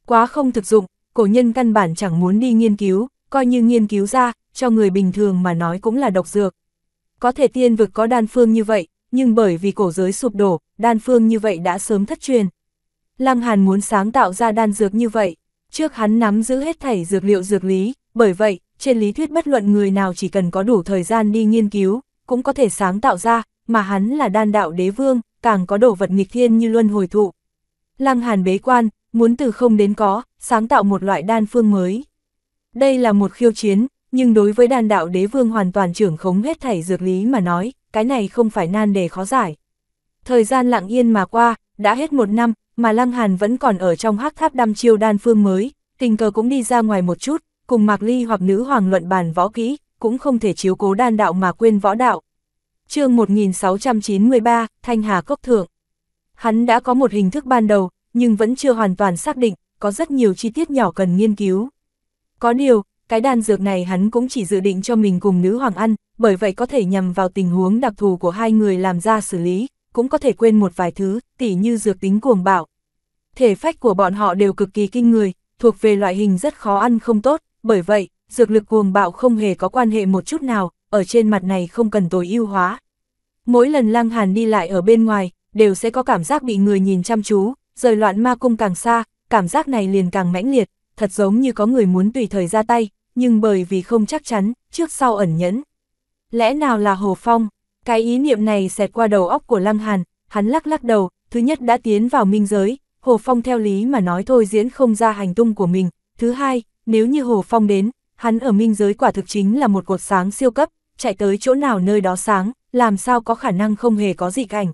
Quá không thực dụng, cổ nhân căn bản chẳng muốn đi nghiên cứu, coi như nghiên cứu ra, cho người bình thường mà nói cũng là độc dược. Có thể tiên vực có đan phương như vậy, nhưng bởi vì cổ giới sụp đổ, đan phương như vậy đã sớm thất truyền. Lăng Hàn muốn sáng tạo ra đan dược như vậy, trước hắn nắm giữ hết thảy dược liệu dược lý, bởi vậy, trên lý thuyết bất luận người nào chỉ cần có đủ thời gian đi nghiên cứu, cũng có thể sáng tạo ra, mà hắn là đan đạo đế vương, càng có đồ vật nghịch thiên như luân hồi thụ. Lăng Hàn bế quan, muốn từ không đến có, sáng tạo một loại đan phương mới. Đây là một khiêu chiến, nhưng đối với đàn đạo đế vương hoàn toàn trưởng khống hết thảy dược lý mà nói, cái này không phải nan đề khó giải. Thời gian lặng yên mà qua, đã hết một năm, mà Lăng Hàn vẫn còn ở trong hắc tháp đăm chiêu đan phương mới, tình cờ cũng đi ra ngoài một chút, cùng Mạc Ly hoặc nữ hoàng luận bàn võ kỹ, cũng không thể chiếu cố đan đạo mà quên võ đạo. chương 1693, Thanh Hà Cốc Thượng. Hắn đã có một hình thức ban đầu, nhưng vẫn chưa hoàn toàn xác định, có rất nhiều chi tiết nhỏ cần nghiên cứu. Có điều, cái đan dược này hắn cũng chỉ dự định cho mình cùng nữ hoàng ăn, bởi vậy có thể nhằm vào tình huống đặc thù của hai người làm ra xử lý, cũng có thể quên một vài thứ, tỉ như dược tính cuồng bạo. Thể phách của bọn họ đều cực kỳ kinh người, thuộc về loại hình rất khó ăn không tốt, bởi vậy, dược lực cuồng bạo không hề có quan hệ một chút nào, ở trên mặt này không cần tối ưu hóa. Mỗi lần Lang Hàn đi lại ở bên ngoài, đều sẽ có cảm giác bị người nhìn chăm chú, rời loạn ma cung càng xa, cảm giác này liền càng mãnh liệt, thật giống như có người muốn tùy thời ra tay, nhưng bởi vì không chắc chắn, trước sau ẩn nhẫn. Lẽ nào là Hồ Phong? Cái ý niệm này xẹt qua đầu óc của Lăng Hàn, hắn lắc lắc đầu, thứ nhất đã tiến vào minh giới, Hồ Phong theo lý mà nói thôi diễn không ra hành tung của mình. Thứ hai, nếu như Hồ Phong đến, hắn ở minh giới quả thực chính là một cột sáng siêu cấp, chạy tới chỗ nào nơi đó sáng, làm sao có khả năng không hề có dị cảnh.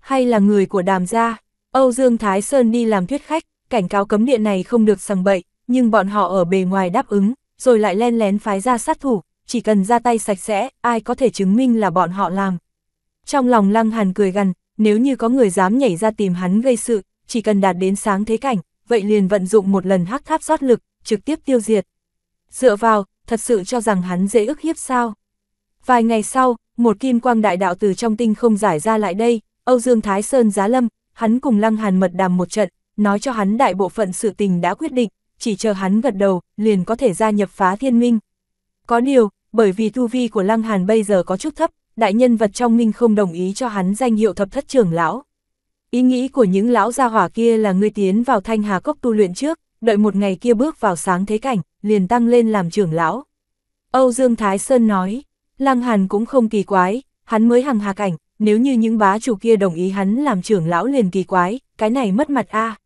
Hay là người của đàm gia, Âu Dương Thái Sơn đi làm thuyết khách, cảnh cáo cấm địa này không được sằng bậy, nhưng bọn họ ở bề ngoài đáp ứng, rồi lại len lén phái ra sát thủ, chỉ cần ra tay sạch sẽ, ai có thể chứng minh là bọn họ làm. Trong lòng Lăng Hàn cười gằn, nếu như có người dám nhảy ra tìm hắn gây sự, chỉ cần đạt đến sáng thế cảnh, vậy liền vận dụng một lần hắc tháp rót lực, trực tiếp tiêu diệt. Dựa vào, thật sự cho rằng hắn dễ ức hiếp sao. Vài ngày sau, một kim quang đại đạo từ trong tinh không giải ra lại đây, Âu Dương Thái Sơn giá lâm, hắn cùng Lăng Hàn mật đàm một trận, nói cho hắn đại bộ phận sự tình đã quyết định, chỉ chờ hắn gật đầu, liền có thể gia nhập phá thiên minh. Có điều, bởi vì tu vi của Lăng Hàn bây giờ có chút thấp, đại nhân vật trong minh không đồng ý cho hắn danh hiệu thập thất trưởng lão. Ý nghĩ của những lão gia hỏa kia là ngươi tiến vào thanh hà cốc tu luyện trước, đợi một ngày kia bước vào sáng thế cảnh, liền tăng lên làm trưởng lão. Âu Dương Thái Sơn nói, Lăng Hàn cũng không kỳ quái, hắn mới hằng hà cảnh, nếu như những bá chủ kia đồng ý hắn làm trưởng lão liền kỳ quái, cái này mất mặt a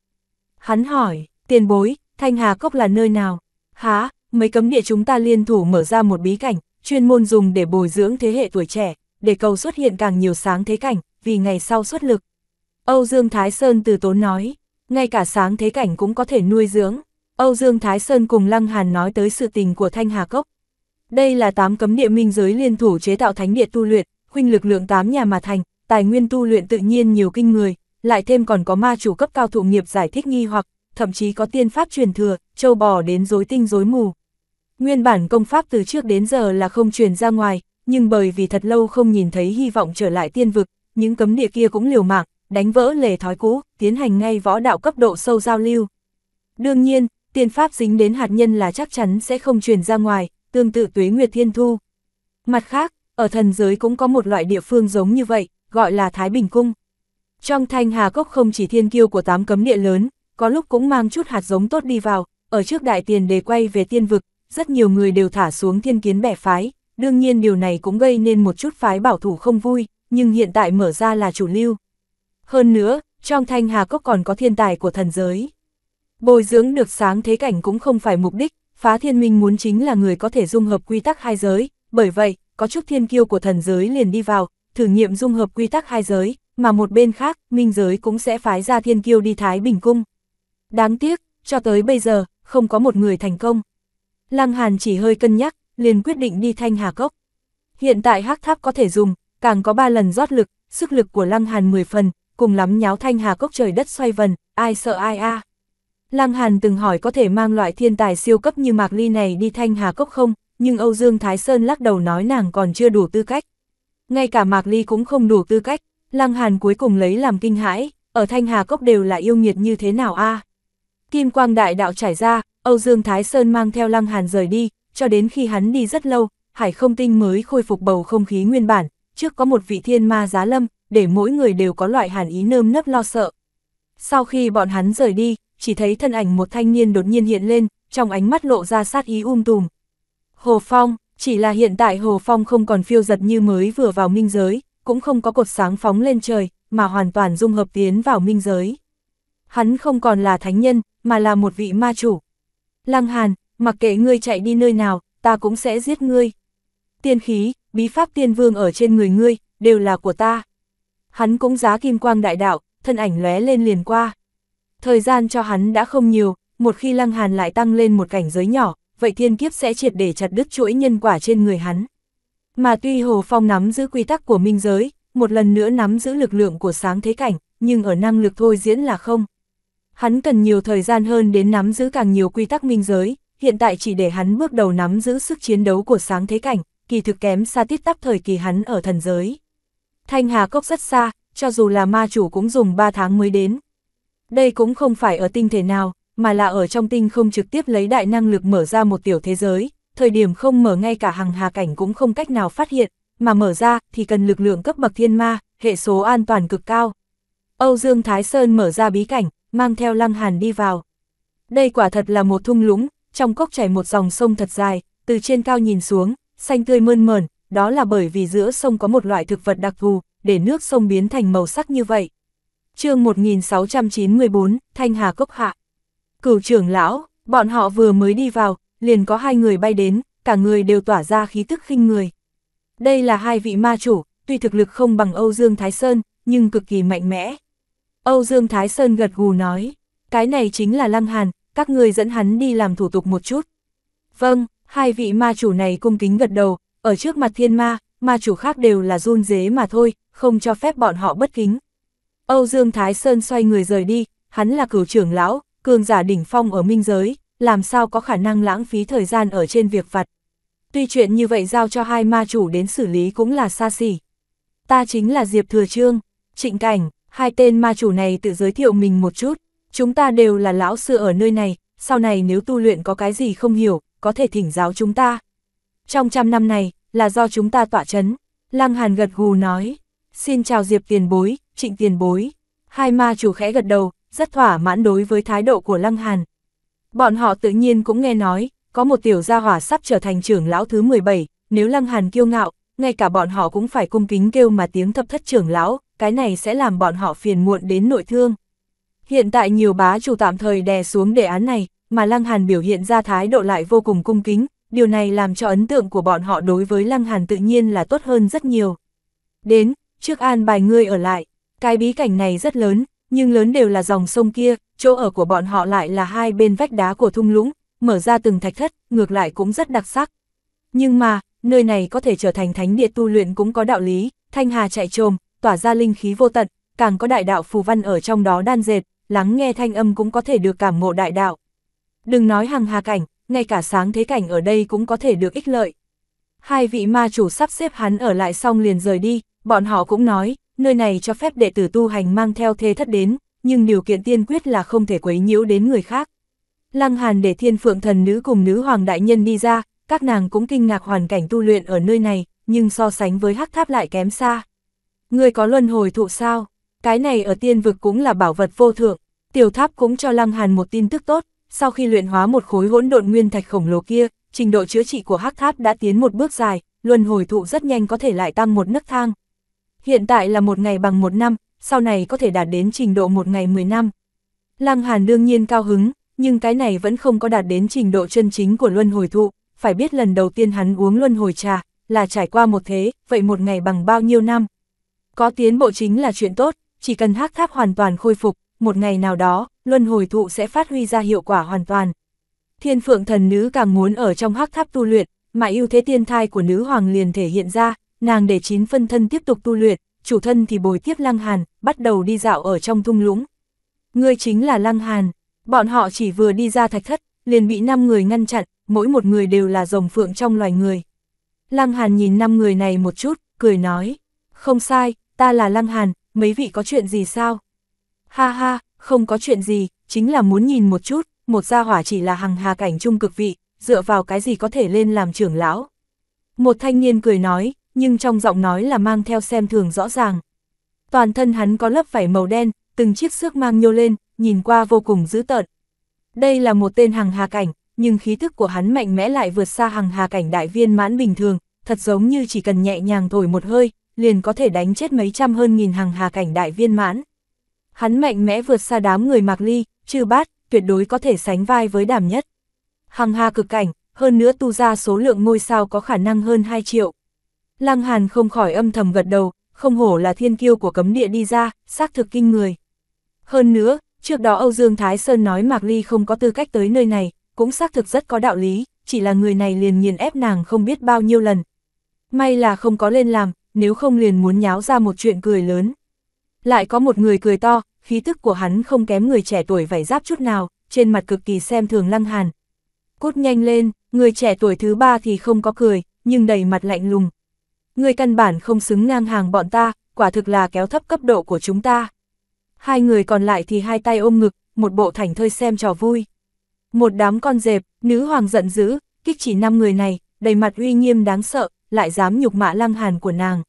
Hắn hỏi, tiền bối, Thanh Hà Cốc là nơi nào? Há, mấy cấm địa chúng ta liên thủ mở ra một bí cảnh, chuyên môn dùng để bồi dưỡng thế hệ tuổi trẻ, để cầu xuất hiện càng nhiều sáng thế cảnh, vì ngày sau xuất lực. Âu Dương Thái Sơn từ tốn nói, ngay cả sáng thế cảnh cũng có thể nuôi dưỡng. Âu Dương Thái Sơn cùng Lăng Hàn nói tới sự tình của Thanh Hà Cốc. Đây là tám cấm địa minh giới liên thủ chế tạo thánh địa tu luyện, huynh lực lượng tám nhà mà thành, tài nguyên tu luyện tự nhiên nhiều kinh người, lại thêm còn có ma chủ cấp cao thụ nghiệp giải thích nghi hoặc, thậm chí có tiên pháp truyền thừa, châu bò đến rối tinh rối mù. Nguyên bản công pháp từ trước đến giờ là không truyền ra ngoài, nhưng bởi vì thật lâu không nhìn thấy hy vọng trở lại tiên vực, những cấm địa kia cũng liều mạng, đánh vỡ lề thói cũ, tiến hành ngay võ đạo cấp độ sâu giao lưu. Đương nhiên, tiên pháp dính đến hạt nhân là chắc chắn sẽ không truyền ra ngoài, tương tự tuế nguyệt thiên thu. Mặt khác, ở thần giới cũng có một loại địa phương giống như vậy, gọi là Thái Bình Cung. Trong thanh hà cốc không chỉ thiên kiêu của tám cấm địa lớn, có lúc cũng mang chút hạt giống tốt đi vào, ở trước đại tiền đề quay về tiên vực, rất nhiều người đều thả xuống thiên kiến bẻ phái, đương nhiên điều này cũng gây nên một chút phái bảo thủ không vui, nhưng hiện tại mở ra là chủ lưu. Hơn nữa, trong thanh hà cốc còn có thiên tài của thần giới. Bồi dưỡng được sáng thế cảnh cũng không phải mục đích, phá thiên minh muốn chính là người có thể dung hợp quy tắc hai giới, bởi vậy, có chút thiên kiêu của thần giới liền đi vào, thử nghiệm dung hợp quy tắc hai giới, mà một bên khác, minh giới cũng sẽ phái ra thiên kiêu đi Thái Bình Cung, Đáng tiếc, cho tới bây giờ, không có một người thành công. Lăng Hàn chỉ hơi cân nhắc, liền quyết định đi thanh hà cốc. Hiện tại hắc tháp có thể dùng, càng có ba lần rót lực, sức lực của Lăng Hàn 10 phần, cùng lắm nháo thanh hà cốc trời đất xoay vần, ai sợ ai a. À. Lăng Hàn từng hỏi có thể mang loại thiên tài siêu cấp như Mạc Ly này đi thanh hà cốc không, nhưng Âu Dương Thái Sơn lắc đầu nói nàng còn chưa đủ tư cách. Ngay cả Mạc Ly cũng không đủ tư cách, Lăng Hàn cuối cùng lấy làm kinh hãi, ở thanh hà cốc đều là yêu nghiệt như thế nào a? Kim quang đại đạo trải ra, Âu Dương Thái Sơn mang theo Lăng Hàn rời đi, cho đến khi hắn đi rất lâu, Hải Không Tinh mới khôi phục bầu không khí nguyên bản, trước có một vị thiên ma giá lâm, để mỗi người đều có loại hàn ý nơm nấp lo sợ. Sau khi bọn hắn rời đi, chỉ thấy thân ảnh một thanh niên đột nhiên hiện lên, trong ánh mắt lộ ra sát ý um tùm. Hồ Phong, chỉ là hiện tại Hồ Phong không còn phiêu giật như mới vừa vào minh giới, cũng không có cột sáng phóng lên trời, mà hoàn toàn dung hợp tiến vào minh giới. Hắn không còn là thánh nhân, mà là một vị ma chủ. Lăng Hàn, mặc kệ ngươi chạy đi nơi nào, ta cũng sẽ giết ngươi. Tiên khí, bí pháp tiên vương ở trên người ngươi, đều là của ta. Hắn cũng giá kim quang đại đạo, thân ảnh lóe lên liền qua. Thời gian cho hắn đã không nhiều, một khi Lăng Hàn lại tăng lên một cảnh giới nhỏ, vậy thiên kiếp sẽ triệt để chặt đứt chuỗi nhân quả trên người hắn. Mà tuy Hồ Phong nắm giữ quy tắc của minh giới, một lần nữa nắm giữ lực lượng của sáng thế cảnh, nhưng ở năng lực thôi diễn là không. Hắn cần nhiều thời gian hơn đến nắm giữ càng nhiều quy tắc minh giới, hiện tại chỉ để hắn bước đầu nắm giữ sức chiến đấu của sáng thế cảnh, kỳ thực kém xa tiết tắp thời kỳ hắn ở thần giới. Thanh Hà Cốc rất xa, cho dù là ma chủ cũng dùng 3 tháng mới đến. Đây cũng không phải ở tinh thể nào, mà là ở trong tinh không trực tiếp lấy đại năng lực mở ra một tiểu thế giới, thời điểm không mở ngay cả hàng hà cảnh cũng không cách nào phát hiện, mà mở ra thì cần lực lượng cấp bậc thiên ma, hệ số an toàn cực cao. Âu Dương Thái Sơn mở ra bí cảnh, mang theo Lăng Hàn đi vào. Đây quả thật là một thung lũng, trong cốc chảy một dòng sông thật dài, từ trên cao nhìn xuống, xanh tươi mơn mờn, đó là bởi vì giữa sông có một loại thực vật đặc thù, để nước sông biến thành màu sắc như vậy. chương 1694, Thanh Hà Cốc Hạ. Cửu trưởng lão, bọn họ vừa mới đi vào, liền có hai người bay đến, cả người đều tỏa ra khí tức khinh người. Đây là hai vị ma chủ, tuy thực lực không bằng Âu Dương Thái Sơn, nhưng cực kỳ mạnh mẽ. Âu Dương Thái Sơn gật gù nói, cái này chính là Lăng Hàn, các người dẫn hắn đi làm thủ tục một chút. Vâng, hai vị ma chủ này cung kính gật đầu, ở trước mặt thiên ma, ma chủ khác đều là run dế mà thôi, không cho phép bọn họ bất kính. Âu Dương Thái Sơn xoay người rời đi, hắn là cửu trưởng lão, cường giả đỉnh phong ở minh giới, làm sao có khả năng lãng phí thời gian ở trên việc vặt. Tuy chuyện như vậy giao cho hai ma chủ đến xử lý cũng là xa xỉ. Ta chính là Diệp Thừa Trương, Trịnh Cảnh, hai tên ma chủ này tự giới thiệu mình một chút, chúng ta đều là lão sư ở nơi này, sau này nếu tu luyện có cái gì không hiểu, có thể thỉnh giáo chúng ta. Trong trăm năm này, là do chúng ta tỏa chấn, Lăng Hàn gật gù nói, xin chào Diệp tiền bối, trịnh tiền bối, hai ma chủ khẽ gật đầu, rất thỏa mãn đối với thái độ của Lăng Hàn. Bọn họ tự nhiên cũng nghe nói, có một tiểu gia hỏa sắp trở thành trưởng lão thứ 17, nếu Lăng Hàn kiêu ngạo, ngay cả bọn họ cũng phải cung kính kêu mà tiếng thập thất trưởng lão, cái này sẽ làm bọn họ phiền muộn đến nội thương. Hiện tại nhiều bá chủ tạm thời đè xuống đề án này, mà Lăng Hàn biểu hiện ra thái độ lại vô cùng cung kính, điều này làm cho ấn tượng của bọn họ đối với Lăng Hàn tự nhiên là tốt hơn rất nhiều. Đến, trước an bài ngươi ở lại, cái bí cảnh này rất lớn, nhưng lớn đều là dòng sông kia, chỗ ở của bọn họ lại là hai bên vách đá của thung lũng, mở ra từng thạch thất, ngược lại cũng rất đặc sắc. Nhưng mà, nơi này có thể trở thành thánh địa tu luyện cũng có đạo lý, Thanh Hà chạy trồm, tỏa ra linh khí vô tận, càng có đại đạo phù văn ở trong đó đan dệt, lắng nghe thanh âm cũng có thể được cảm ngộ đại đạo. Đừng nói hàng hà cảnh, ngay cả sáng thế cảnh ở đây cũng có thể được ích lợi. Hai vị ma chủ sắp xếp hắn ở lại xong liền rời đi, bọn họ cũng nói, nơi này cho phép đệ tử tu hành mang theo thê thất đến, nhưng điều kiện tiên quyết là không thể quấy nhiễu đến người khác. Lăng Hàn để thiên phượng thần nữ cùng nữ hoàng đại nhân đi ra, các nàng cũng kinh ngạc hoàn cảnh tu luyện ở nơi này, nhưng so sánh với hắc tháp lại kém xa. Người có luân hồi thụ sao? Cái này ở tiên vực cũng là bảo vật vô thượng. Tiểu tháp cũng cho Lăng Hàn một tin tức tốt, sau khi luyện hóa một khối hỗn độn nguyên thạch khổng lồ kia, trình độ chữa trị của hắc tháp đã tiến một bước dài, luân hồi thụ rất nhanh có thể lại tăng một nấc thang. Hiện tại là một ngày bằng một năm, sau này có thể đạt đến trình độ một ngày 10 năm. Lăng Hàn đương nhiên cao hứng, nhưng cái này vẫn không có đạt đến trình độ chân chính của luân hồi thụ, phải biết lần đầu tiên hắn uống luân hồi trà, là trải qua một thế, vậy một ngày bằng bao nhiêu năm. Có tiến bộ chính là chuyện tốt, chỉ cần hắc tháp hoàn toàn khôi phục, một ngày nào đó, luân hồi thụ sẽ phát huy ra hiệu quả hoàn toàn. Thiên phượng thần nữ càng muốn ở trong hắc tháp tu luyện, mà ưu thế tiên thai của nữ hoàng liền thể hiện ra, nàng để chín phân thân tiếp tục tu luyện, chủ thân thì bồi tiếp lăng hàn, bắt đầu đi dạo ở trong thung lũng. Ngươi chính là lăng hàn, bọn họ chỉ vừa đi ra thạch thất, liền bị 5 người ngăn chặn, mỗi một người đều là rồng phượng trong loài người. Lăng hàn nhìn 5 người này một chút, cười nói, không sai, ta là Lăng Hàn, mấy vị có chuyện gì sao? Ha ha, không có chuyện gì, chính là muốn nhìn một chút, một gia hỏa chỉ là hằng hà cảnh trung cực vị, dựa vào cái gì có thể lên làm trưởng lão. Một thanh niên cười nói, nhưng trong giọng nói là mang theo xem thường rõ ràng. Toàn thân hắn có lớp vải màu đen, từng chiếc xước mang nhô lên, nhìn qua vô cùng dữ tợn. Đây là một tên hằng hà cảnh, nhưng khí thức của hắn mạnh mẽ lại vượt xa hằng hà cảnh đại viên mãn bình thường, thật giống như chỉ cần nhẹ nhàng thổi một hơi, liền có thể đánh chết mấy trăm hơn nghìn hàng hà cảnh đại viên mãn. Hắn mạnh mẽ vượt xa đám người Mạc Ly, chư bát, tuyệt đối có thể sánh vai với đàm nhất. Hàng hà cực cảnh, hơn nữa tu ra số lượng ngôi sao có khả năng hơn 2 triệu. Lăng Hàn không khỏi âm thầm gật đầu, không hổ là thiên kiêu của cấm địa đi ra, xác thực kinh người. Hơn nữa, trước đó Âu Dương Thái Sơn nói Mạc Ly không có tư cách tới nơi này, cũng xác thực rất có đạo lý, chỉ là người này liền nghiền ép nàng không biết bao nhiêu lần. May là không có lên làm, nếu không liền muốn nháo ra một chuyện cười lớn. Lại có một người cười to, khí thức của hắn không kém người trẻ tuổi vảy giáp chút nào, trên mặt cực kỳ xem thường lăng hàn. Cút nhanh lên, người trẻ tuổi thứ ba thì không có cười, nhưng đầy mặt lạnh lùng. Người căn bản không xứng ngang hàng bọn ta, quả thực là kéo thấp cấp độ của chúng ta. Hai người còn lại thì hai tay ôm ngực, một bộ thành thơi xem trò vui. Một đám con dẹp, nữ hoàng giận dữ, kích chỉ năm người này, đầy mặt uy nghiêm đáng sợ, lại dám nhục mạ lăng hàn của nàng.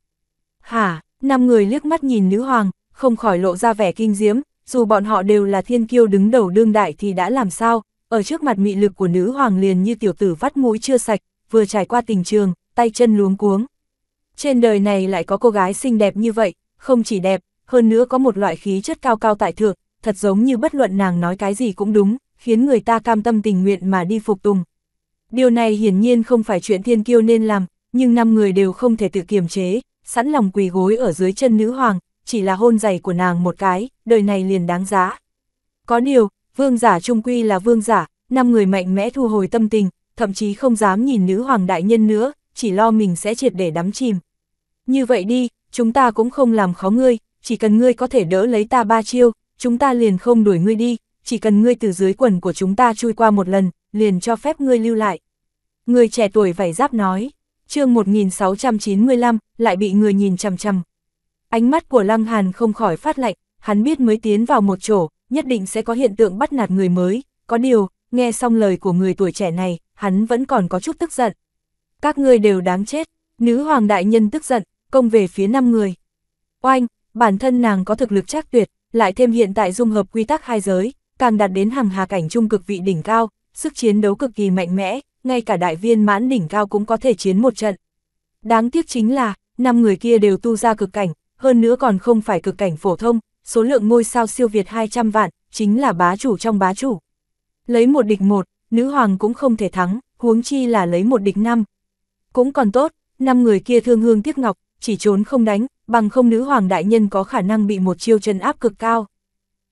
Hả, năm người liếc mắt nhìn nữ hoàng, không khỏi lộ ra vẻ kinh diễm, dù bọn họ đều là thiên kiêu đứng đầu đương đại thì đã làm sao, ở trước mặt mị lực của nữ hoàng liền như tiểu tử vắt mũi chưa sạch, vừa trải qua tình trường, tay chân luống cuống. Trên đời này lại có cô gái xinh đẹp như vậy, không chỉ đẹp, hơn nữa có một loại khí chất cao cao tại thượng, thật giống như bất luận nàng nói cái gì cũng đúng, khiến người ta cam tâm tình nguyện mà đi phục tùng. Điều này hiển nhiên không phải chuyện thiên kiêu nên làm, nhưng năm người đều không thể tự kiềm chế, sẵn lòng quỳ gối ở dưới chân nữ hoàng, chỉ là hôn giày của nàng một cái, đời này liền đáng giá. Có điều, vương giả trung quy là vương giả, năm người mạnh mẽ thu hồi tâm tình, thậm chí không dám nhìn nữ hoàng đại nhân nữa, chỉ lo mình sẽ triệt để đắm chìm. Như vậy đi, chúng ta cũng không làm khó ngươi, chỉ cần ngươi có thể đỡ lấy ta ba chiêu, chúng ta liền không đuổi ngươi đi, chỉ cần ngươi từ dưới quần của chúng ta chui qua một lần, liền cho phép ngươi lưu lại. Người trẻ tuổi vảy giáp nói chương 1695, lại bị người nhìn chằm chằm. Ánh mắt của Lăng Hàn không khỏi phát lạnh, hắn biết mới tiến vào một chỗ, nhất định sẽ có hiện tượng bắt nạt người mới, có điều, nghe xong lời của người tuổi trẻ này, hắn vẫn còn có chút tức giận. Các ngươi đều đáng chết, nữ hoàng đại nhân tức giận, công về phía năm người. Oanh, bản thân nàng có thực lực chắc tuyệt, lại thêm hiện tại dung hợp quy tắc hai giới, càng đạt đến hàng hà cảnh trung cực vị đỉnh cao, sức chiến đấu cực kỳ mạnh mẽ, ngay cả đại viên mãn đỉnh cao cũng có thể chiến một trận. Đáng tiếc chính là, năm người kia đều tu ra cực cảnh, hơn nữa còn không phải cực cảnh phổ thông, số lượng ngôi sao siêu việt 200 vạn, chính là bá chủ trong bá chủ. Lấy một địch một, nữ hoàng cũng không thể thắng, huống chi là lấy một địch năm. Cũng còn tốt, năm người kia thương hương tiếc ngọc, chỉ trốn không đánh, bằng không nữ hoàng đại nhân có khả năng bị một chiêu chân áp cực cao.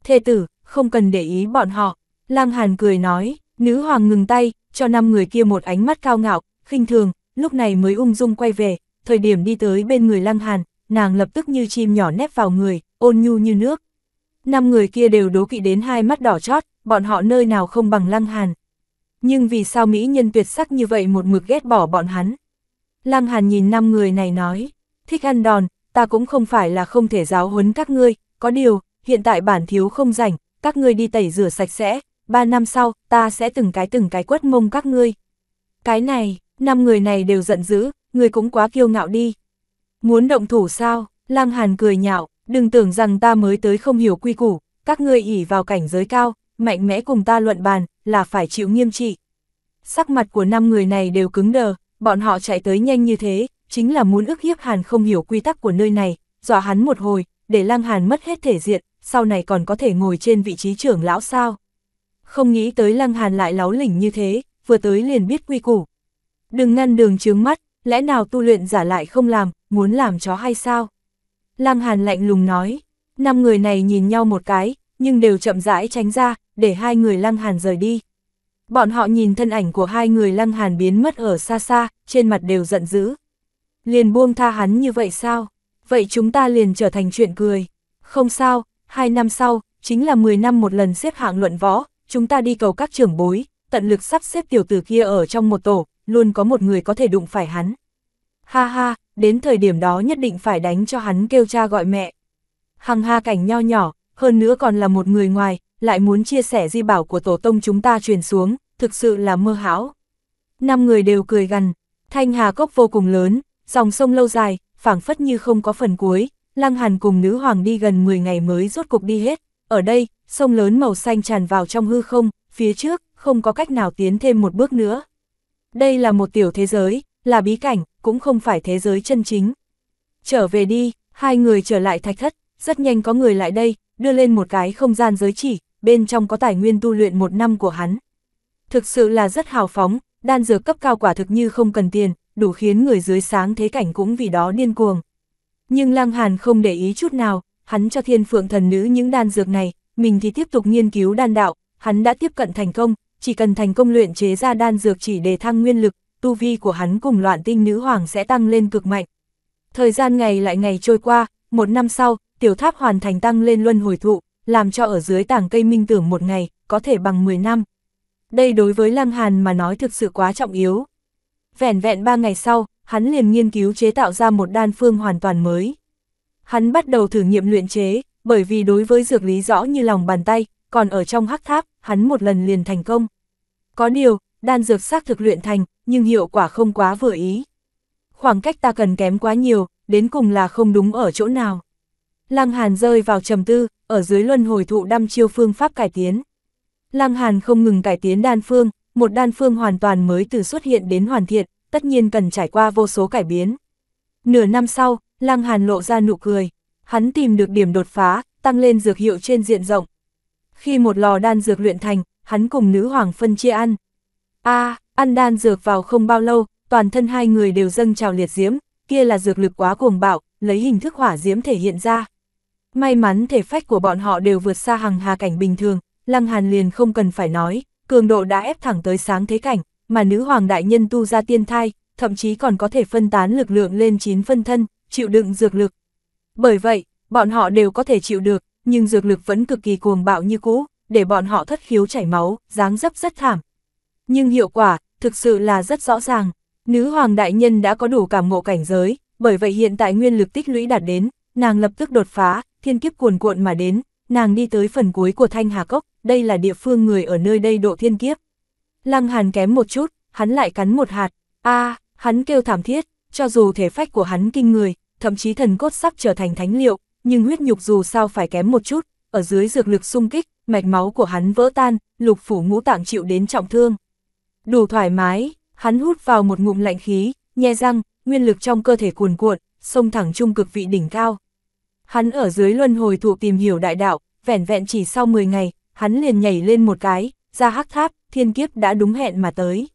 Thê tử, không cần để ý bọn họ, lang hàn cười nói, nữ hoàng ngừng tay, cho năm người kia một ánh mắt cao ngạo, khinh thường, lúc này mới ung dung quay về, thời điểm đi tới bên người Lăng Hàn, nàng lập tức như chim nhỏ nép vào người, ôn nhu như nước. Năm người kia đều đố kỵ đến hai mắt đỏ chót, bọn họ nơi nào không bằng Lăng Hàn. Nhưng vì sao mỹ nhân tuyệt sắc như vậy một mực ghét bỏ bọn hắn? Lăng Hàn nhìn năm người này nói, thích ăn đòn, ta cũng không phải là không thể giáo huấn các ngươi, có điều, hiện tại bản thiếu không rảnh, các ngươi đi tẩy rửa sạch sẽ, ba năm sau, ta sẽ từng cái từng cái quất mông các ngươi. Cái này, năm người này đều giận dữ, người cũng quá kiêu ngạo đi. Muốn động thủ sao, lang hàn cười nhạo, đừng tưởng rằng ta mới tới không hiểu quy củ, các ngươi ỉ vào cảnh giới cao, mạnh mẽ cùng ta luận bàn, là phải chịu nghiêm trị. Sắc mặt của năm người này đều cứng đờ, bọn họ chạy tới nhanh như thế, chính là muốn ức hiếp Hàn không hiểu quy tắc của nơi này, dọa hắn một hồi, để Lang Hàn mất hết thể diện, sau này còn có thể ngồi trên vị trí trưởng lão sao không nghĩ tới Lăng Hàn lại láo lỉnh như thế, vừa tới liền biết quy củ. Đừng ngăn đường chướng mắt, lẽ nào tu luyện giả lại không làm, muốn làm chó hay sao? Lăng Hàn lạnh lùng nói, năm người này nhìn nhau một cái, nhưng đều chậm rãi tránh ra, để hai người Lăng Hàn rời đi. Bọn họ nhìn thân ảnh của hai người Lăng Hàn biến mất ở xa xa, trên mặt đều giận dữ. Liền buông tha hắn như vậy sao? Vậy chúng ta liền trở thành chuyện cười. Không sao, hai năm sau, chính là 10 năm một lần xếp hạng luận võ, chúng ta đi cầu các trưởng bối, tận lực sắp xếp tiểu tử kia ở trong một tổ, luôn có một người có thể đụng phải hắn. Ha ha, đến thời điểm đó nhất định phải đánh cho hắn kêu cha gọi mẹ. Hằng ha cảnh nho nhỏ, hơn nữa còn là một người ngoài, lại muốn chia sẻ di bảo của tổ tông chúng ta truyền xuống, thực sự là mơ hão. Năm người đều cười gần thanh hà cốc vô cùng lớn, dòng sông lâu dài, phảng phất như không có phần cuối, lăng hàn cùng nữ hoàng đi gần 10 ngày mới rốt cục đi hết ở đây, sông lớn màu xanh tràn vào trong hư không, phía trước, không có cách nào tiến thêm một bước nữa. Đây là một tiểu thế giới, là bí cảnh, cũng không phải thế giới chân chính. Trở về đi, hai người trở lại thạch thất, rất nhanh có người lại đây, đưa lên một cái không gian giới chỉ, bên trong có tài nguyên tu luyện một năm của hắn. Thực sự là rất hào phóng, đan dược cấp cao quả thực như không cần tiền, đủ khiến người dưới sáng thế cảnh cũng vì đó điên cuồng. Nhưng Lăng Hàn không để ý chút nào, hắn cho thiên phượng thần nữ những đan dược này, mình thì tiếp tục nghiên cứu đan đạo, hắn đã tiếp cận thành công, chỉ cần thành công luyện chế ra đan dược chỉ để thăng nguyên lực, tu vi của hắn cùng loạn tinh nữ hoàng sẽ tăng lên cực mạnh. Thời gian ngày lại ngày trôi qua, một năm sau, tiểu tháp hoàn thành tăng lên luân hồi thụ, làm cho ở dưới tảng cây minh tưởng một ngày, có thể bằng 10 năm. Đây đối với Lăng Hàn mà nói thực sự quá trọng yếu. vẹn vẹn 3 ngày sau, hắn liền nghiên cứu chế tạo ra một đan phương hoàn toàn mới. Hắn bắt đầu thử nghiệm luyện chế, bởi vì đối với dược lý rõ như lòng bàn tay, còn ở trong hắc tháp, hắn một lần liền thành công. Có điều, đan dược xác thực luyện thành, nhưng hiệu quả không quá vừa ý. Khoảng cách ta cần kém quá nhiều, đến cùng là không đúng ở chỗ nào. Lăng Hàn rơi vào trầm tư, ở dưới luân hồi thụ đăm chiêu phương pháp cải tiến. Lăng Hàn không ngừng cải tiến đan phương, một đan phương hoàn toàn mới từ xuất hiện đến hoàn thiện, tất nhiên cần trải qua vô số cải biến. Nửa năm sau, Lăng Hàn lộ ra nụ cười, hắn tìm được điểm đột phá, tăng lên dược hiệu trên diện rộng. Khi một lò đan dược luyện thành, hắn cùng nữ hoàng phân chia ăn. A, ăn đan dược vào không bao lâu, toàn thân hai người đều dâng trào liệt diễm, kia là dược lực quá cuồng bạo, lấy hình thức hỏa diễm thể hiện ra. May mắn thể phách của bọn họ đều vượt xa hàng hà cảnh bình thường, Lăng Hàn liền không cần phải nói, cường độ đã ép thẳng tới sáng thế cảnh, mà nữ hoàng đại nhân tu ra tiên thai, thậm chí còn có thể phân tán lực lượng lên 9 phân thân, chịu đựng dược lực. Bởi vậy, bọn họ đều có thể chịu được, nhưng dược lực vẫn cực kỳ cuồng bạo như cũ, để bọn họ thất khiếu chảy máu, dáng dấp rất thảm. Nhưng hiệu quả, thực sự là rất rõ ràng. Nữ hoàng đại nhân đã có đủ cảm ngộ cảnh giới, bởi vậy hiện tại nguyên lực tích lũy đạt đến, nàng lập tức đột phá, thiên kiếp cuồn cuộn mà đến, nàng đi tới phần cuối của Thanh Hà Cốc, đây là địa phương người ở nơi đây độ thiên kiếp. Lăng Hàn kém một chút, hắn lại cắn một hạt, a hắn kêu thảm thiết, cho dù thể phách của hắn kinh người, thậm chí thần cốt sắp trở thành thánh liệu, nhưng huyết nhục dù sao phải kém một chút, ở dưới dược lực xung kích, mạch máu của hắn vỡ tan, lục phủ ngũ tạng chịu đến trọng thương. Đủ thoải mái, hắn hút vào một ngụm lạnh khí, nhe răng, nguyên lực trong cơ thể cuồn cuộn, xông thẳng trung cực vị đỉnh cao. Hắn ở dưới luân hồi thụ tìm hiểu đại đạo, vẻn vẹn chỉ sau 10 ngày, hắn liền nhảy lên một cái, ra hắc tháp, thiên kiếp đã đúng hẹn mà tới.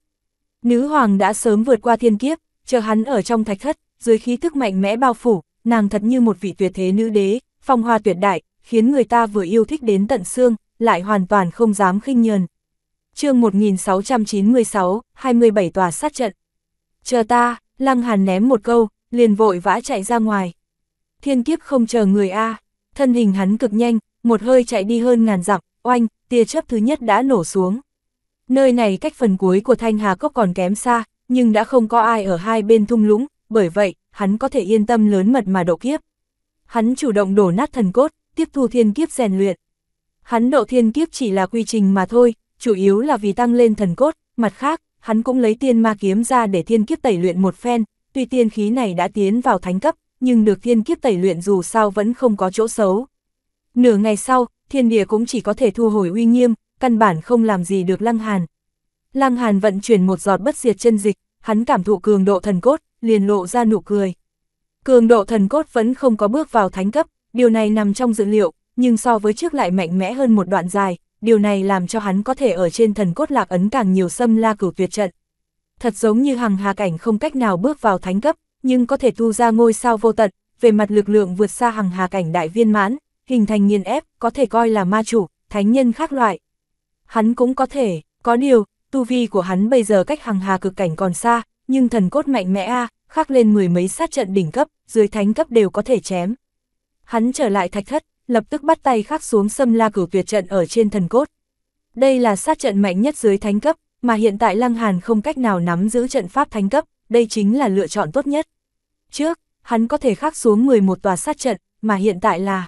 Nữ hoàng đã sớm vượt qua thiên kiếp, chờ hắn ở trong thạch thất, dưới khí thức mạnh mẽ bao phủ, nàng thật như một vị tuyệt thế nữ đế, phong hoa tuyệt đại, khiến người ta vừa yêu thích đến tận xương, lại hoàn toàn không dám khinh nhờn. chương 1696, 27 tòa sát trận. Chờ ta, Lăng Hàn ném một câu, liền vội vã chạy ra ngoài. Thiên kiếp không chờ người A, thân hình hắn cực nhanh, một hơi chạy đi hơn ngàn dặm, oanh, tia chớp thứ nhất đã nổ xuống. Nơi này cách phần cuối của Thanh Hà Cốc còn kém xa, nhưng đã không có ai ở hai bên thung lũng, bởi vậy, hắn có thể yên tâm lớn mật mà độ kiếp. Hắn chủ động đổ nát thần cốt, tiếp thu thiên kiếp rèn luyện. Hắn độ thiên kiếp chỉ là quy trình mà thôi, chủ yếu là vì tăng lên thần cốt, mặt khác, hắn cũng lấy tiên ma kiếm ra để thiên kiếp tẩy luyện một phen, tuy tiên khí này đã tiến vào thánh cấp, nhưng được thiên kiếp tẩy luyện dù sao vẫn không có chỗ xấu. Nửa ngày sau, thiên địa cũng chỉ có thể thu hồi uy nghiêm, căn bản không làm gì được lăng hàn. Lăng Hàn vận chuyển một giọt bất diệt chân dịch, hắn cảm thụ cường độ thần cốt, liền lộ ra nụ cười. Cường độ thần cốt vẫn không có bước vào thánh cấp, điều này nằm trong dự liệu, nhưng so với trước lại mạnh mẽ hơn một đoạn dài, điều này làm cho hắn có thể ở trên thần cốt lạc ấn càng nhiều xâm la cửu tuyệt trận. Thật giống như hằng hà cảnh không cách nào bước vào thánh cấp, nhưng có thể tu ra ngôi sao vô tận, về mặt lực lượng vượt xa hằng hà cảnh đại viên mãn, hình thành nghiền ép, có thể coi là ma chủ, thánh nhân khác loại. Hắn cũng có thể, có điều, tu vi của hắn bây giờ cách hàng hà cực cảnh còn xa, nhưng thần cốt mạnh mẽ a, khắc lên mười mấy sát trận đỉnh cấp, dưới thánh cấp đều có thể chém. Hắn trở lại thạch thất, lập tức bắt tay khắc xuống xâm la cửu tuyệt trận ở trên thần cốt. Đây là sát trận mạnh nhất dưới thánh cấp, mà hiện tại Lăng Hàn không cách nào nắm giữ trận pháp thánh cấp, đây chính là lựa chọn tốt nhất. Trước, hắn có thể khắc xuống 11 tòa sát trận, mà hiện tại là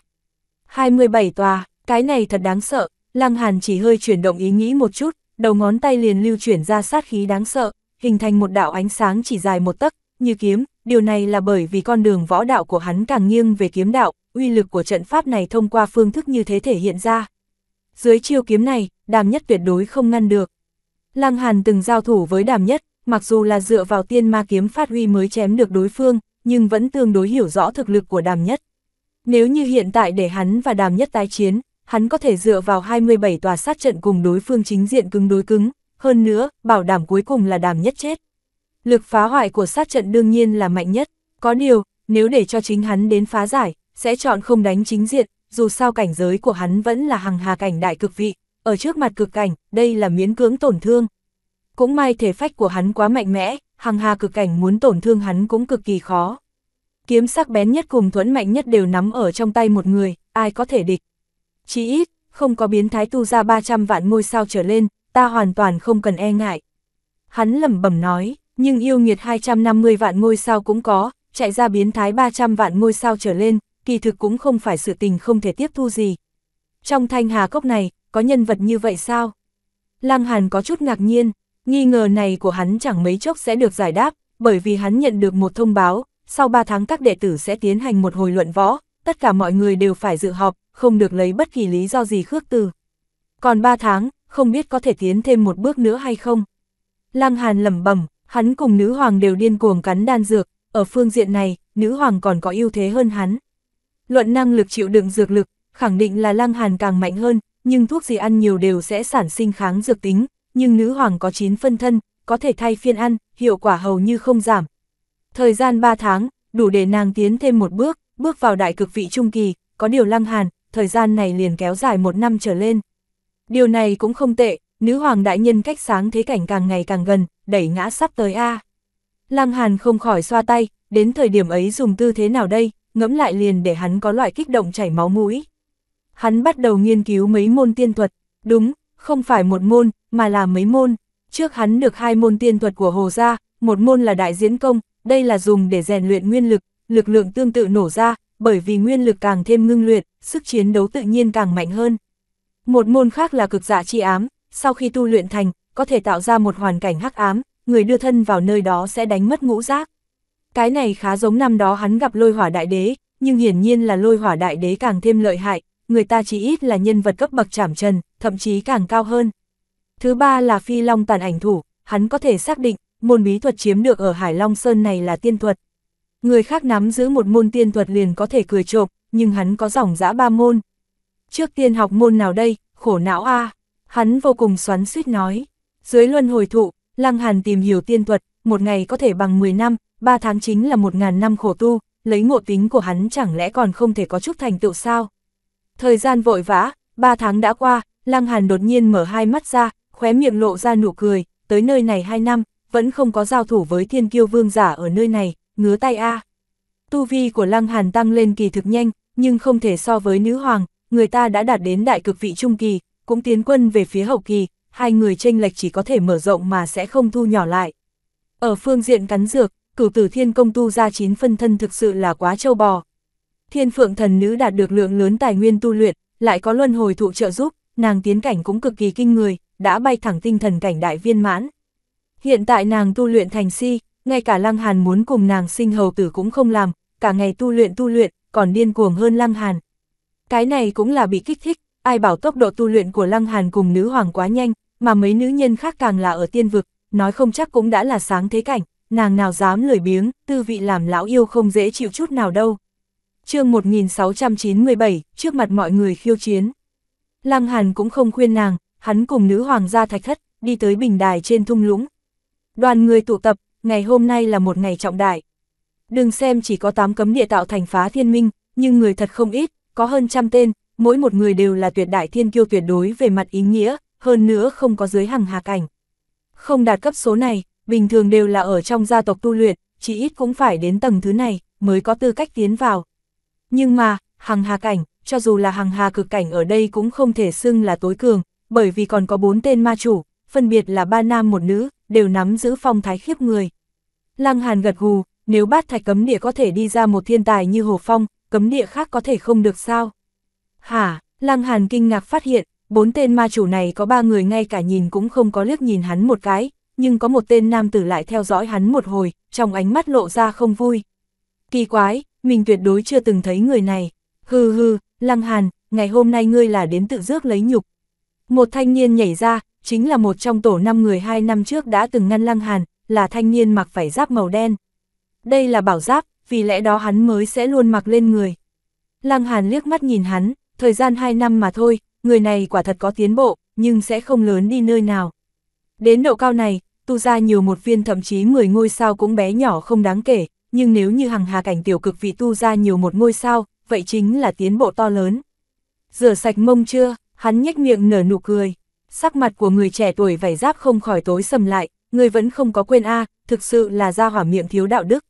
27 tòa, cái này thật đáng sợ, Lăng Hàn chỉ hơi chuyển động ý nghĩ một chút, đầu ngón tay liền lưu chuyển ra sát khí đáng sợ, hình thành một đạo ánh sáng chỉ dài một tấc, như kiếm, điều này là bởi vì con đường võ đạo của hắn càng nghiêng về kiếm đạo, uy lực của trận pháp này thông qua phương thức như thế thể hiện ra. Dưới chiêu kiếm này, đàm nhất tuyệt đối không ngăn được. Lăng Hàn từng giao thủ với đàm nhất, mặc dù là dựa vào tiên ma kiếm phát huy mới chém được đối phương, nhưng vẫn tương đối hiểu rõ thực lực của đàm nhất. Nếu như hiện tại để hắn và đàm nhất tái chiến, hắn có thể dựa vào 27 tòa sát trận cùng đối phương chính diện cứng đối cứng, hơn nữa, bảo đảm cuối cùng là đàm nhất chết. Lực phá hoại của sát trận đương nhiên là mạnh nhất, có điều, nếu để cho chính hắn đến phá giải, sẽ chọn không đánh chính diện, dù sao cảnh giới của hắn vẫn là hằng hà cảnh đại cực vị, ở trước mặt cực cảnh, đây là miễn cưỡng tổn thương. Cũng may thể phách của hắn quá mạnh mẽ, hằng hà cực cảnh muốn tổn thương hắn cũng cực kỳ khó. Kiếm sắc bén nhất cùng thuẫn mạnh nhất đều nắm ở trong tay một người, ai có thể địch chí ít, không có biến thái tu ra 300 vạn ngôi sao trở lên, ta hoàn toàn không cần e ngại. Hắn lẩm bẩm nói, nhưng yêu nghiệt 250 vạn ngôi sao cũng có, chạy ra biến thái 300 vạn ngôi sao trở lên, kỳ thực cũng không phải sự tình không thể tiếp thu gì. Trong thanh hà cốc này, có nhân vật như vậy sao? Lăng Hàn có chút ngạc nhiên, nghi ngờ này của hắn chẳng mấy chốc sẽ được giải đáp, bởi vì hắn nhận được một thông báo, sau 3 tháng các đệ tử sẽ tiến hành một hồi luận võ, tất cả mọi người đều phải dự họp, không được lấy bất kỳ lý do gì khước từ. Còn 3 tháng, không biết có thể tiến thêm một bước nữa hay không. Lăng Hàn lẩm bẩm, hắn cùng nữ hoàng đều điên cuồng cắn đan dược, ở phương diện này, nữ hoàng còn có ưu thế hơn hắn. Luận năng lực chịu đựng dược lực, khẳng định là Lăng Hàn càng mạnh hơn, nhưng thuốc gì ăn nhiều đều sẽ sản sinh kháng dược tính, nhưng nữ hoàng có 9 phân thân, có thể thay phiên ăn, hiệu quả hầu như không giảm. Thời gian 3 tháng, đủ để nàng tiến thêm một bước, bước vào đại cực vị trung kỳ, có điều lăng hàn, thời gian này liền kéo dài một năm trở lên. Điều này cũng không tệ, nữ hoàng đại nhân cách sáng thế cảnh càng ngày càng gần, đẩy ngã sắp tới A. Lăng hàn không khỏi xoa tay, đến thời điểm ấy dùng tư thế nào đây, ngẫm lại liền để hắn có loại kích động chảy máu mũi. Hắn bắt đầu nghiên cứu mấy môn tiên thuật, đúng, không phải một môn, mà là mấy môn. Trước hắn được hai môn tiên thuật của Hồ Gia, một môn là đại diễn công, đây là dùng để rèn luyện nguyên lực, lực lượng tương tự nổ ra, bởi vì nguyên lực càng thêm ngưng luyện, sức chiến đấu tự nhiên càng mạnh hơn. Một môn khác là cực dạ chi ám, sau khi tu luyện thành, có thể tạo ra một hoàn cảnh hắc ám, người đưa thân vào nơi đó sẽ đánh mất ngũ giác. Cái này khá giống năm đó hắn gặp lôi hỏa đại đế, nhưng hiển nhiên là lôi hỏa đại đế càng thêm lợi hại, người ta chỉ ít là nhân vật cấp bậc trảm trần, thậm chí càng cao hơn. Thứ ba là phi long tàn ảnh thủ, hắn có thể xác định, môn bí thuật chiếm được ở Hải Long Sơn này là tiên thuật. Người khác nắm giữ một môn tiên thuật liền có thể cười trộm, nhưng hắn có dòng dã ba môn. Trước tiên học môn nào đây, khổ não a Hắn vô cùng xoắn suýt nói. Dưới luân hồi thụ, Lăng Hàn tìm hiểu tiên thuật, một ngày có thể bằng 10 năm, 3 tháng chính là 1.000 năm khổ tu, lấy ngộ tính của hắn chẳng lẽ còn không thể có chút thành tựu sao? Thời gian vội vã, 3 tháng đã qua, Lăng Hàn đột nhiên mở hai mắt ra, khóe miệng lộ ra nụ cười, tới nơi này 2 năm, vẫn không có giao thủ với thiên kiêu vương giả ở nơi này, ngứa tay a. Tu vi của Lăng Hàn tăng lên kỳ thực nhanh, nhưng không thể so với nữ hoàng, người ta đã đạt đến đại cực vị trung kỳ, cũng tiến quân về phía hậu kỳ, hai người tranh lệch chỉ có thể mở rộng mà sẽ không thu nhỏ lại. Ở phương diện cắn dược, cửu tử thiên công tu ra chín phân thân thực sự là quá châu bò. Thiên phượng thần nữ đạt được lượng lớn tài nguyên tu luyện, lại có luân hồi thụ trợ giúp, nàng tiến cảnh cũng cực kỳ kinh người, đã bay thẳng tinh thần cảnh đại viên mãn. Hiện tại nàng tu luyện thành si, ngay cả Lăng Hàn muốn cùng nàng sinh hầu tử cũng không làm, cả ngày tu luyện tu luyện, còn điên cuồng hơn Lăng Hàn. Cái này cũng là bị kích thích, ai bảo tốc độ tu luyện của Lăng Hàn cùng nữ hoàng quá nhanh, mà mấy nữ nhân khác càng là ở tiên vực, nói không chắc cũng đã là sáng thế cảnh, nàng nào dám lười biếng, tư vị làm lão yêu không dễ chịu chút nào đâu. chương 1697, trước mặt mọi người khiêu chiến. Lăng Hàn cũng không khuyên nàng, hắn cùng nữ hoàng gia thạch thất, đi tới bình đài trên thung lũng. Đoàn người tụ tập, ngày hôm nay là một ngày trọng đại. Đừng xem chỉ có 8 cấm địa tạo thành phá thiên minh, nhưng người thật không ít, có hơn trăm tên, mỗi một người đều là tuyệt đại thiên kiêu tuyệt đối về mặt ý nghĩa, hơn nữa không có dưới hàng hạc cảnh, Không đạt cấp số này, bình thường đều là ở trong gia tộc tu luyện, chỉ ít cũng phải đến tầng thứ này, mới có tư cách tiến vào. Nhưng mà, hàng hà cảnh, cho dù là hàng hà cực cảnh ở đây cũng không thể xưng là tối cường, bởi vì còn có bốn tên ma chủ, phân biệt là ba nam một nữ, đều nắm giữ phong thái khiếp người. Lăng Hàn gật gù, nếu bát thạch cấm địa có thể đi ra một thiên tài như Hồ Phong, cấm địa khác có thể không được sao? Hả, Lăng Hàn kinh ngạc phát hiện, bốn tên ma chủ này có ba người ngay cả nhìn cũng không có liếc nhìn hắn một cái, nhưng có một tên nam tử lại theo dõi hắn một hồi, trong ánh mắt lộ ra không vui. Kỳ quái, mình tuyệt đối chưa từng thấy người này. Hừ hừ, Lăng Hàn, ngày hôm nay ngươi là đến tự rước lấy nhục. Một thanh niên nhảy ra, chính là một trong tổ năm người hai năm trước đã từng ngăn Lăng Hàn, là thanh niên mặc phải giáp màu đen. Đây là bảo giáp, vì lẽ đó hắn mới sẽ luôn mặc lên người. Lăng Hàn liếc mắt nhìn hắn, thời gian 2 năm mà thôi, người này quả thật có tiến bộ, nhưng sẽ không lớn đi nơi nào. Đến độ cao này, tu ra nhiều một viên thậm chí 10 ngôi sao cũng bé nhỏ không đáng kể, nhưng nếu như hằng hà cảnh tiểu cực vị tu ra nhiều một ngôi sao, vậy chính là tiến bộ to lớn. Rửa sạch mông chưa, hắn nhếch miệng nở nụ cười. Sắc mặt của người trẻ tuổi vải giáp không khỏi tối sầm lại, người vẫn không có quên a thực sự là ra hỏa miệng thiếu đạo đức.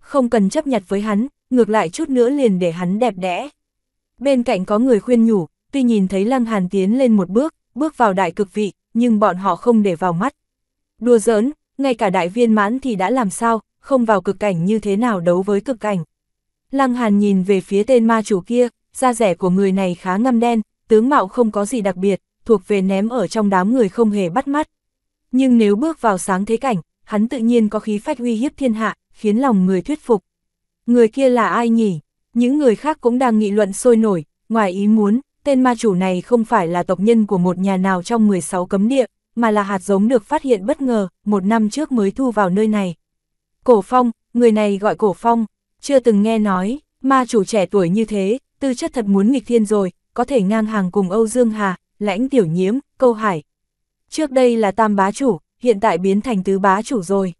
Không cần chấp nhặt với hắn, ngược lại chút nữa liền để hắn đẹp đẽ. Bên cạnh có người khuyên nhủ, tuy nhìn thấy Lăng Hàn tiến lên một bước, bước vào đại cực vị, nhưng bọn họ không để vào mắt. Đùa giỡn, ngay cả đại viên mãn thì đã làm sao, không vào cực cảnh như thế nào đấu với cực cảnh. Lăng Hàn nhìn về phía tên ma chủ kia, da rẻ của người này khá ngăm đen, tướng mạo không có gì đặc biệt, thuộc về ném ở trong đám người không hề bắt mắt. Nhưng nếu bước vào sáng thế cảnh, hắn tự nhiên có khí phách uy hiếp thiên hạ, khiến lòng người thuyết phục. Người kia là ai nhỉ? Những người khác cũng đang nghị luận sôi nổi, ngoài ý muốn, tên ma chủ này không phải là tộc nhân của một nhà nào trong 16 cấm địa, mà là hạt giống được phát hiện bất ngờ, một năm trước mới thu vào nơi này. Cổ Phong, người này gọi Cổ Phong, chưa từng nghe nói, ma chủ trẻ tuổi như thế, tư chất thật muốn nghịch thiên rồi, có thể ngang hàng cùng Âu Dương Hà, lãnh tiểu nhiễm, câu hải, Trước đây là tam bá chủ, hiện tại biến thành tứ bá chủ rồi.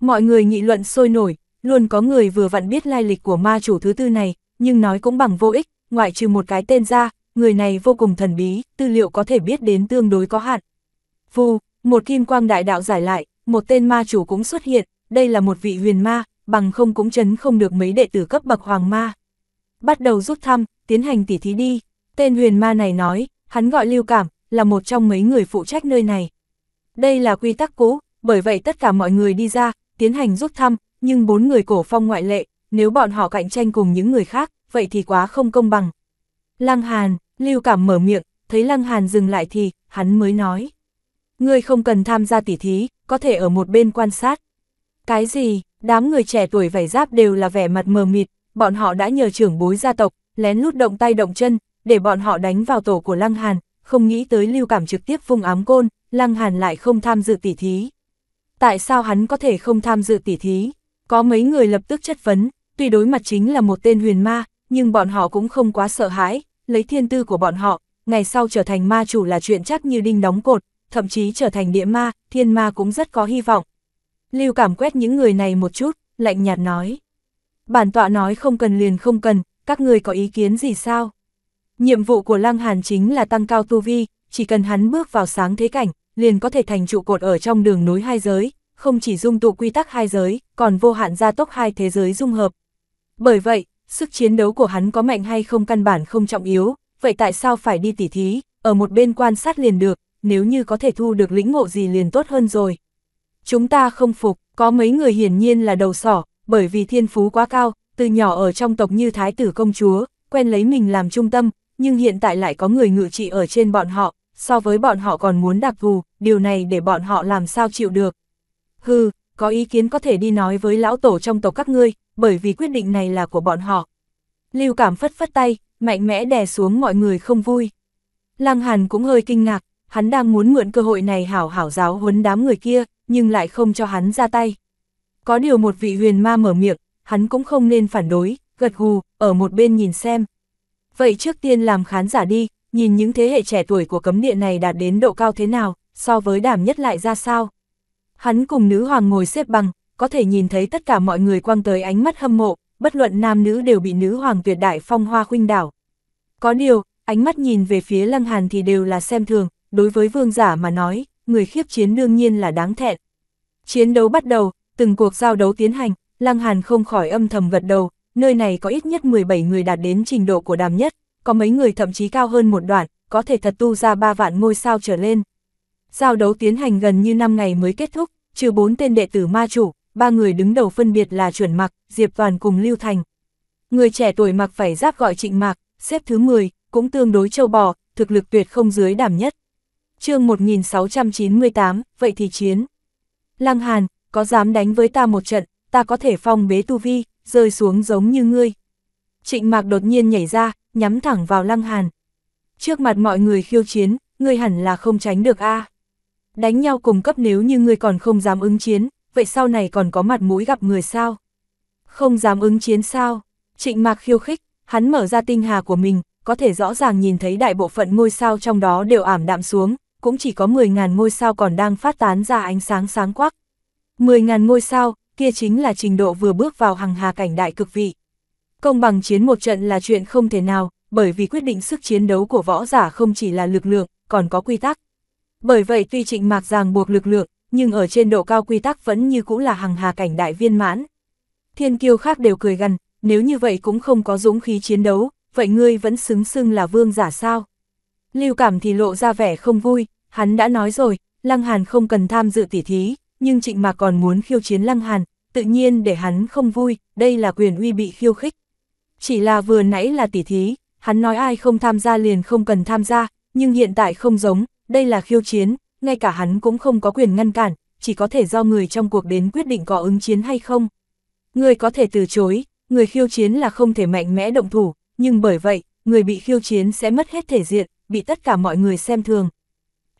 Mọi người nghị luận sôi nổi, luôn có người vừa vặn biết lai lịch của ma chủ thứ tư này, nhưng nói cũng bằng vô ích, ngoại trừ một cái tên ra, người này vô cùng thần bí, tư liệu có thể biết đến tương đối có hạn. Vù, một kim quang đại đạo giải lại, một tên ma chủ cũng xuất hiện, đây là một vị huyền ma, bằng không cũng chấn không được mấy đệ tử cấp bậc hoàng ma. Bắt đầu rút thăm, tiến hành tỉ thí đi, tên huyền ma này nói, hắn gọi lưu cảm, là một trong mấy người phụ trách nơi này. Đây là quy tắc cũ, bởi vậy tất cả mọi người đi ra, tiến hành rút thăm, nhưng bốn người cổ phong ngoại lệ, nếu bọn họ cạnh tranh cùng những người khác, vậy thì quá không công bằng. Lăng Hàn, Lưu Cảm mở miệng, thấy Lăng Hàn dừng lại thì, hắn mới nói. người không cần tham gia tỉ thí, có thể ở một bên quan sát. Cái gì, đám người trẻ tuổi vảy giáp đều là vẻ mặt mờ mịt, bọn họ đã nhờ trưởng bối gia tộc, lén lút động tay động chân, để bọn họ đánh vào tổ của Lăng Hàn, không nghĩ tới lưu cảm trực tiếp vung ám côn, Lăng Hàn lại không tham dự tỉ thí. Tại sao hắn có thể không tham dự tỉ thí? Có mấy người lập tức chất vấn, tuy đối mặt chính là một tên huyền ma, nhưng bọn họ cũng không quá sợ hãi, lấy thiên tư của bọn họ, ngày sau trở thành ma chủ là chuyện chắc như đinh đóng cột, thậm chí trở thành địa ma, thiên ma cũng rất có hy vọng. Lưu cảm quét những người này một chút, lạnh nhạt nói. Bản tọa nói không cần liền không cần, các người có ý kiến gì sao? Nhiệm vụ của Lăng Hàn chính là tăng cao tu vi, chỉ cần hắn bước vào sáng thế cảnh, liền có thể thành trụ cột ở trong đường núi hai giới, không chỉ dung tụ quy tắc hai giới, còn vô hạn gia tốc hai thế giới dung hợp. Bởi vậy, sức chiến đấu của hắn có mạnh hay không căn bản không trọng yếu, vậy tại sao phải đi tỉ thí, ở một bên quan sát liền được, nếu như có thể thu được lĩnh ngộ gì liền tốt hơn rồi. Chúng ta không phục, có mấy người hiển nhiên là đầu sỏ, bởi vì thiên phú quá cao, từ nhỏ ở trong tộc như thái tử công chúa, quen lấy mình làm trung tâm, nhưng hiện tại lại có người ngự trị ở trên bọn họ, so với bọn họ còn muốn đặc thù, điều này để bọn họ làm sao chịu được. Hừ, có ý kiến có thể đi nói với lão tổ trong tộc các ngươi, bởi vì quyết định này là của bọn họ. Lưu cảm phất phất tay, mạnh mẽ đè xuống mọi người không vui. Lăng Hàn cũng hơi kinh ngạc, hắn đang muốn mượn cơ hội này hảo hảo giáo huấn đám người kia, nhưng lại không cho hắn ra tay. Có điều một vị huyền ma mở miệng, hắn cũng không nên phản đối, gật gù, ở một bên nhìn xem, vậy trước tiên làm khán giả đi, nhìn những thế hệ trẻ tuổi của cấm địa này đạt đến độ cao thế nào, so với đảm nhất lại ra sao. Hắn cùng nữ hoàng ngồi xếp bằng, có thể nhìn thấy tất cả mọi người quăng tới ánh mắt hâm mộ, bất luận nam nữ đều bị nữ hoàng tuyệt đại phong hoa khuynh đảo. Có điều, ánh mắt nhìn về phía lăng hàn thì đều là xem thường, đối với vương giả mà nói, người khiếp chiến đương nhiên là đáng thẹn. Chiến đấu bắt đầu, từng cuộc giao đấu tiến hành, lăng hàn không khỏi âm thầm gật đầu, nơi này có ít nhất 17 người đạt đến trình độ của đàm nhất, có mấy người thậm chí cao hơn một đoạn, có thể thật tu ra 3 vạn ngôi sao trở lên. Giao đấu tiến hành gần như 5 ngày mới kết thúc, trừ 4 tên đệ tử ma chủ, ba người đứng đầu phân biệt là Chuẩn Mặc, Diệp Toàn cùng Lưu Thành. Người trẻ tuổi mặc phải giáp gọi Trịnh Mạc, xếp thứ 10, cũng tương đối châu bò, thực lực tuyệt không dưới Đàm nhất. chương 1698, vậy thì chiến. Lăng Hàn, có dám đánh với ta một trận, ta có thể phong bế tu vi, rơi xuống giống như ngươi. Trịnh mạc đột nhiên nhảy ra, nhắm thẳng vào lăng hàn. Trước mặt mọi người khiêu chiến, ngươi hẳn là không tránh được a Đánh nhau cùng cấp nếu như ngươi còn không dám ứng chiến, vậy sau này còn có mặt mũi gặp người sao? Không dám ứng chiến sao? Trịnh mạc khiêu khích, hắn mở ra tinh hà của mình, có thể rõ ràng nhìn thấy đại bộ phận ngôi sao trong đó đều ảm đạm xuống, cũng chỉ có 10.000 ngôi sao còn đang phát tán ra ánh sáng sáng quắc. 10.000 ngôi sao, kia chính là trình độ vừa bước vào hằng hà cảnh đại cực vị. Công bằng chiến một trận là chuyện không thể nào, bởi vì quyết định sức chiến đấu của võ giả không chỉ là lực lượng, còn có quy tắc. Bởi vậy tuy trịnh mạc ràng buộc lực lượng, nhưng ở trên độ cao quy tắc vẫn như cũ là hằng hà cảnh đại viên mãn. Thiên kiêu khác đều cười gần, nếu như vậy cũng không có dũng khí chiến đấu, vậy ngươi vẫn xứng xưng là vương giả sao? Lưu cảm thì lộ ra vẻ không vui, hắn đã nói rồi, Lăng Hàn không cần tham dự tỉ thí, nhưng Trịnh Mạc còn muốn khiêu chiến Lăng Hàn, tự nhiên để hắn không vui, đây là quyền uy bị khiêu khích. Chỉ là vừa nãy là tỉ thí, hắn nói ai không tham gia liền không cần tham gia, nhưng hiện tại không giống, đây là khiêu chiến, ngay cả hắn cũng không có quyền ngăn cản, chỉ có thể do người trong cuộc đến quyết định có ứng chiến hay không. Người có thể từ chối, người khiêu chiến là không thể mạnh mẽ động thủ, nhưng bởi vậy, người bị khiêu chiến sẽ mất hết thể diện, bị tất cả mọi người xem thường.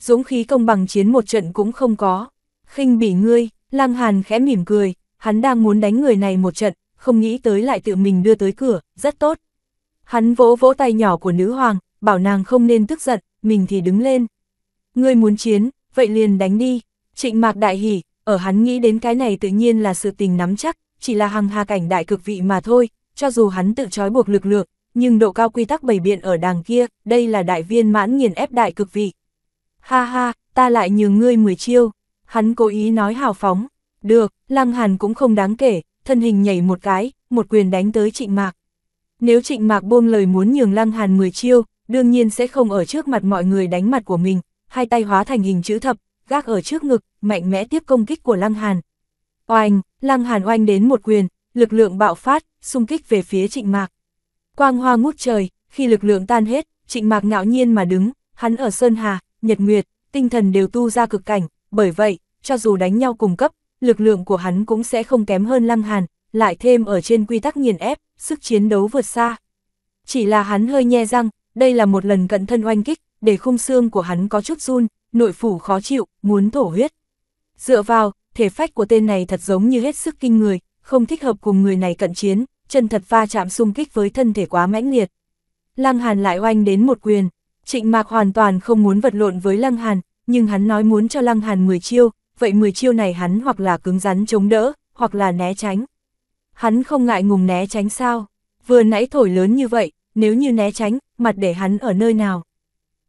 Dũng khí công bằng chiến một trận cũng không có khinh bỉ ngươi, Lang Hàn khẽ mỉm cười, hắn đang muốn đánh người này một trận, không nghĩ tới lại tự mình đưa tới cửa, rất tốt. Hắn vỗ vỗ tay nhỏ của nữ hoàng, bảo nàng không nên tức giận, mình thì đứng lên. Ngươi muốn chiến, vậy liền đánh đi. Trịnh Mạc đại hỉ, ở hắn nghĩ đến cái này tự nhiên là sự tình nắm chắc, chỉ là hằng hà cảnh đại cực vị mà thôi, cho dù hắn tự trói buộc lực lượng, nhưng độ cao quy tắc bày biện ở đàng kia, đây là đại viên mãn nghiền ép đại cực vị. Ha ha, ta lại nhường ngươi 10 chiêu hắn cố ý nói hào phóng. Được, Lăng Hàn cũng không đáng kể, thân hình nhảy một cái, một quyền đánh tới trịnh mạc. Nếu trịnh mạc buông lời muốn nhường Lăng Hàn 10 chiêu, đương nhiên sẽ không ở trước mặt mọi người đánh mặt của mình, hai tay hóa thành hình chữ thập, gác ở trước ngực, mạnh mẽ tiếp công kích của Lăng Hàn. Oanh, Lăng Hàn oanh đến một quyền, lực lượng bạo phát, xung kích về phía trịnh mạc. Quang hoa ngút trời, khi lực lượng tan hết, trịnh mạc ngạo nhiên mà đứng, hắn ở Sơn Hà, Nhật Nguyệt, tinh thần đều tu ra cực cảnh, bởi vậy, cho dù đánh nhau cùng cấp, lực lượng của hắn cũng sẽ không kém hơn Lăng Hàn, lại thêm ở trên quy tắc nghiền ép, sức chiến đấu vượt xa. Chỉ là hắn hơi nhe răng, đây là một lần cận thân oanh kích, để khung xương của hắn có chút run, nội phủ khó chịu, muốn thổ huyết. Dựa vào, thể phách của tên này thật giống như hết sức kinh người, không thích hợp cùng người này cận chiến, chân thật va chạm xung kích với thân thể quá mãnh liệt. Lăng Hàn lại oanh đến một quyền, Trịnh Mạc hoàn toàn không muốn vật lộn với Lăng Hàn, nhưng hắn nói muốn cho Lăng Hàn 10 chiêu, vậy 10 chiêu này hắn hoặc là cứng rắn chống đỡ, hoặc là né tránh. Hắn không ngại ngùng né tránh sao? Vừa nãy thổi lớn như vậy, nếu như né tránh, mặt để hắn ở nơi nào?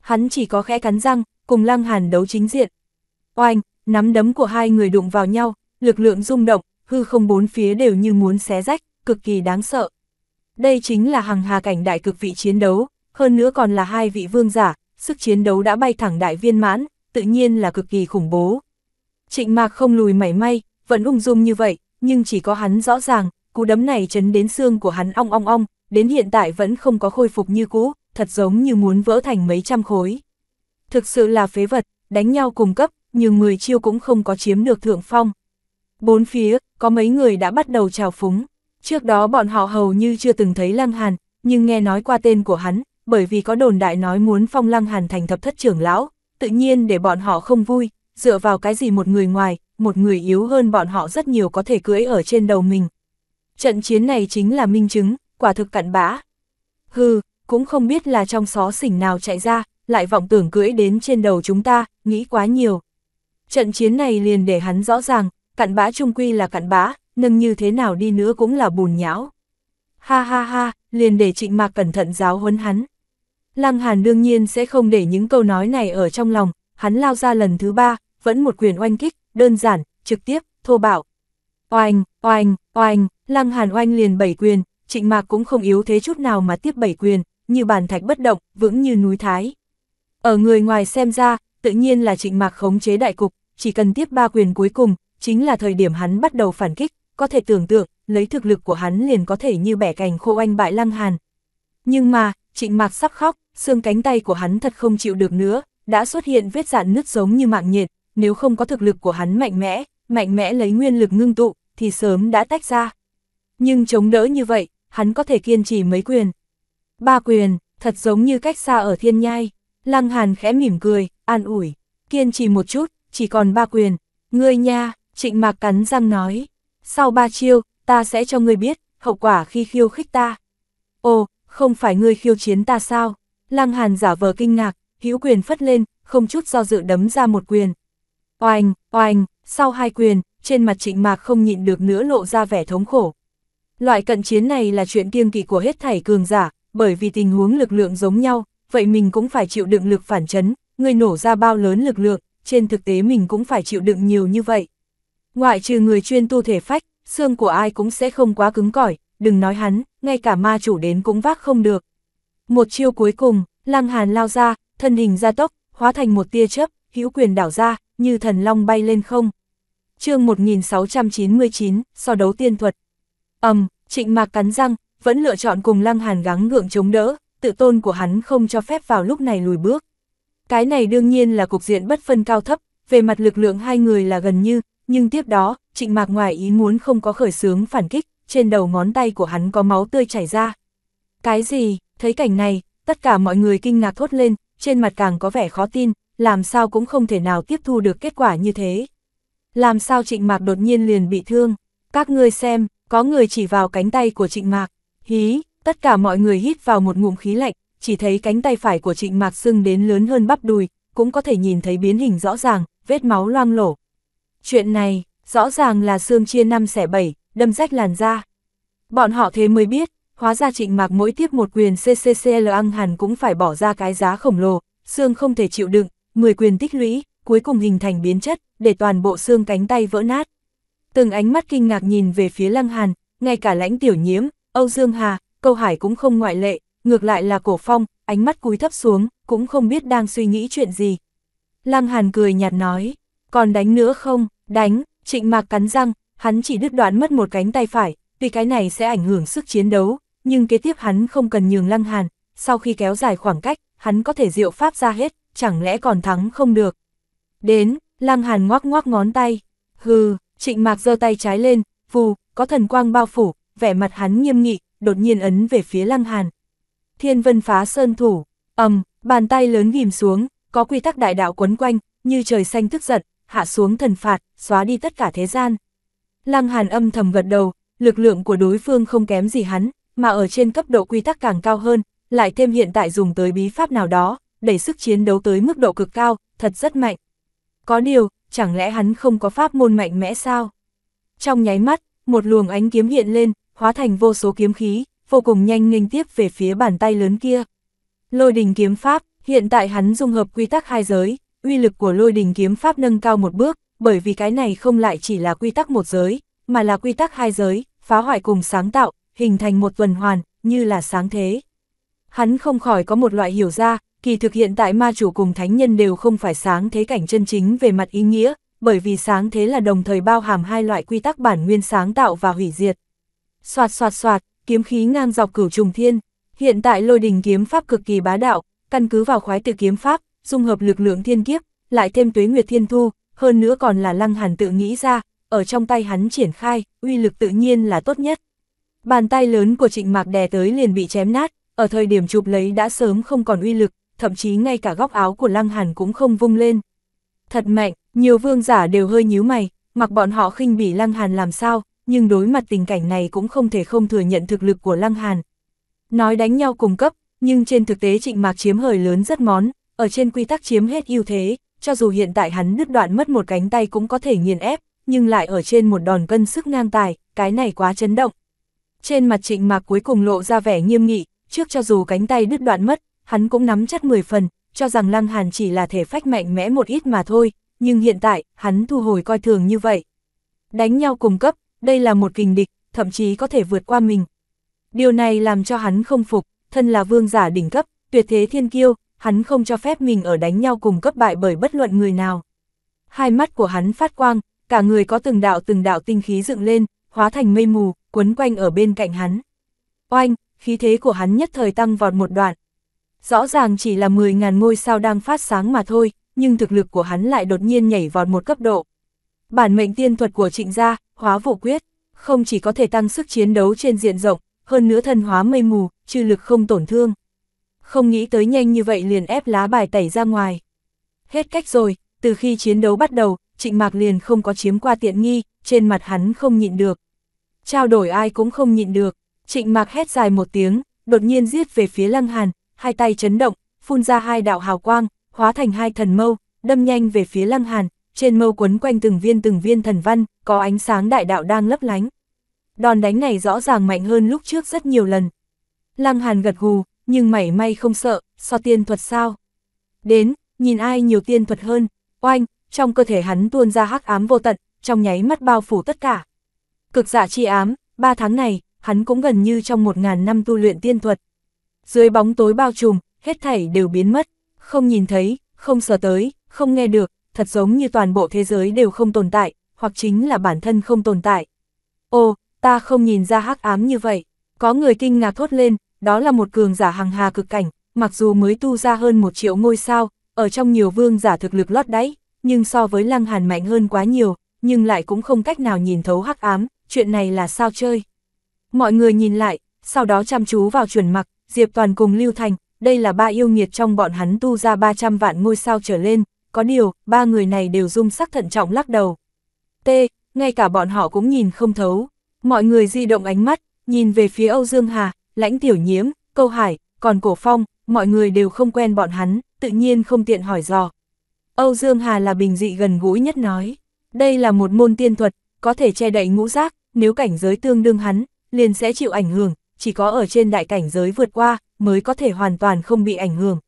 Hắn chỉ có khẽ cắn răng, cùng Lăng Hàn đấu chính diện. Oanh, nắm đấm của hai người đụng vào nhau, lực lượng rung động, hư không bốn phía đều như muốn xé rách, cực kỳ đáng sợ. Đây chính là hàng hà cảnh đại cực vị chiến đấu, hơn nữa còn là hai vị vương giả, sức chiến đấu đã bay thẳng đại viên mãn, tự nhiên là cực kỳ khủng bố. Trịnh Mạc không lùi mảy may, vẫn ung dung như vậy, nhưng chỉ có hắn rõ ràng, cú đấm này chấn đến xương của hắn ong ong ong, đến hiện tại vẫn không có khôi phục như cũ, thật giống như muốn vỡ thành mấy trăm khối. Thực sự là phế vật, đánh nhau cùng cấp, nhưng người chiêu cũng không có chiếm được thượng phong. Bốn phía, có mấy người đã bắt đầu trào phúng. Trước đó bọn họ hầu như chưa từng thấy Lăng Hàn, nhưng nghe nói qua tên của hắn, bởi vì có đồn đại nói muốn phong Lăng Hàn thành thập thất trưởng lão, tự nhiên để bọn họ không vui, dựa vào cái gì một người ngoài, một người yếu hơn bọn họ rất nhiều có thể cưỡi ở trên đầu mình. Trận chiến này chính là minh chứng, quả thực cặn bã. Hừ, cũng không biết là trong xó xỉnh nào chạy ra, lại vọng tưởng cưỡi đến trên đầu chúng ta, nghĩ quá nhiều. Trận chiến này liền để hắn rõ ràng, cặn bã trung quy là cặn bã, nâng như thế nào đi nữa cũng là bùn nhão. Ha ha ha, liền để trịnh mạc cẩn thận giáo huấn hắn. Lăng Hàn đương nhiên sẽ không để những câu nói này ở trong lòng, hắn lao ra lần thứ ba, vẫn một quyền oanh kích, đơn giản, trực tiếp, thô bạo. Oanh, oanh, oanh, Lăng Hàn oanh liền bảy quyền, trịnh mạc cũng không yếu thế chút nào mà tiếp bảy quyền, như bàn thạch bất động, vững như núi thái. Ở người ngoài xem ra, tự nhiên là trịnh mạc khống chế đại cục, chỉ cần tiếp ba quyền cuối cùng, chính là thời điểm hắn bắt đầu phản kích, có thể tưởng tượng, lấy thực lực của hắn liền có thể như bẻ cành khô oanh bại Lăng Hàn. Nhưng mà, trịnh mạc sắp khóc, xương cánh tay của hắn thật không chịu được nữa, đã xuất hiện vết dạn nứt giống như mạng nhiệt, nếu không có thực lực của hắn mạnh mẽ, mạnh mẽ lấy nguyên lực ngưng tụ, thì sớm đã tách ra. Nhưng chống đỡ như vậy, hắn có thể kiên trì mấy quyền. Ba quyền, thật giống như cách xa ở thiên nhai, lăng hàn khẽ mỉm cười, an ủi, kiên trì một chút, chỉ còn ba quyền, ngươi nha, trịnh mạc cắn răng nói, sau ba chiêu, ta sẽ cho ngươi biết, hậu quả khi khiêu khích ta. Ồ, không phải ngươi khiêu chiến ta sao? Lăng Hàn giả vờ kinh ngạc, hữu quyền phất lên, không chút do dự đấm ra một quyền. Oanh, oanh, sau hai quyền, trên mặt trịnh mạc không nhịn được nữa lộ ra vẻ thống khổ. Loại cận chiến này là chuyện kiêng kỵ của hết thảy cường giả, bởi vì tình huống lực lượng giống nhau, vậy mình cũng phải chịu đựng lực phản chấn, người nổ ra bao lớn lực lượng, trên thực tế mình cũng phải chịu đựng nhiều như vậy. Ngoại trừ người chuyên tu thể phách, xương của ai cũng sẽ không quá cứng cỏi, đừng nói hắn, ngay cả ma chủ đến cũng vác không được. Một chiêu cuối cùng, Lăng Hàn lao ra, thân hình ra tốc, hóa thành một tia chớp, hữu quyền đảo ra, như thần long bay lên không. chương 1699, so đấu tiên thuật. ầm, um, trịnh mạc cắn răng, vẫn lựa chọn cùng Lăng Hàn gắng ngượng chống đỡ, tự tôn của hắn không cho phép vào lúc này lùi bước. Cái này đương nhiên là cục diện bất phân cao thấp, về mặt lực lượng hai người là gần như, nhưng tiếp đó, trịnh mạc ngoài ý muốn không có khởi sướng phản kích, trên đầu ngón tay của hắn có máu tươi chảy ra. Cái gì, thấy cảnh này, tất cả mọi người kinh ngạc thốt lên, trên mặt càng có vẻ khó tin, làm sao cũng không thể nào tiếp thu được kết quả như thế. Làm sao trịnh mạc đột nhiên liền bị thương, các ngươi xem, có người chỉ vào cánh tay của trịnh mạc, hí, tất cả mọi người hít vào một ngụm khí lạnh, chỉ thấy cánh tay phải của trịnh mạc sưng đến lớn hơn bắp đùi, cũng có thể nhìn thấy biến hình rõ ràng, vết máu loang lổ. Chuyện này, rõ ràng là xương chia năm xẻ bảy, đâm rách làn da. Bọn họ thế mới biết, hóa ra trịnh mạc mỗi tiếp một quyền CCCL ăn hẳn cũng phải bỏ ra cái giá khổng lồ, xương không thể chịu đựng, 10 quyền tích lũy, cuối cùng hình thành biến chất, để toàn bộ xương cánh tay vỡ nát. Từng ánh mắt kinh ngạc nhìn về phía Lăng Hàn, ngay cả lãnh tiểu nhiễm, Âu Dương Hà, Câu Hải cũng không ngoại lệ, ngược lại là cổ phong, ánh mắt cúi thấp xuống, cũng không biết đang suy nghĩ chuyện gì. Lăng Hàn cười nhạt nói, còn đánh nữa không, đánh, trịnh mạc cắn răng, hắn chỉ đứt đoạn mất một cánh tay phải, tuy cái này sẽ ảnh hưởng sức chiến đấu, nhưng kế tiếp hắn không cần nhường Lăng Hàn, sau khi kéo dài khoảng cách, hắn có thể diệu pháp ra hết, chẳng lẽ còn thắng không được. Đến, Lăng Hàn ngoác ngoác ngón tay, hừ, trịnh mạc giơ tay trái lên, vù, có thần quang bao phủ, vẻ mặt hắn nghiêm nghị, đột nhiên ấn về phía Lăng Hàn. Thiên vân phá sơn thủ, ầm, bàn tay lớn ghim xuống, có quy tắc đại đạo quấn quanh, như trời xanh tức giận, hạ xuống thần phạt, xóa đi tất cả thế gian. Lăng Hàn âm thầm gật đầu, lực lượng của đối phương không kém gì hắn, mà ở trên cấp độ quy tắc càng cao hơn, lại thêm hiện tại dùng tới bí pháp nào đó, đẩy sức chiến đấu tới mức độ cực cao, thật rất mạnh. Có điều, chẳng lẽ hắn không có pháp môn mạnh mẽ sao? Trong nháy mắt, một luồng ánh kiếm hiện lên, hóa thành vô số kiếm khí, vô cùng nhanh nghênh tiếp về phía bàn tay lớn kia. Lôi đình kiếm pháp, hiện tại hắn dung hợp quy tắc hai giới, uy lực của lôi đình kiếm pháp nâng cao một bước, bởi vì cái này không lại chỉ là quy tắc một giới, mà là quy tắc hai giới, phá hoại cùng sáng tạo, hình thành một tuần hoàn, như là sáng thế. Hắn không khỏi có một loại hiểu ra, kỳ thực hiện tại ma chủ cùng thánh nhân đều không phải sáng thế cảnh chân chính về mặt ý nghĩa, bởi vì sáng thế là đồng thời bao hàm hai loại quy tắc bản nguyên sáng tạo và hủy diệt. Soạt soạt soạt, kiếm khí ngang dọc cửu trùng thiên, hiện tại lôi đình kiếm pháp cực kỳ bá đạo, căn cứ vào khoái từ kiếm pháp, dung hợp lực lượng thiên kiếp, lại thêm tuế nguyệt thiên thu, hơn nữa còn là lăng hàn tự nghĩ ra, ở trong tay hắn triển khai, uy lực tự nhiên là tốt nhất. Bàn tay lớn của trịnh mạc đè tới liền bị chém nát, ở thời điểm chụp lấy đã sớm không còn uy lực, thậm chí ngay cả góc áo của lăng hàn cũng không vung lên. Thật mạnh, nhiều vương giả đều hơi nhíu mày, mặc bọn họ khinh bỉ lăng hàn làm sao, nhưng đối mặt tình cảnh này cũng không thể không thừa nhận thực lực của lăng hàn. Nói đánh nhau cùng cấp, nhưng trên thực tế trịnh mạc chiếm hời lớn rất món, ở trên quy tắc chiếm hết ưu thế, cho dù hiện tại hắn đứt đoạn mất một cánh tay cũng có thể nghiền ép, nhưng lại ở trên một đòn cân sức ngang tài, cái này quá chấn động. Trên mặt trịnh mạc cuối cùng lộ ra vẻ nghiêm nghị, trước cho dù cánh tay đứt đoạn mất, hắn cũng nắm chắc 10 phần, cho rằng Lăng Hàn chỉ là thể phách mạnh mẽ một ít mà thôi, nhưng hiện tại, hắn thu hồi coi thường như vậy. Đánh nhau cùng cấp, đây là một kình địch, thậm chí có thể vượt qua mình. Điều này làm cho hắn không phục, thân là vương giả đỉnh cấp, tuyệt thế thiên kiêu, hắn không cho phép mình ở đánh nhau cùng cấp bại bởi bất luận người nào. Hai mắt của hắn phát quang, cả người có từng đạo từng đạo tinh khí dựng lên, hóa thành mây mù, quấn quanh ở bên cạnh hắn. Oanh, khí thế của hắn nhất thời tăng vọt một đoạn. Rõ ràng chỉ là 10.000 ngôi sao đang phát sáng mà thôi, nhưng thực lực của hắn lại đột nhiên nhảy vọt một cấp độ. Bản mệnh tiên thuật của trịnh gia, hóa vụ quyết, không chỉ có thể tăng sức chiến đấu trên diện rộng, hơn nữa thân hóa mây mù, trừ lực không tổn thương không nghĩ tới nhanh như vậy liền ép lá bài tẩy ra ngoài. Hết cách rồi, từ khi chiến đấu bắt đầu, trịnh mạc liền không có chiếm qua tiện nghi, trên mặt hắn không nhịn được. Trao đổi ai cũng không nhịn được, trịnh mạc hét dài một tiếng, đột nhiên giết về phía lăng hàn, hai tay chấn động, phun ra hai đạo hào quang, hóa thành hai thần mâu, đâm nhanh về phía lăng hàn, trên mâu quấn quanh từng viên từng viên thần văn, có ánh sáng đại đạo đang lấp lánh. Đòn đánh này rõ ràng mạnh hơn lúc trước rất nhiều lần. Lăng hàn gật gù, nhưng mảy may không sợ, so tiên thuật sao. Đến, nhìn ai nhiều tiên thuật hơn, oanh, trong cơ thể hắn tuôn ra hắc ám vô tận, trong nháy mắt bao phủ tất cả. Cực giả dạ chi ám, ba tháng này, hắn cũng gần như trong một ngàn năm tu luyện tiên thuật. Dưới bóng tối bao trùm, hết thảy đều biến mất, không nhìn thấy, không sờ tới, không nghe được, thật giống như toàn bộ thế giới đều không tồn tại, hoặc chính là bản thân không tồn tại. Ô, ta không nhìn ra hắc ám như vậy, có người kinh ngạc thốt lên, đó là một cường giả hàng hà cực cảnh, mặc dù mới tu ra hơn một triệu ngôi sao, ở trong nhiều vương giả thực lực lót đáy, nhưng so với lăng hàn mạnh hơn quá nhiều, nhưng lại cũng không cách nào nhìn thấu hắc ám, chuyện này là sao chơi. Mọi người nhìn lại, sau đó chăm chú vào chuẩn mặc, Diệp Toàn cùng Lưu Thành, đây là ba yêu nghiệt trong bọn hắn tu ra 300 vạn ngôi sao trở lên, có điều, ba người này đều dung sắc thận trọng lắc đầu. T, ngay cả bọn họ cũng nhìn không thấu, mọi người di động ánh mắt, nhìn về phía Âu Dương Hà, lãnh tiểu nhiễm, câu hải, còn cổ phong, mọi người đều không quen bọn hắn, tự nhiên không tiện hỏi dò. Âu Dương Hà là bình dị gần gũi nhất nói, đây là một môn tiên thuật, có thể che đậy ngũ giác, nếu cảnh giới tương đương hắn, liền sẽ chịu ảnh hưởng, chỉ có ở trên đại cảnh giới vượt qua, mới có thể hoàn toàn không bị ảnh hưởng.